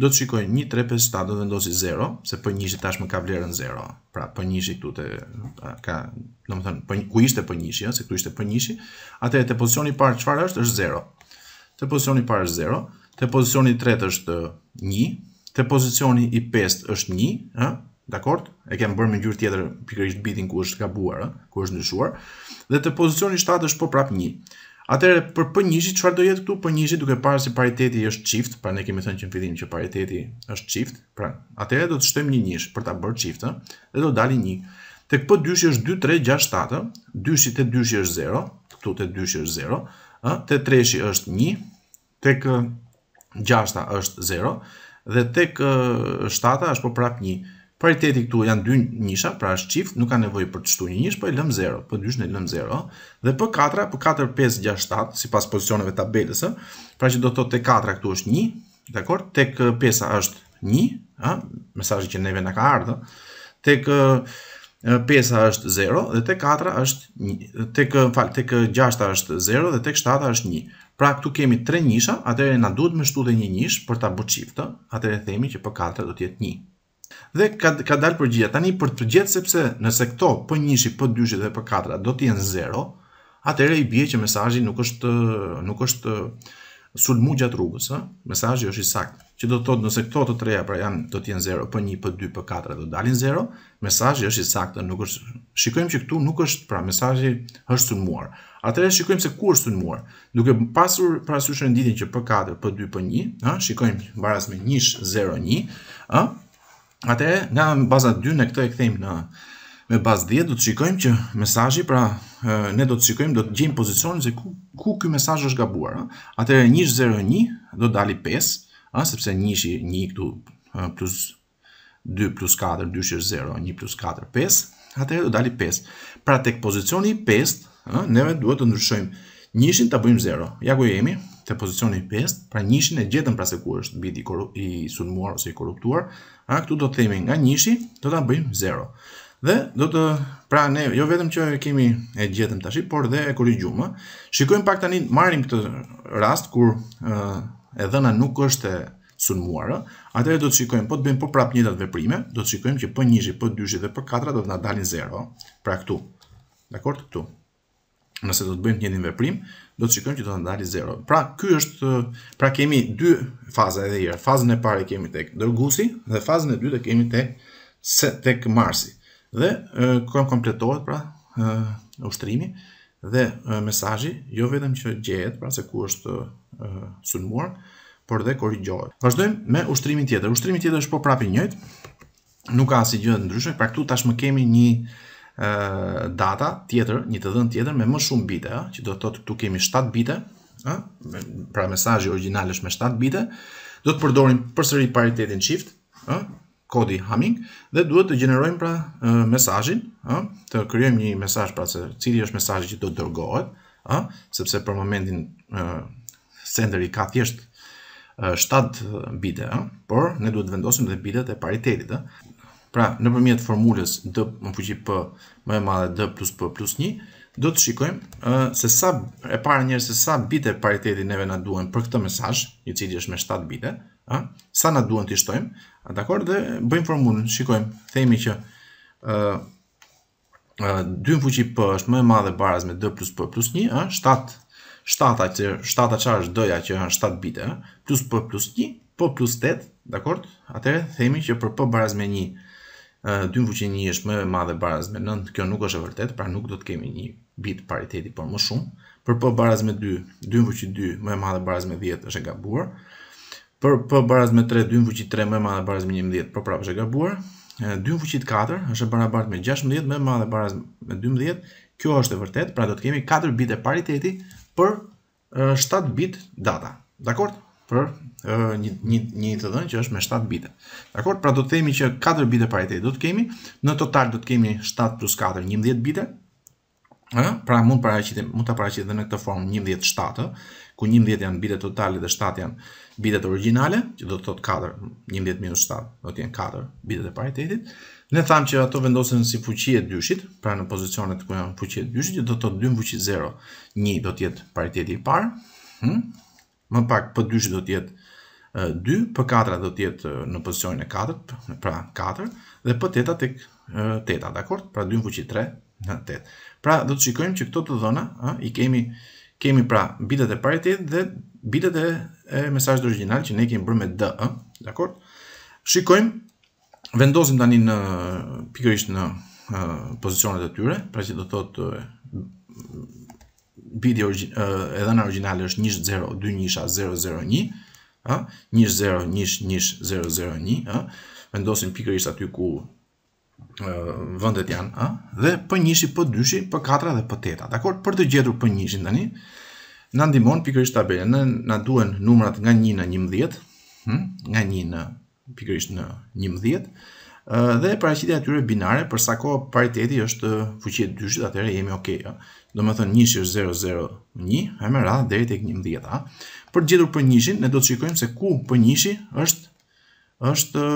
do të shikoj 1357 do të vendosi 0, se po njëshi tashmë ka vlerën 0. Pra po njëshi këtu te ka, domethënë po ku ishte po njëshi, se këtu ishte po njëshi, atëherë te pozicioni i parë çfarë është? Është 0 te pozicioni parë është 0, te pozicioni i tretë është 1, te pozicioni i pestë është 1, ë, dakord? E kemi bërë me ngjyrë tjetër pikërisht bitin ku është gabuar, ku është ndryshuar. Dhe te pozicioni i shtatë është po prap 1. Atëherë për P1 çfarë do jetë këtu? P1 duke parë se pariteti është çift, pra ne kemi thënë që në fillim që pariteti është çift, pra atëherë do të shtojmë një njësh për ta bërë çift, ë, dhe do dalë 1. Tek P2 po është 2 3 6 7, 2 te 2 është 0, këtu te 2 është 0 hë te 3-shi është 1, tek 6-ta është 0 dhe tek 7-ta është po prap 1. Pariteti këtu janë dy nisha, pra është çift, nuk ka nevojë për të shtuar një nish, po e lëm 0, po dysh në lëm 0, dhe po 4, po 4 5 6 7 sipas pozicioneve të tabelës, ë pra që do të thotë te 4 këtu është 1, dakor? Tek 5-a është 1, ë mesazhi që neve na ka ardhur, ë tek 5-a është 0 dhe tek 4-a është 1. Tek fal tek 6-a është 0 dhe tek 7-a është 1. Pra këtu kemi 3 nisha, atëherë na duhet të dhe një nishë për ta bërë çift, atëherë themi që p 4 do të jetë 1. Dhe ka ka dalë përgjigje. Tani për të gjetë sepse nëse këto p1, p2 dhe p4-a do të jenë 0, atëherë i bie që mesazhi nuk është nuk është sulmu gjatë rrugës, ha. Mesazhi është i saktë. Që do të thotë nëse këto të treja pra janë do të jenë 0, p1, p2, p4 do dalin 0, mesazhi është i saktë, nuk është. Shikojmë që këtu nuk është pra mesazhi është sulmuar. Atëherë shikojmë se ku është sulmuar. Duke pasur pra renditjen që p4, p2, p1, ha, shikojmë varas me 1, 0, 1, ha. Atëherë nga baza 2 ne këtë e kthejmë në me bazë 10 do të shikojmë që mesazhi pra ne do të shikojmë, do të gjejmë pozicionin se ku ku ky mesazh është gabuar, ë. Atëherë 101 do dali 5, ë, sepse 1 ishi 1 këtu plus 2 plus 4, 2 është 0, 1 plus 4, 5, atëherë do dali 5. Pra tek pozicioni 5, ë, neve duhet të ndryshojmë njëshin ta bëjmë 0. Ja ku jemi te pozicioni 5, pra njëshin e gjetëm pra se ku është biti i, i sulmuar ose i korruptuar, ë, këtu do të themi nga njëshi do ta bëjmë 0. Dhe do të pra ne jo vetëm që kemi e gjetëm tash, por dhe e korrigjuam. Shikojmë pak tani marrim këtë rast kur ë e dhëna nuk është e sulmuar, atëherë do të shikojmë, po të bëjmë po prapë njëtat veprime, do të shikojmë që p1, po p2 po dhe p4 po do të na dalin 0, pra këtu. Dakor këtu. Nëse do të bëjmë njëtin veprim, do të shikojmë që do të na dalë 0. Pra ky është pra kemi dy faza edhe një herë. Fazën e parë kemi tek dërgusi dhe fazën e dytë kemi tek tek Marsi. Dhe kërëm kompletohet pra e, ushtrimi dhe mesajji jo vetëm që gjehet pra se ku është e, sunmuar, por dhe korrigjohet. Vazhdojmë me ushtrimin tjetër. Ushtrimi tjetër është po prapë i njëjtë. Nuk ka asnjë gjë ndryshme, pra këtu tashmë kemi një ë data tjetër, një të dhënë tjetër me më shumë bite, ë, që do të thotë këtu kemi 7 bite, ë, pra mesazhi original është me 7 bite. Do të përdorim përsëri paritetin shift, ë, kodi Hamming dhe duhet të gjenerojmë pra mesazhin, ë, të krijojmë një mesazh pra se cili është mesazhi që do të dërgohet, ë, sepse për momentin ë senderi ka thjesht 7 bite, ë, por ne duhet të vendosim dhe bitet e paritetit, ë. Pra, nëpërmjet formulës d në fuqi p më e madhe dë plus për plus një, do të shikojmë ë se sa e para njerëz se sa bite pariteti neve na duhen për këtë mesazh, i cili është me 7 bite, ë, sa na duhen të shtojmë A dakord dhe bëjmë formulën, shikojmë, themi që ë 2 në fuqi p është më e madhe baraz me 2 plus p plus 1, ë 7 7 që 7 çfarë është d-ja që është 7 bitë, plus p plus 1, për plus 8, dakord? Atëherë themi që për p baraz me 1 2 në fuqin 1 është më e madhe baraz me 9, kjo nuk është e vërtetë, pra nuk do të kemi një bit pariteti, por më shumë. Për p baraz me 2, 2 në fuqin 2 më e madhe baraz me 10 është e gabuar. Për, për baraz me 3, 2 në fuqit 3 me madhe baraz me 11, për po prapë është e gabuar. 2 në fuqit 4 është e barabart me 16 me madhe baraz me 12, kjo është e vërtet, pra do të kemi 4 bit e pariteti për 7 bit data. Dakor? Për një, një, të dhënë që është me 7 bite. Dakor? Pra do të themi që 4 e pariteti do të kemi, në total do të kemi 7 plus 4, 11 bite, Pra mund, mund të paraqitim edhe në këtë formë 11 shtatë, ku 11 janë bitet totale dhe 7 janë bitet originale, që do të thotë 4, 11 minus 7, do të jenë 4 bitet e paritetit. Ne tham që ato vendosen si fuqi e dyshit, pra në pozicionet ku janë fuqi e dyshit, që do të thotë 2 fuqi 0, 1 do të jetë pariteti i parë. Hm? Më pak P2 do të jetë 2, P4 do të jetë në pozicionin e 4, pra 4 dhe P8 tek 8, dakor? Pra 2 fuqi 3 në 8. Pra do të shikojmë që këto të dhëna, ë, i kemi kemi pra bitet e paritet dhe bitet e mesajt original që ne kemi bërë me dë, dakor? Shikojmë, vendosim tani në pikërisht në pozicionet e tyre, pra që do të thotë bide edhe në original është njështë zero, dy njësha, vendosim pikërisht aty ku vendet janë, ë, dhe për njëshi, për dyshi, për katra dhe për teta. Dakor, për të gjetur po njëshin tani, na ndihmon pikërisht tabela. Na na duhen numrat nga 1 në 11, hm, nga 1 në pikërisht në 11 ë dhe paraqitja e tyre binare për sa kohë pariteti është fuqi e dyshit, atëherë jemi ok, ë. Do 1 është 001, ha më radh deri tek 11, a. Për të gjetur po njëshin, ne do të shikojmë se ku po njëshi është, është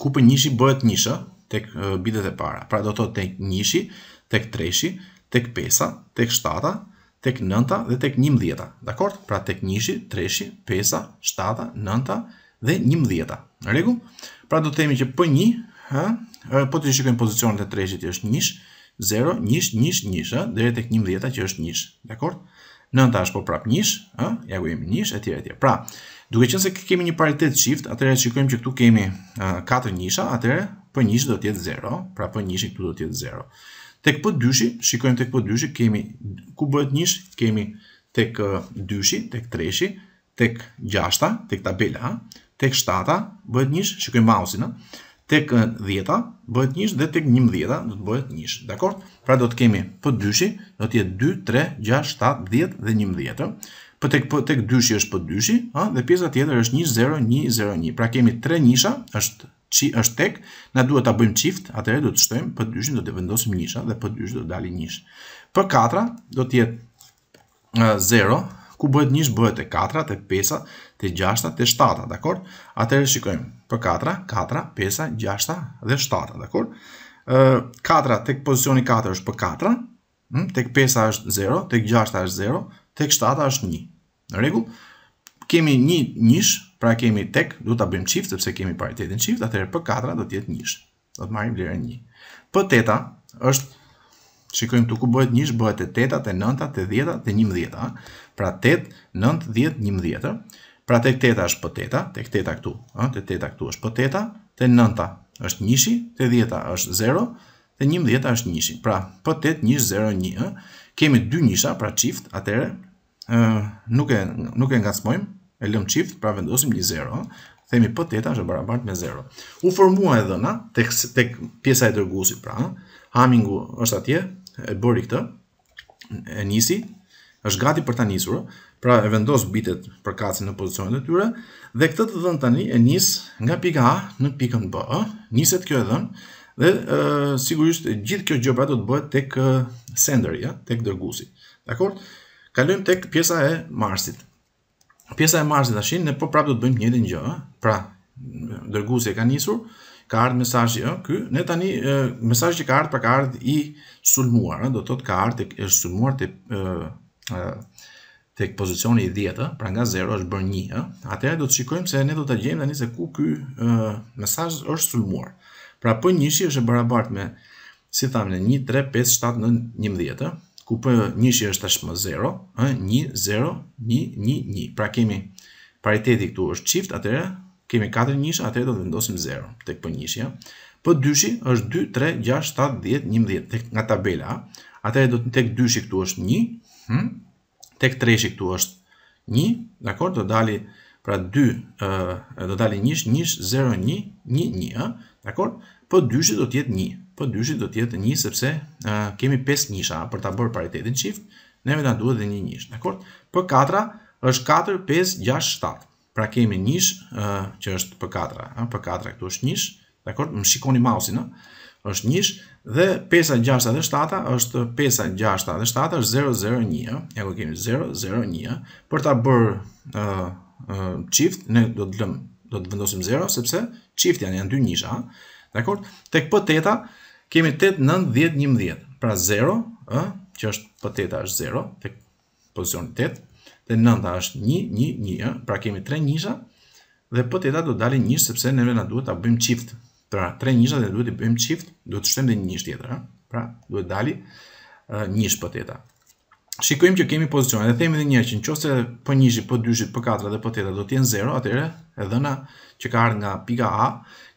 ku për njëshi bëhet njëshë, tek bidet e para. Pra do të tek njëshi, tek treshi, tek pesa, tek shtata, tek nënta dhe tek një mdjeta. Dakord? Pra tek njëshi, treshi, pesa, shtata, nënta dhe një Në regu? Pra do të temi që për një, po të shikojmë pozicionet e treshit që është njësh, 0, njësh, njësh, njësh, dhe e tek një mdjeta që është njësh. Dakord? Nënta është po prap njësh, ja gujim njësh, e tjere, tjere. Pra, Duke qenë se kemi një paritet shift, atëherë shikojmë që këtu kemi uh, 4 nisha, atëherë P1 do të jetë 0, pra P1 këtu do të jetë 0. Tek P2-shi, shikojmë tek P2-shi, kemi ku bëhet 1, kemi tek 2-shi, tek 3-shi, tek 6-ta, tek tabela, tek 7-ta bëhet 1, shikojmë mausin, in tek 10-ta bëhet 1 dhe tek 11-ta do të bëhet 1. Dakor? Pra do të kemi P2-shi do të jetë 2, 3, 6, 7, 10 dhe 11 po tek po tek dyshi është po dyshi, ha, dhe pjesa tjetër është 1 0 1 0 Pra kemi tre nisha, është çi është tek, na duhet ta bëjmë çift, atëherë do të shtojmë po dyshin do të vendosim nisha dhe po dysh do të dalë nish. Po katra do të jetë 0, ku bëhet nish bëhet e katra, te pesa, te gjashta, te shtata, dakor? Atëherë shikojmë. Po katra, katra, pesa, gjashta dhe shtata, dakor? ë katra tek pozicioni 4 është po katra, tek pesa është 0, tek gjashta është 0, tek 7 është 1. Në rregull, kemi një njësh, pra kemi tek, do ta bëjmë çift sepse kemi paritetin çift, atëherë për 4 do të jetë njësh. Do të marrim vlerën 1. Për 8 është shikojmë të ku bëhet njësh, bëhet te 8 të nënta, 9 djeta, të 10-ta, te 11-ta, pra 8, 9, 10, 11. Pra tek teta është po teta, tek teta këtu, ha, tek teta këtu është po te nënta është njëshi, te dhjeta është 0, te 11-ta është njëshi. Pra, po tet 1 0 Kemi dy njësha, pra çift, atëherë nuk e nuk e ngacmojmë, e lëmë çift, pra vendosim 0, themi p teta është barabart me 0. U formua e dhëna tek tek pjesa e dërgusi, pra hamingu është atje, e bëri këtë, e nisi, është gati për ta nisur, pra e vendos bitet për kacin në pozicionet e tyre dhe këtë të dhën tani e nis nga pika A në pikën B, niset kjo e dhën dhe e, sigurisht gjithë kjo gjë do të bëhet tek senderi, ja, tek dërguesi. Dakor? Kalojm tek pjesa e Marsit. Pjesa e Marsit tashin ne po prapë do të bëjmë njëjtën gjë, ëh. Pra, dërguesi e ka nisur, ka ardhur mesazhi ëh ky. Ne tani mesazhi që ka ardhur pra ka ardhur i sulmuar, ëh, do të thotë ka ardhur tek është sulmuar tek ëh tek pozicioni i 10, ëh, pra nga 0 është bërë 1, ëh. Atëherë do të shikojmë se ne do ta gjejmë tani se ku ky ëh mesazh është sulmuar. Pra po njëshi është e barabartë me si thamë në 1 3 5 7 9 11, ëh ku P1 është tashmë 0, 1, 0, 1, 1, pra kemi pariteti këtu është qift, atërë kemi 4 njësha, atërë do të vendosim 0, tek P1, ja. P2 është 2, 3, 6, 7, 10, 11, nga tabela, atërë do të tek 2 këtu është 1, hm, tek 3 këtu është 1, dhe akord, do të dali, pra 2, do të dali njësh, njësh, 0, 1, 1, 1, dhe akord, P2 do të jetë 1, po dyshi do të jetë 1 sepse uh, kemi 5 nisha për ta bërë paritetin çift, neve na duhet një nishë. Dakor? P4 është 4 5 6 7. Pra kemi nishë uh, që është P4, ëh, uh, P4 këtu është nishë. Dakor? Më shikoni mausin, ëh. është nishë dhe 5 6 e 7 është 5 6 e 7 është 0 0 1, ëh. ja ku kemi 0 0 1. Për ta bërë ëh uh, çift, uh, ne do të lëm do të vendosim 0 sepse çifti janë dy nisha, ëh. Dakor? Tek p 8 kemi 8, 9, 10, 11. Pra 0, ë, që është pëteta është 0 tek pozicioni 8 dhe 9 është 1, 1, 1, ë, pra kemi 3 njësha dhe pëteta do dalë 1 sepse neve na duhet ta bëjmë çift. Pra 3 njësha dhe duhet i bëjmë çift, duhet të shtojmë në 1 tjetër, ë. Pra duhet dali njësh po teta. Shikojmë që kemi pozicion, dhe themi edhe një që nëse po njëshi, po dyshi, po katra dhe po teta do të jenë 0, atëherë e dhëna që ka ardhur nga pika A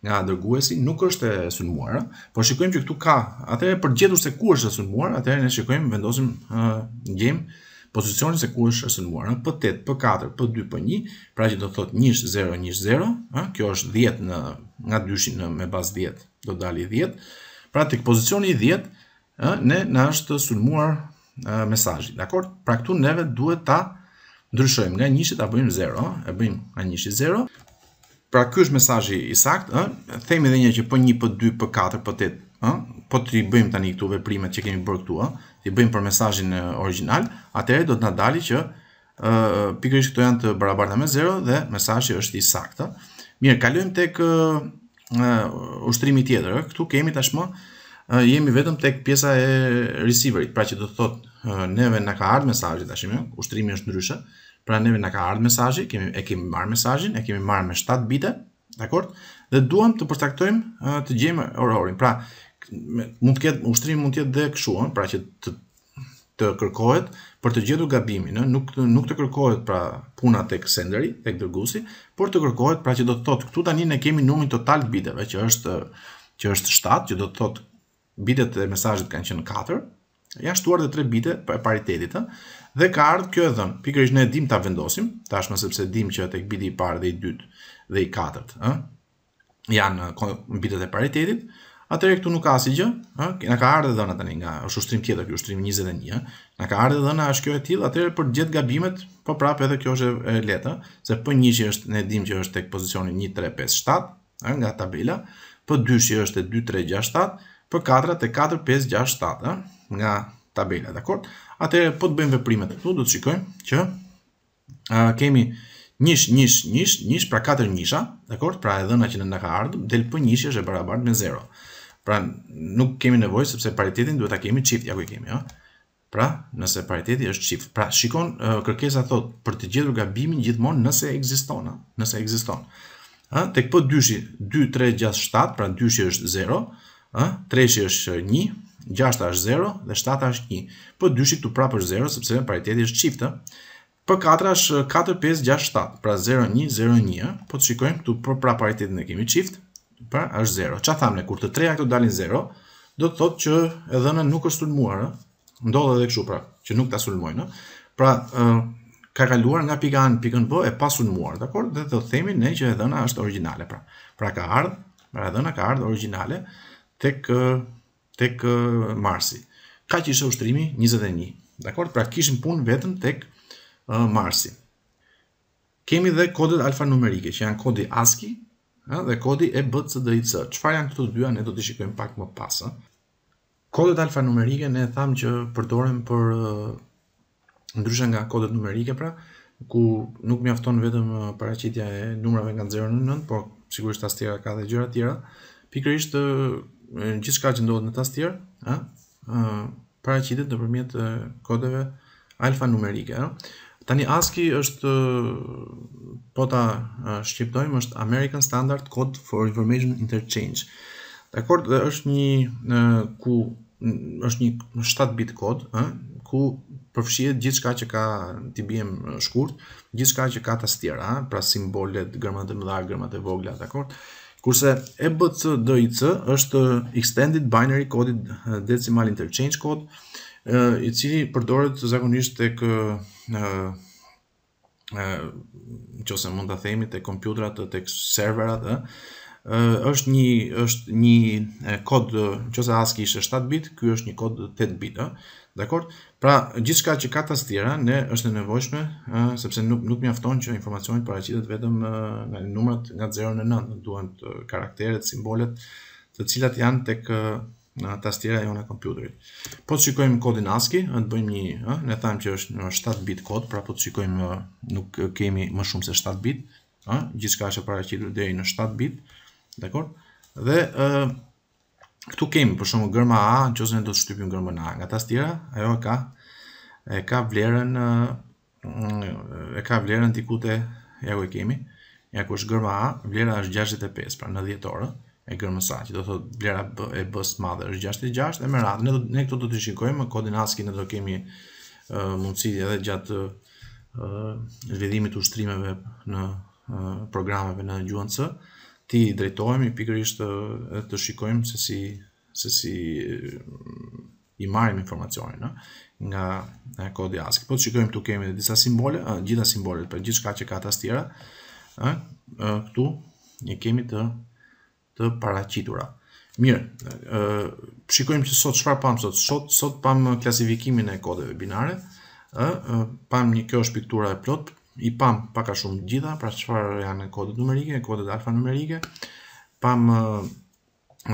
nga dërguesi nuk është e sulmuar, por shikojmë që këtu ka. Atëherë për gjetur se ku është e sulmuar, atëherë ne shikojmë, vendosim ë uh, gjem pozicionin se ku është e sulmuar, p8, p4, p2, p1, pra që do të thotë 1 0 1 0, ë kjo është 10 në nga 200, në me bas 10 do dali 10. Pra tek pozicioni i 10, ë ne na është sulmuar uh, mesazhi, dakor? Pra këtu neve duhet ta ndryshojmë nga 1-shit a bëjmë 0, e bëjmë nga 1-shit 0, Pra ky është mesazhi i saktë, ëh, themi edhe një që po 1 po 2 po 4 po 8, ëh, po t'i bëjmë tani këtu veprimet që kemi bërë këtu, ëh, t'i bëjmë për mesazhin original, atëherë do të na dalë që ë pikërisht këto janë të barabarta me 0 dhe mesazhi është i saktë. Mirë, kalojmë tek ë ushtrimi tjetër, ë? këtu kemi tashmë jemi vetëm tek pjesa e receiverit, pra që do të thotë neve na ka ardhur mesazhi tashmë, ushtrimi është ndryshe. Pra ne na ka ardhur mesazhi, kemi e kemi marr mesazhin, e kemi marr me 7 bite, dakor? Dhe duam të përcaktojmë të gjejmë ororin. Pra mund të ketë ushtrim, mund të jetë dhe kështu, ëh, pra që të të kërkohet për të gjetur gabimin, ëh, nuk nuk të kërkohet pra puna tek senderi, tek dërguesi, por të kërkohet pra që do të thotë këtu tani ne kemi numrin total të biteve, që është që është 7, që do të thotë bitet e mesazhit kanë qenë 4. janë shtuar dhe 3 bite pa paritetit, ëh. Dhe ka ardhë kjo e dhënë, pikërish ne dim të avendosim, tashme sepse dim që të këbiti i parë dhe i dytë dhe i katërt, ë? janë në bitet e paritetit, atëre këtu nuk ka si gjë, ë? në ka ardhë dhëna të një nga, është tjetër, kjo ushtrim 21, në ka ardhë dhëna është kjo e tjilë, atëre për gjithë gabimet, po prapë edhe kjo është e letë, se për një që është, ne dim që është tek pozicionin 1, 3, 5, 7, ë? nga tabela, për 2 që është 2, 3, 6, 7, për 4, të 4, 5, 6, 7, ë? nga tabela, dhe Atëherë po të bëjmë veprimet këtu, do të shikojmë që kemi njësh, njësh, njësh, njësh, pra 4 njësha, dakor? Pra e dhëna që në nga ka ardhë, del për njësh është e barabartë me 0. Pra nuk kemi nevoj, sepse paritetin duhet ta kemi qift, ja ku i kemi, ja? Jo? Pra, nëse pariteti është qift. Pra, shikon, kërkesa thot, për të gjithur gabimin gjithmonë nëse egziston, nëse egziston. Tek po dyshi, 2, 3, 6, 7, pra dyshi është 0, 3 është 1, 6-ta është 0 dhe 7-ta është 1. p po 2-shi këtu prapë është 0 sepse me pariteti është çift, ë. 4 është 4-5-6-7, pra 0-1 0-1. Po të shikojmë këtu për pra paritetin e kemi çift, pra është 0. Çfarë thamë kur të treja këtu dalin 0, do të thotë që e dhëna nuk është sulmuar, ë. Ndodhet edhe kështu pra, që nuk ta sulmojnë, ë. Pra, ë ka kaluar nga pika A në pikën B po e pasulmuar, dakor? Dhe do të themi ne që e dhëna është origjinale, pra. Pra ka ardhur, pra e dhëna ka ardhur origjinale tek tek Marsi. Ka që ishe ushtrimi 21, dakor? Pra kishim pun vetëm tek Marsi. Kemi dhe kodet alfanumerike, që janë kodi ASCII, dhe kodi e BCDIC. Çfarë janë këto dyja ne do të shikojmë pak më pas. Kodet alfanumerike ne thamë që përdoren për ndryshe nga kodet numerike pra, ku nuk mjafton vetëm paraqitja e numrave nga 0 në 9, por sigurisht as tjera ka dhe gjëra tjera. Pikërisht gjithçka që ndohet në tastier, ë, qitit paraqitet nëpërmjet kodeve alfanumerike, ë. Tani ASCII është po ta shqiptojmë është American Standard Code for Information Interchange. Dakor, është një ku është një 7 bit kod, ë, ku përfshihet gjithçka që ka ti bëjmë shkurt, gjithçka që ka tastiera, pra simbolet, gërmat e mëdha, gërmat e vogla, dakor? Kurse EBCDIC është Extended Binary Code eh, Decimal Interchange Code, eh, i cili përdoret zakonisht të kë që ose mund të themi të kompjutrat të të serverat eh, është një është një kod që ose ASCII ishte 7 bit, kjo është një kod 8 bit, Dakor? Pra, gjithçka që ka të tjera, ne është e nevojshme, sepse nuk nuk mjafton që informacioni paraqitet vetëm nga numrat nga 0 në 9, duhet të karakteret, simbolet, të cilat janë tek uh, në tastiera jonë kompjuterit. Po të shikojmë kodin ASCII, në të bëjmë një, ë, ne thamë që është në 7 bit kod, pra po të shikojmë nuk kemi më shumë se 7 bit, ë, gjithçka është paraqitur deri në 7 bit. Dakor? Dhe këtu kemi për shumë gërma A, në qësën e do të shtypim gërmën A. Nga tas tjera, ajo e ka, e ka vlerën, e ka vlerën t'i kute, ja ku e kemi, ja ku është gërma A, vlerën është 65, pra në djetore, e gërma sa, që do të vlerën e bës madhe është 66, e më radhë, ne, këtu do të shikojmë, kodin ASCII në do kemi uh, mundësit edhe gjatë uh, zvedhimit ushtrimeve në programeve në gjuhën C, ti drejtohemi pikërisht të të shikojmë se si se si i marrim informacionin, ë, nga e, kodi ASCII. Po shikojmë këtu kemi disa simbole, ë, gjitha simbolet për gjithçka që ka të stjera, ë, këtu ne kemi të të paraqitura. Mirë, ë shikojmë se sot çfarë pam sot, sot sot pam klasifikimin e kodeve binare, ë, pam një kjo është piktura e plotë, i pam pak a shumë gjitha, pra çfarë janë kodet numerike, kodet alfanumerike. Pam uh,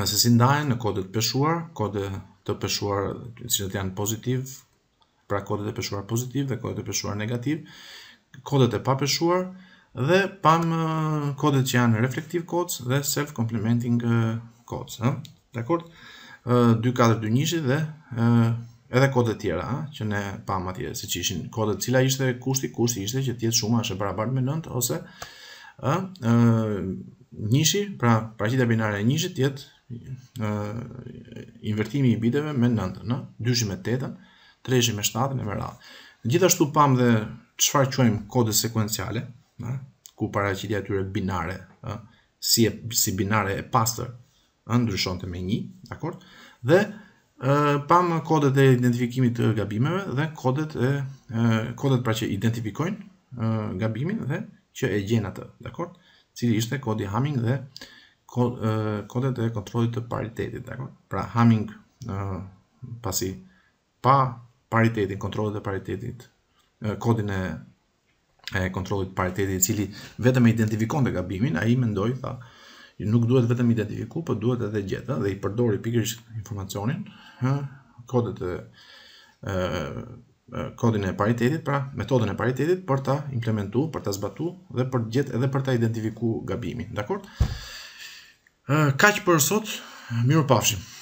se si ndahen në kodet peshuar, kode të peshuar që janë pozitiv, pra kodet e peshuar pozitiv dhe kodet e peshuar negativ, kodet e papeshuar dhe pam uh, kodet që janë reflective codes dhe self complementing codes, ëh. Dakor? 2421 dhe edhe kode të tjera që ne pam atje, siç ishin kode të cila ishte kushti, kushti ishte që tjetë shumë, shuma është e barabartë me 9 ose njëshi, pra paraqitja binare e njëshit të invertimi i biteve me 9, në 2 me 8-ën, 3 me 7-ën e më Gjithashtu pam dhe çfarë quajmë kode sekuenciale, ë ku paraqitja e tyre binare, si si binare e pastër, ndryshon ndryshonte me 1, dakor? Dhe pam kodet e identifikimit të gabimeve dhe kodet e kodet pra që identifikojnë gabimin dhe që e gjen atë, dakor? Cili ishte kodi Hamming dhe kodet e kontrollit të paritetit, dakor? Pra Hamming pasi pa paritetin, kontrolit e paritetit, kodin e e të paritetit, i cili vetëm e identifikon të gabimin, ai mendoi tha, nuk duhet vetëm identifiku, për duhet edhe gjetë dhe i përdori pikërisht informacionin kodet e, kodin e paritetit, pra metodën e paritetit për ta implementu, për ta zbatu dhe për gjetë edhe për ta identifiku gabimin. Dakor? Kaq për sot, mirë pafshim.